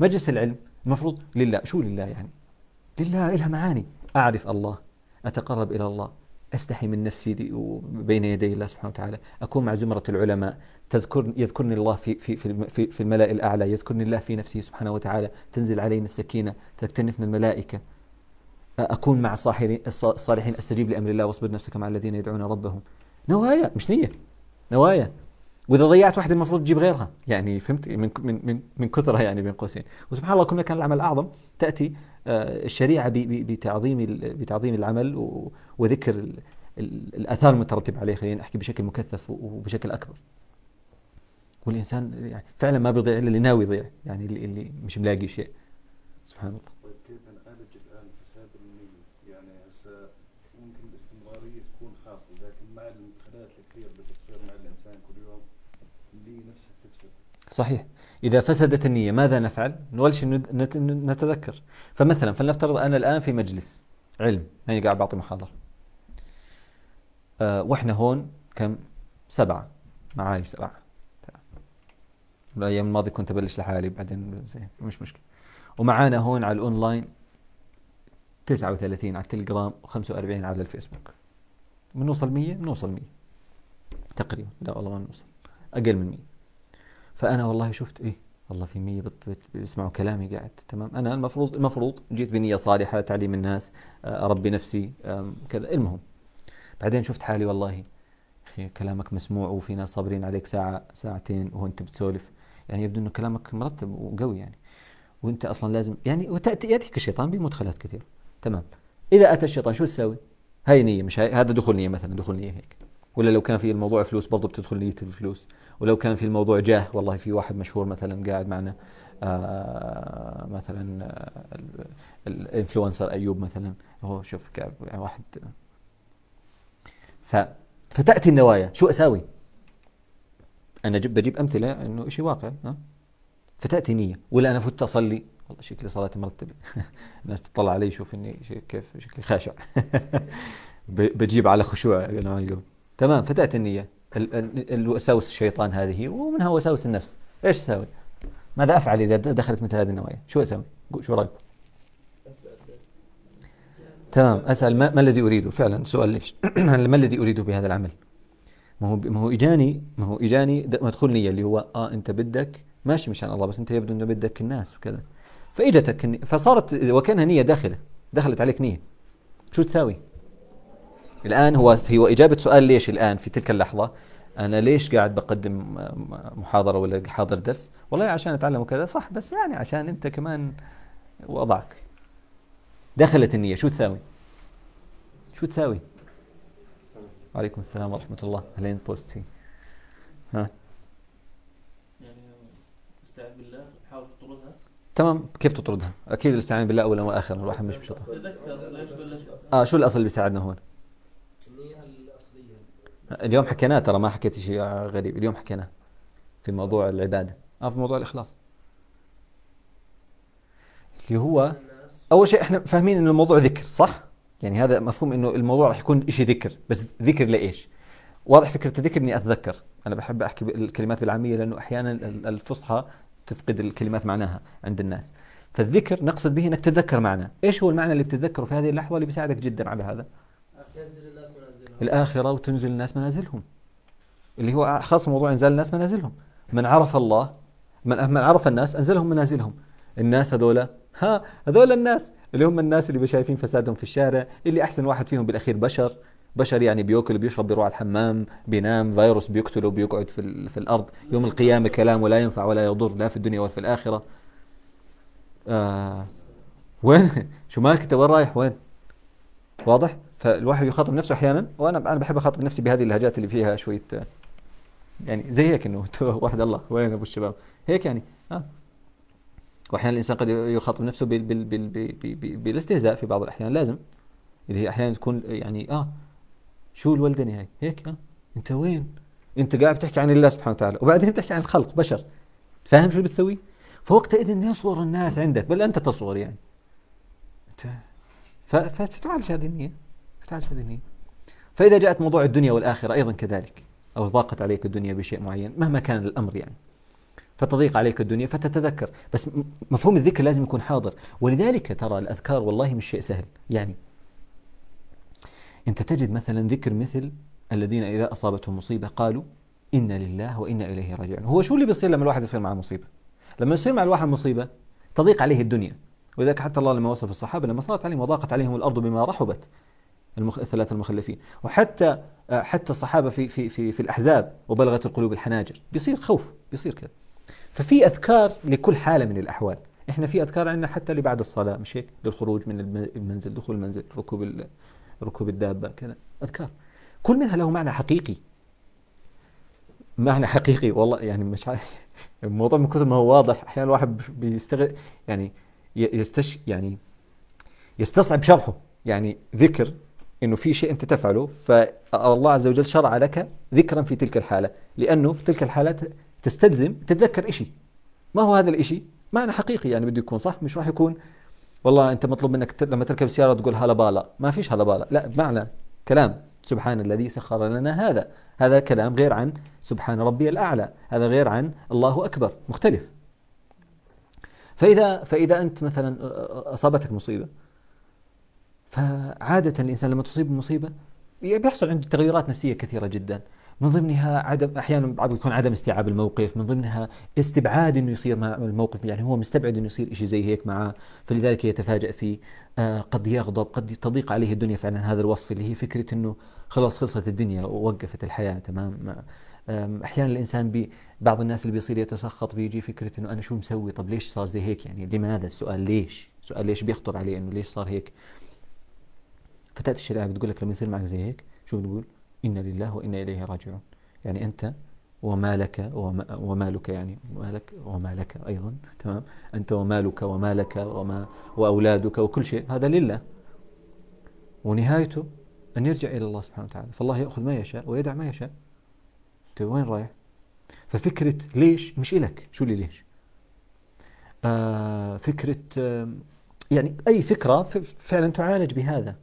مجلس العلم المفروض لله شو لله يعني لله لها معاني اعرف الله اتقرب الى الله استحي من نفسي بين يدي الله سبحانه وتعالى اكون مع زمره العلماء تذكر يذكرني الله في في في في الملأ الاعلى يذكرني الله في نفسه سبحانه وتعالى تنزل علينا السكينه تكتنفنا الملائكه اكون مع الصالحين استجيب لامر الله واصبر نفسك مع الذين يدعون ربهم نوايا مش نيه نوايا واذا ضيعت واحده المفروض تجيب غيرها يعني فهمت من من من, من كثرها يعني بين قوسين وسبحان الله كل ما كان العمل اعظم تاتي آه، الشريعه بتعظيم بتعظيم العمل وذكر الاثار المترتبه عليه خلينا احكي بشكل مكثف وبشكل اكبر والانسان يعني فعلا ما بيضيع الا اللي ناوي يضيع يعني اللي مش ملاقي شيء سبحان الله صحيح إذا فسدت النية ماذا نفعل؟ نولش نتذكر فمثلا فلنفترض أنا الآن في مجلس علم أنا قاعد بعطي محاضرة أه وإحنا هون كم سبعة معاي سبعة الأيام الماضية كنت أبلش لحالي بعدين زين مش مشكلة ومعانا هون على الأونلاين 39 على التليجرام و45 على الفيسبوك بنوصل 100 بنوصل 100 تقريبا لا والله ما بنوصل أقل من 100 فانا والله شفت ايه والله في مية بيسمعوا كلامي قاعد تمام انا المفروض المفروض جيت بنيه صالحه تعليم الناس آه، اربي نفسي كذا المهم بعدين شفت حالي والله اخي كلامك مسموع وفي ناس صابرين عليك ساعه ساعتين وانت بتسولف يعني يبدو انه كلامك مرتب وقوي يعني وانت اصلا لازم يعني وتاتي ياتيك الشيطان بمدخلات كثير تمام اذا اتى الشيطان شو تسوي؟ هاي نيه مش هاي هذا دخول نيه مثلا دخول نيه هيك ولا لو كان في الموضوع فلوس برضه بتدخل نية الفلوس ولو كان في الموضوع جاه والله في واحد مشهور مثلا قاعد معنا آه مثلا آه، الانفلونسر ايوب مثلا هو شوف يعني واحد ف فتاتي النوايا شو اساوي؟ انا بجيب امثله انه شيء واقعي ها فتاتي نيه ولا انا فوت اصلي والله شكلي صلاتي مرتبه الناس تطلع علي يشوف اني كيف شكلي خاشع بجيب على خشوع نوعا تمام فتأتي النية الوساوس الشيطان هذه ومنها وساوس النفس ايش اسوي؟ ماذا افعل اذا دخلت مثل هذه النوايا؟ شو اسوي؟ شو رايكم؟ تمام اسال ما, ما الذي اريده فعلا سؤال ليش؟ ما الذي اريده بهذا العمل؟ ما هو ما هو اجاني ما هو اجاني مدخول نيه اللي هو اه انت بدك ماشي مشان الله بس انت يبدو انه بدك الناس وكذا فاجتك فصارت وكانها نيه داخله دخلت عليك نيه شو تساوي؟ الآن هو هو إجابة سؤال ليش الآن في تلك اللحظة أنا ليش قاعد بقدم محاضرة ولا حاضر درس والله عشان أتعلم وكذا صح بس يعني عشان أنت كمان وضعك دخلت النية شو تساوي شو تساوي وعليكم السلام ورحمة الله أهلين بوستي ها يعني بالله حاول تطردها تمام كيف تطردها؟ اكيد الاستعانه بالله اولا واخرا الواحد مش بشطه. اه شو الاصل اللي بيساعدنا هون؟ اليوم حكيناه ترى ما حكيت شيء غريب اليوم حكيناه في موضوع العباده آه في موضوع الاخلاص اللي هو اول شيء احنا فاهمين انه الموضوع ذكر صح يعني هذا مفهوم انه الموضوع راح يكون شيء ذكر بس ذكر لايش واضح فكره الذكر اني اتذكر انا بحب احكي الكلمات بالعاميه لانه احيانا الفصحى تفقد الكلمات معناها عند الناس فالذكر نقصد به انك تتذكر معنى ايش هو المعنى اللي بتتذكره في هذه اللحظه اللي بيساعدك جدا على هذا الناس الآخرة وتنزل الناس منازلهم اللي هو خاص موضوع إنزال الناس منازلهم من عرف الله من, أه، من عرف الناس أنزلهم منازلهم الناس هذولا ها هذول الناس اللي هم الناس اللي شايفين فسادهم في الشارع اللي أحسن واحد فيهم بالأخير بشر بشر يعني بياكل بيشرب بيروح على الحمام بينام فيروس بيقتله بيقعد في, في الارض يوم القيامه كلامه لا ينفع ولا يضر لا في الدنيا ولا في الاخره آه وين شو مالك انت وين رايح وين واضح فالواحد يخاطب نفسه احيانا وانا انا بحب اخاطب نفسي بهذه اللهجات اللي فيها شويه يعني زي هيك انه واحد الله وين ابو الشباب هيك يعني اه واحيانا الانسان قد يخاطب نفسه بال بال بال بال بال بالاستهزاء في بعض الاحيان لازم اللي هي احيانا تكون يعني اه شو الولدني هاي هيك اه انت وين انت قاعد بتحكي عن الله سبحانه وتعالى وبعدين بتحكي عن الخلق بشر فاهم شو بتسوي فوقتئذ يصغر الناس عندك بل انت تصغر يعني انت فتعالج هذه النيه تعال شوف ذهنية فإذا جاءت موضوع الدنيا والآخرة أيضا كذلك أو ضاقت عليك الدنيا بشيء معين مهما كان الأمر يعني فتضيق عليك الدنيا فتتذكر بس مفهوم الذكر لازم يكون حاضر ولذلك ترى الأذكار والله مش شيء سهل يعني أنت تجد مثلا ذكر مثل الذين إذا أصابتهم مصيبة قالوا إنا لله وإنا إليه راجعون هو شو اللي بيصير لما الواحد يصير معه مصيبة لما يصير مع الواحد مصيبة تضيق عليه الدنيا ولذلك حتى الله لما وصف الصحابة لما صارت عليهم وضاقت عليهم الأرض بما رحبت المخ... الثلاثة المخلفين وحتى آه، حتى الصحابة في في في, في الأحزاب وبلغت القلوب الحناجر بيصير خوف بيصير كذا ففي أذكار لكل حالة من الأحوال احنا في اذكار عندنا حتى اللي بعد الصلاه مش هيك للخروج من المنزل دخول المنزل ركوب ركوب الدابه كذا اذكار كل منها له معنى حقيقي معنى حقيقي والله يعني مش عارف الموضوع من كثر ما هو واضح احيانا الواحد بيستغل يعني يستش يعني يستصعب شرحه يعني ذكر انه في شيء انت تفعله فالله عز وجل شرع لك ذكرا في تلك الحاله لانه في تلك الحالات تستلزم تتذكر شيء ما هو هذا الشيء معنى حقيقي يعني بده يكون صح مش راح يكون والله انت مطلوب منك لما تركب السياره تقول هلا بالا ما فيش هلا بالا لا بمعنى كلام سبحان الذي سخر لنا هذا هذا كلام غير عن سبحان ربي الأعلى هذا غير عن الله أكبر مختلف فإذا, فإذا أنت مثلا أصابتك مصيبة فعادة الإنسان لما تصيب المصيبة بيحصل عنده تغيرات نفسية كثيرة جدا من ضمنها عدم احيانا يكون عدم استيعاب الموقف من ضمنها استبعاد انه يصير مع الموقف يعني هو مستبعد انه يصير شيء زي هيك معاه فلذلك يتفاجأ فيه آه قد يغضب قد تضيق عليه الدنيا فعلا هذا الوصف اللي هي فكره انه خلاص خلصت الدنيا ووقفت الحياه تمام آه، احيانا الانسان بي بعض الناس اللي بيصير يتسخط بيجي فكره انه انا شو مسوي طب ليش صار زي هيك يعني لماذا السؤال ليش السؤال ليش بيخطر عليه انه ليش صار هيك فتاتي الشريعه بتقول لك لما يصير معك زي هيك شو بتقول؟ انا لله وانا اليه راجعون يعني انت وما لك وما ومالك يعني مالك وما لك ايضا تمام انت ومالك وما لك وما واولادك وكل شيء هذا لله ونهايته ان يرجع الى الله سبحانه وتعالى فالله ياخذ ما يشاء ويدع ما يشاء انت طيب، وين رايح؟ ففكره ليش مش الك شو اللي ليش؟ آه فكره آه يعني اي فكره فعلا تعالج بهذا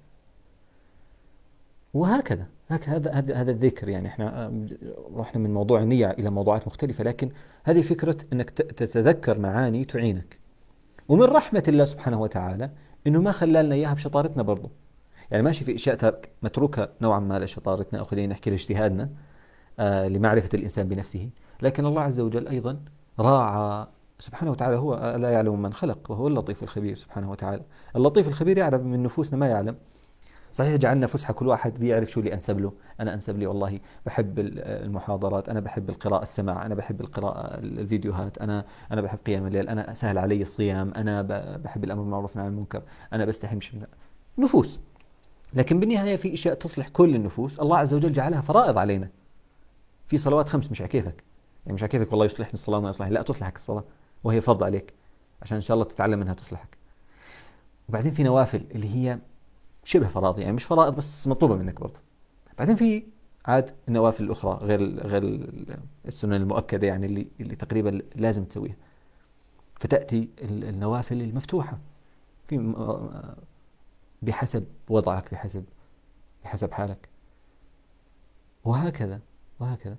وهكذا هذا هذا الذكر يعني احنا رحنا آه، من موضوع النية إلى موضوعات مختلفة لكن هذه فكرة أنك تتذكر معاني تعينك ومن رحمة الله سبحانه وتعالى أنه ما خلالنا إياها بشطارتنا برضه يعني ماشي في أشياء متروكة نوعا ما لشطارتنا أو خلينا نحكي لاجتهادنا آه لمعرفة الإنسان بنفسه لكن الله عز وجل أيضا راعى سبحانه وتعالى هو آه، لا يعلم من خلق وهو اللطيف الخبير سبحانه وتعالى اللطيف الخبير يعلم من نفوسنا ما يعلم صحيح جعلنا فسحة كل واحد بيعرف شو اللي أنسب له أنا أنسب لي والله بحب المحاضرات أنا بحب القراءة السماع أنا بحب القراءة الفيديوهات أنا أنا بحب قيام الليل أنا سهل علي الصيام أنا بحب الأمر بالمعروف عن المنكر أنا بستحمش من نفوس لكن بالنهاية في أشياء تصلح كل النفوس الله عز وجل جعلها فرائض علينا في صلوات خمس مش على كيفك يعني مش على كيفك والله يصلحني الصلاة وما يصلحني لا تصلحك الصلاة وهي فرض عليك عشان إن شاء الله تتعلم منها تصلحك وبعدين في نوافل اللي هي شبه فرائض يعني مش فرائض بس مطلوبه منك برضه بعدين في عاد النوافل الاخرى غير غير السنن المؤكده يعني اللي اللي تقريبا لازم تسويها فتاتي النوافل المفتوحه في آه، بحسب وضعك بحسب بحسب حالك وهكذا وهكذا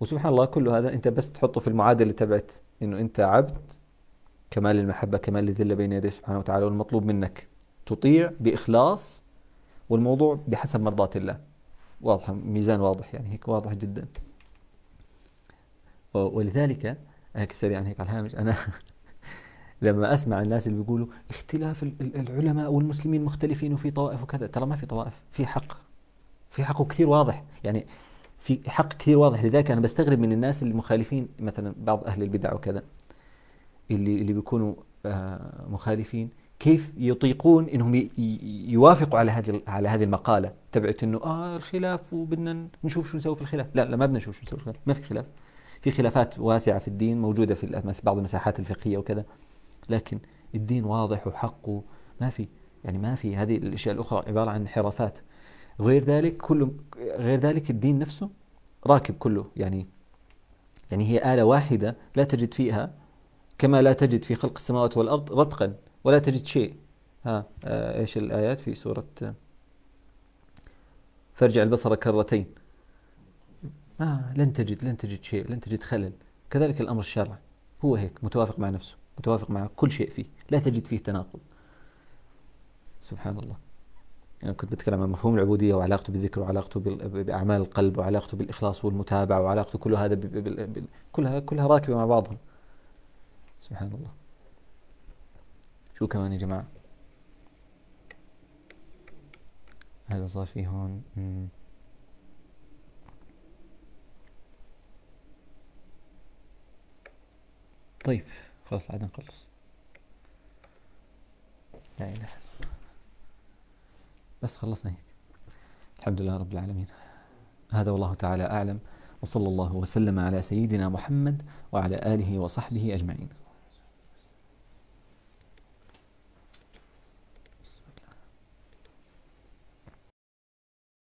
وسبحان الله كل هذا انت بس تحطه في المعادله تبعت انه انت عبد كمال المحبه كمال الذله بين يديه سبحانه وتعالى والمطلوب منك تطيع بإخلاص والموضوع بحسب مرضاة الله واضحة ميزان واضح يعني هيك واضح جدا ولذلك هيك سريعا يعني هيك على الهامش أنا لما أسمع الناس اللي بيقولوا اختلاف العلماء والمسلمين مختلفين وفي طوائف وكذا ترى ما في طوائف في حق في حق كثير واضح يعني في حق كثير واضح لذلك أنا بستغرب من الناس المخالفين مثلا بعض أهل البدع وكذا اللي اللي بيكونوا آه، مخالفين كيف يطيقون انهم يوافقوا على هذه على هذه المقاله تبعت انه اه الخلاف وبدنا نشوف شو نسوي في الخلاف، لا لا ما بدنا نشوف شو نسوي في الخلاف، ما في خلاف. في خلافات واسعه في الدين موجوده في بعض المساحات الفقهيه وكذا لكن الدين واضح وحقه ما في يعني ما في هذه الاشياء الاخرى عباره عن انحرافات. غير ذلك كله غير ذلك الدين نفسه راكب كله يعني يعني هي آلة واحدة لا تجد فيها كما لا تجد في خلق السماوات والأرض رتقا ولا تجد شيء ها آه، ايش الايات في سوره فارجع البصر كرتين ما آه، لن تجد لن تجد شيء لن تجد خلل كذلك الامر الشرعي هو هيك متوافق مع نفسه متوافق مع كل شيء فيه لا تجد فيه تناقض سبحان الله يعني كنت بتكلم عن مفهوم العبودية وعلاقته بالذكر وعلاقته بأعمال القلب وعلاقته بالإخلاص والمتابعة وعلاقته كل هذا كلها كلها راكبة مع بعضها سبحان الله شو كمان يا جماعة هذا صار في هون طيب خلص عاد نخلص لا اله بس خلصنا هيك الحمد لله رب العالمين هذا والله تعالى اعلم وصلى الله وسلم على سيدنا محمد وعلى اله وصحبه اجمعين